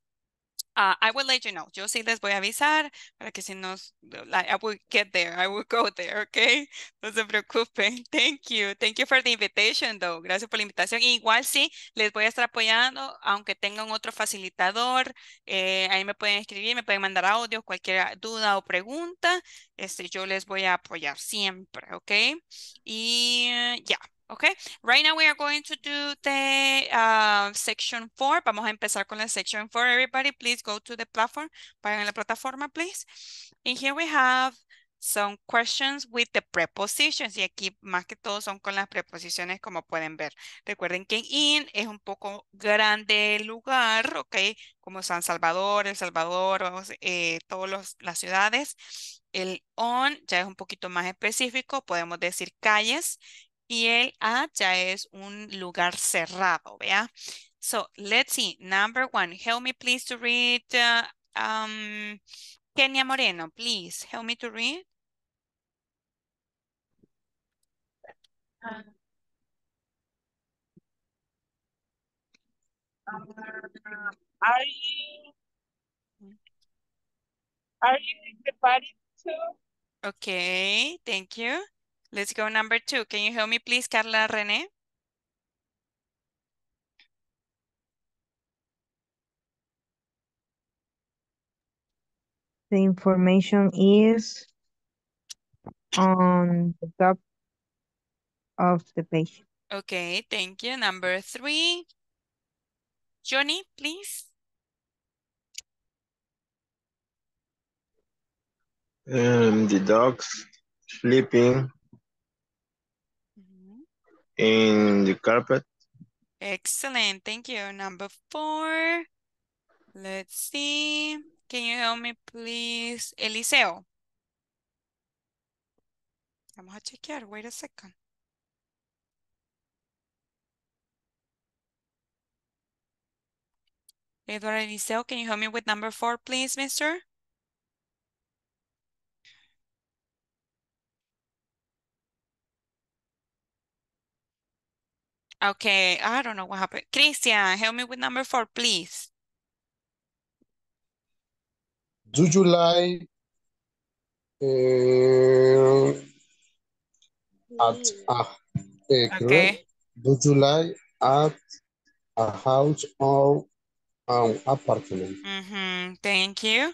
Ah, I will let you know. Yo sí les voy a avisar para que si nos, I will get there. I will go there, okay? No se preocupen. Thank you. Thank you for the invitation, though. Gracias por la invitación. igual sí, les voy a estar apoyando, aunque tengan otro facilitador. Eh, ahí me pueden escribir, me pueden mandar audio, cualquier duda o pregunta. Este, yo les voy a apoyar siempre, okay? Y ya. Okay, right now we are going to do the uh, section four. Vamos a empezar con la section four. Everybody, please go to the platform. Vayan a la plataforma, please. And here we have some questions with the prepositions. Y aquí más que todo son con las preposiciones, como pueden ver. Recuerden que in es un poco grande lugar, ok, como San Salvador, El Salvador, eh, todas las ciudades. El on ya es un poquito más específico. Podemos decir calles y el A ya es un lugar cerrado, ¿vea? So, let's see. Number one, help me please to read Kenya uh, um, Kenia Moreno, please. Help me to read. are you are you in the party too? Okay, thank you. Let's go number two. Can you help me please, Carla René? The information is on the top of the page. Okay, thank you. Number three. Johnny, please. Um, the dog's sleeping in the carpet. Excellent. Thank you. Number four. Let's see. Can you help me, please? Eliseo. Vamos a chequear. Wait a second. Eduardo Eliseo, can you help me with number four, please, mister? Okay, I don't know what happened. Christian, help me with number four, please. Do you like uh, at a, a okay. Do you like at a house or an apartment? Mm -hmm. Thank you.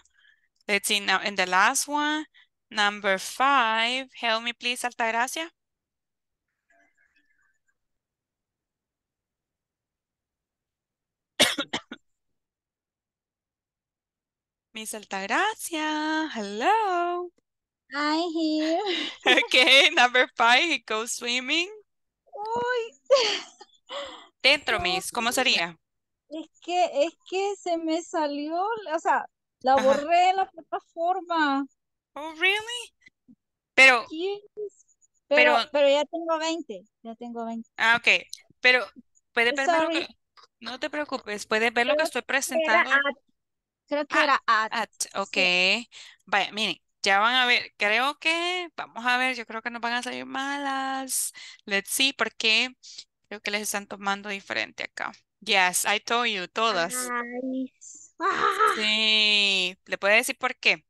Let's see now in the last one. Number five, help me please, Altagracia. Miss Altagracia, hello. I'm here. okay, number five, he goes swimming. Uy. Dentro, Miss, ¿cómo sería? Es que, es que se me salió, o sea, la borré en la plataforma. Oh, really? Pero, pero, pero, ya tengo 20, ya tengo 20. Ah, ok, pero puede ver, lo que, no te preocupes, puedes ver lo que estoy presentando. Creo que ah, era at. ok. Vaya, miren, ya van a ver, creo que, vamos a ver, yo creo que nos van a salir malas. Let's see, porque creo que les están tomando diferente acá. Yes, I told you, todas. ¡Ah! Sí, le puedo decir por qué.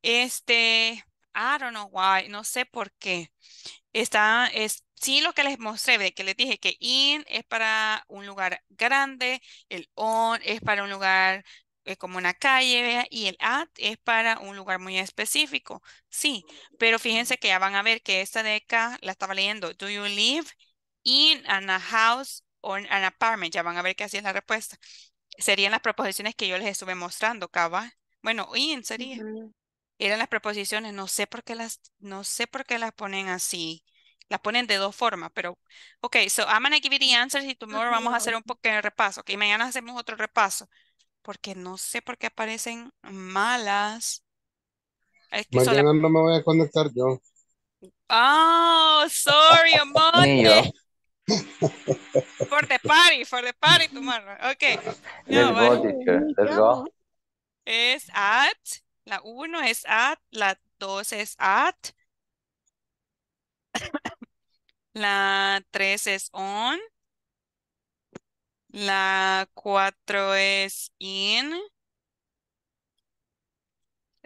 Este, I don't know why, no sé por qué. Está, es, sí, lo que les mostré, que les dije que in es para un lugar grande, el on es para un lugar es como una calle, ¿vea? y el at es para un lugar muy específico. Sí, pero fíjense que ya van a ver que esta de acá la estaba leyendo. Do you live in a house or an apartment? Ya van a ver que así es la respuesta. Serían las proposiciones que yo les estuve mostrando, Cava. Bueno, in sería. Eran las proposiciones. no sé por qué las, no sé por qué las ponen así. Las ponen de dos formas, pero, ok, so I'm to give you the answers y tomorrow vamos a hacer un de repaso, ok, mañana hacemos otro repaso porque no sé por qué aparecen malas. Mañana no me voy a conectar yo. Oh, sorry, Amor. for the party, for the party tomorrow. Okay. Es at, la uno es at, la dos es at, la tres es on, la cuatro es in.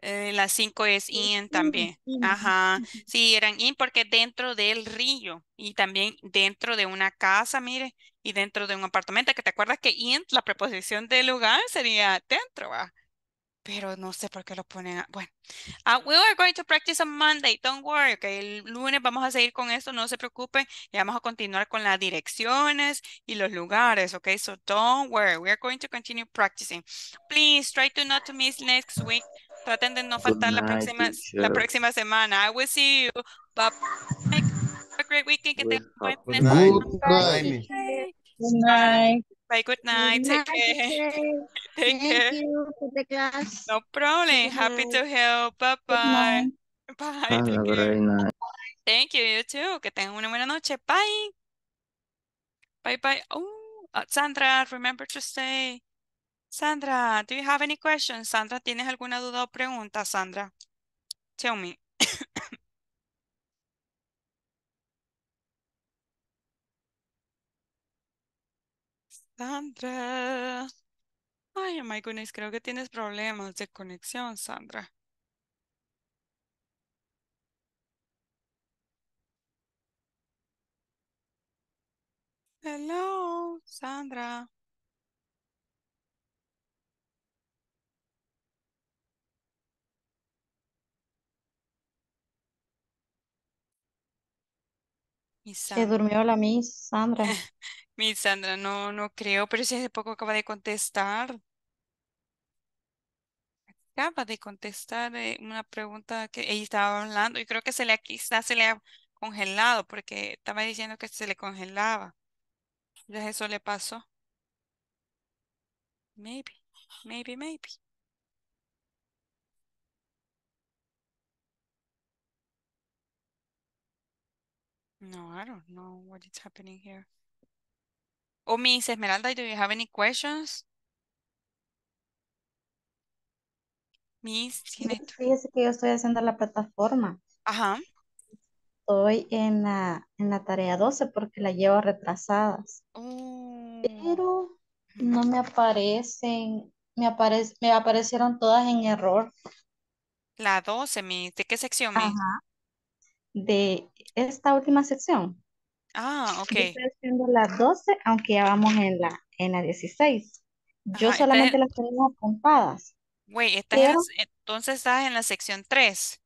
Eh, la cinco es in también. Ajá. Sí, eran in porque dentro del río y también dentro de una casa, mire, y dentro de un apartamento, que te acuerdas que in, la preposición de lugar sería dentro, ¿va? Ah pero no sé por qué lo ponen. Bueno, uh, we are going to practice on Monday, don't worry, okay? El lunes vamos a seguir con esto, no se preocupen, y vamos a continuar con las direcciones y los lugares, okay? So don't worry, we are going to continue practicing. Please try to not to miss next week. Traten de no faltar la próxima la próxima semana. I will see you. Bye. Have a great weekend. Good night. Good night. Bye. Good night. Thank you for the class. No problem. Happy to help. Bye bye. Bye. Thank you. You too. Que tengan una buena noche. Bye. Bye bye. Oh, uh, Sandra, remember to stay. Sandra, do you have any questions? Sandra, ¿tienes alguna duda o pregunta, Sandra? Tell me. Sandra. Ay, oh my goodness, creo que tienes problemas de conexión, Sandra. Hello, Sandra. Se durmió la Miss Sandra. Sandra, no, no creo, pero si hace poco acaba de contestar. Acaba de contestar eh, una pregunta que ella estaba hablando y creo que se le quizás se le ha congelado porque estaba diciendo que se le congelaba. Ya eso le pasó. Maybe, maybe, maybe. No, I don't know what is happening here. Oh, Miss Esmeralda, do you have any questions? Miss, Fíjese que yo estoy haciendo la plataforma. Ajá. Estoy en la, en la tarea 12 porque la llevo retrasadas. Pero oh. no me aparecen, me, me aparecieron todas en error. La 12, Miss, ¿de qué sección, Ajá. De esta última sección. Ah, ok. estoy haciendo las 12, aunque ya vamos en la, en la 16. Yo solamente las tengo apuntadas. Güey, entonces estás en la sección 3.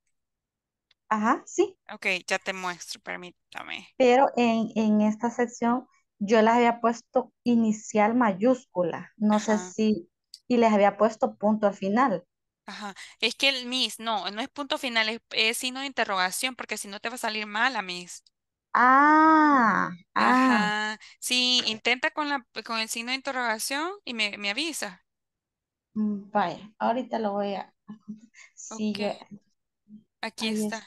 Ajá, sí. Ok, ya te muestro, permítame. Pero en, en esta sección yo las había puesto inicial mayúscula. No sé si... Y les había puesto punto al final. Ajá. Es que el Miss, no, no es punto final, es, es signo de interrogación, porque si no te va a salir mal a Miss. Ah, ah, Sí, intenta con la, con el signo de interrogación y me, me avisa. Vale. Mm, vaya, ahorita lo voy a... Sí, aquí está.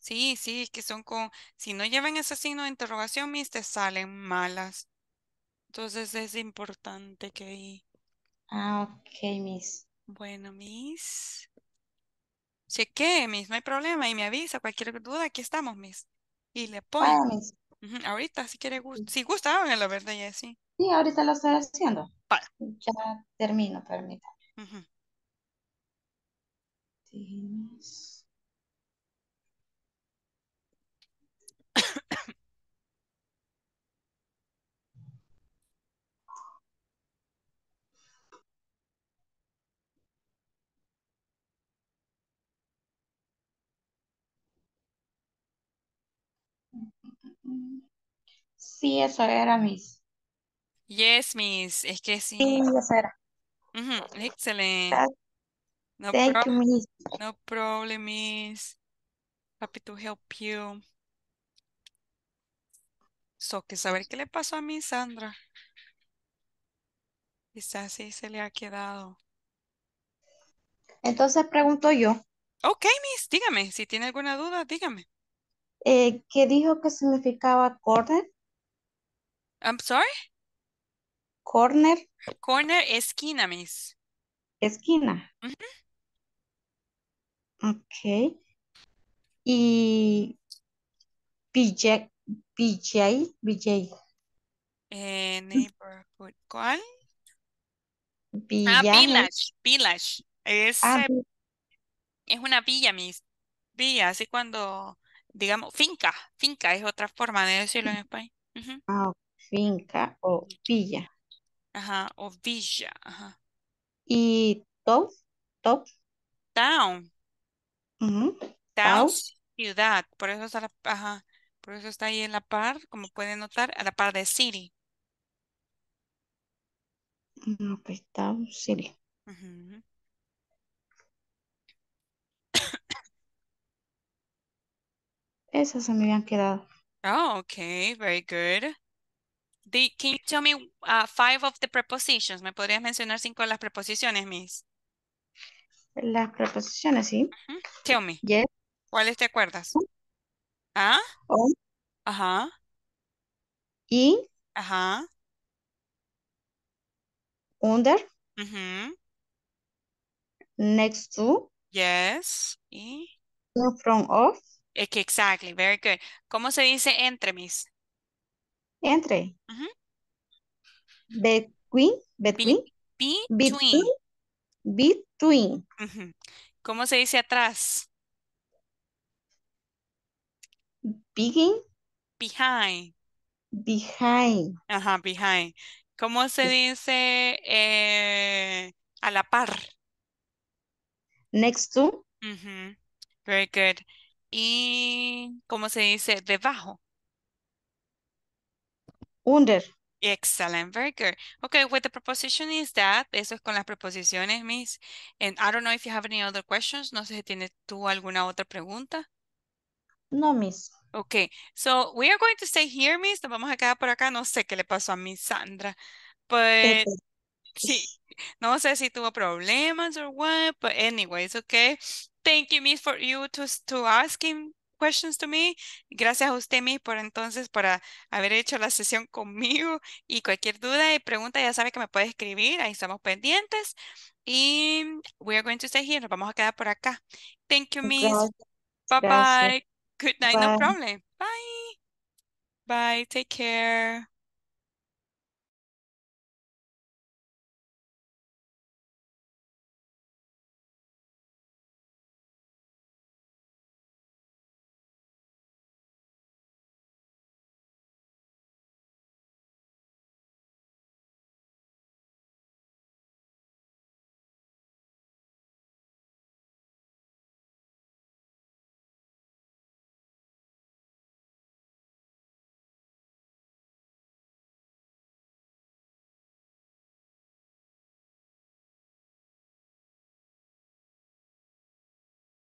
Sí, sí, es que son con, si no llevan ese signo de interrogación, mis te salen malas. Entonces es importante que ahí. Ah, ok, Miss. Bueno, mis. Cheque, mis, no hay problema y me avisa cualquier duda, aquí estamos, mis. Y le pones ah, Ahorita, si quiere, gust si gusta, la ¿verdad, ya Sí, ahorita lo estoy haciendo. Para. Ya termino, permítame. Sí, eso era, Miss. Yes, Miss. Es que sí. Sí, eso era. Excelente. No Thank you, Miss. No problem, Miss. Happy to help you. So, que saber qué le pasó a Miss Sandra. Quizás sí se le ha quedado. Entonces pregunto yo. Ok, Miss, dígame. Si tiene alguna duda, dígame. Eh, ¿Qué dijo que significaba corner. I'm sorry? Corner. Corner, esquina, miss. Esquina. Okay. Ok. Y PJ, BJ, eh, mm. neighborhood, ¿cuál? Village. Ah, village, village. Ah, es, es una villa, miss. villa, así cuando digamos, finca, finca es otra forma de decirlo en español. Ah, finca o villa. Ajá, o villa, ajá. ¿Y top? Top. Town. Town, ciudad, por eso está la, ajá, por eso está ahí en la par, como pueden notar, a la par de city. No, mm, town, city. Esas se me habían quedado. Oh, okay, very good. The, can you tell me uh, five of the prepositions? ¿Me podrías mencionar cinco de las preposiciones, Miss? Las preposiciones, sí. Tell me. Yes. ¿Cuáles te acuerdas? Oh. ¿Ah? Oh. Ajá. Y. Ajá. Under. -huh. Next to. Yes. Y. No from, of. Exactly, very good. ¿Cómo se dice entre, Miss? Entre. Between. Between. between. Between. ¿Cómo se dice atrás? Behind. Behind. Ajá, behind. ¿Cómo se dice eh, a la par? Next to. Very good y, ¿cómo se dice? Debajo. Under. Excellent, very good. Okay, with the preposition is that, eso es con las preposiciones, Miss. And I don't know if you have any other questions. No sé si tienes tú alguna otra pregunta. No, Miss. Okay, so we are going to stay here, Miss. Nos vamos a quedar por acá. No sé qué le pasó a Miss Sandra. But, este. sí, no sé si tuvo problemas or what, but anyways, okay thank you, Miss, for you to, to asking questions to me. Gracias a usted, Miss, por entonces, por haber hecho la sesión conmigo. Y cualquier duda y pregunta, ya sabe que me puede escribir. Ahí estamos pendientes. Y we are going to stay here. Nos vamos a quedar por acá. Thank you, Miss. Bye-bye. Good night. No problem. Bye. Bye. Take care.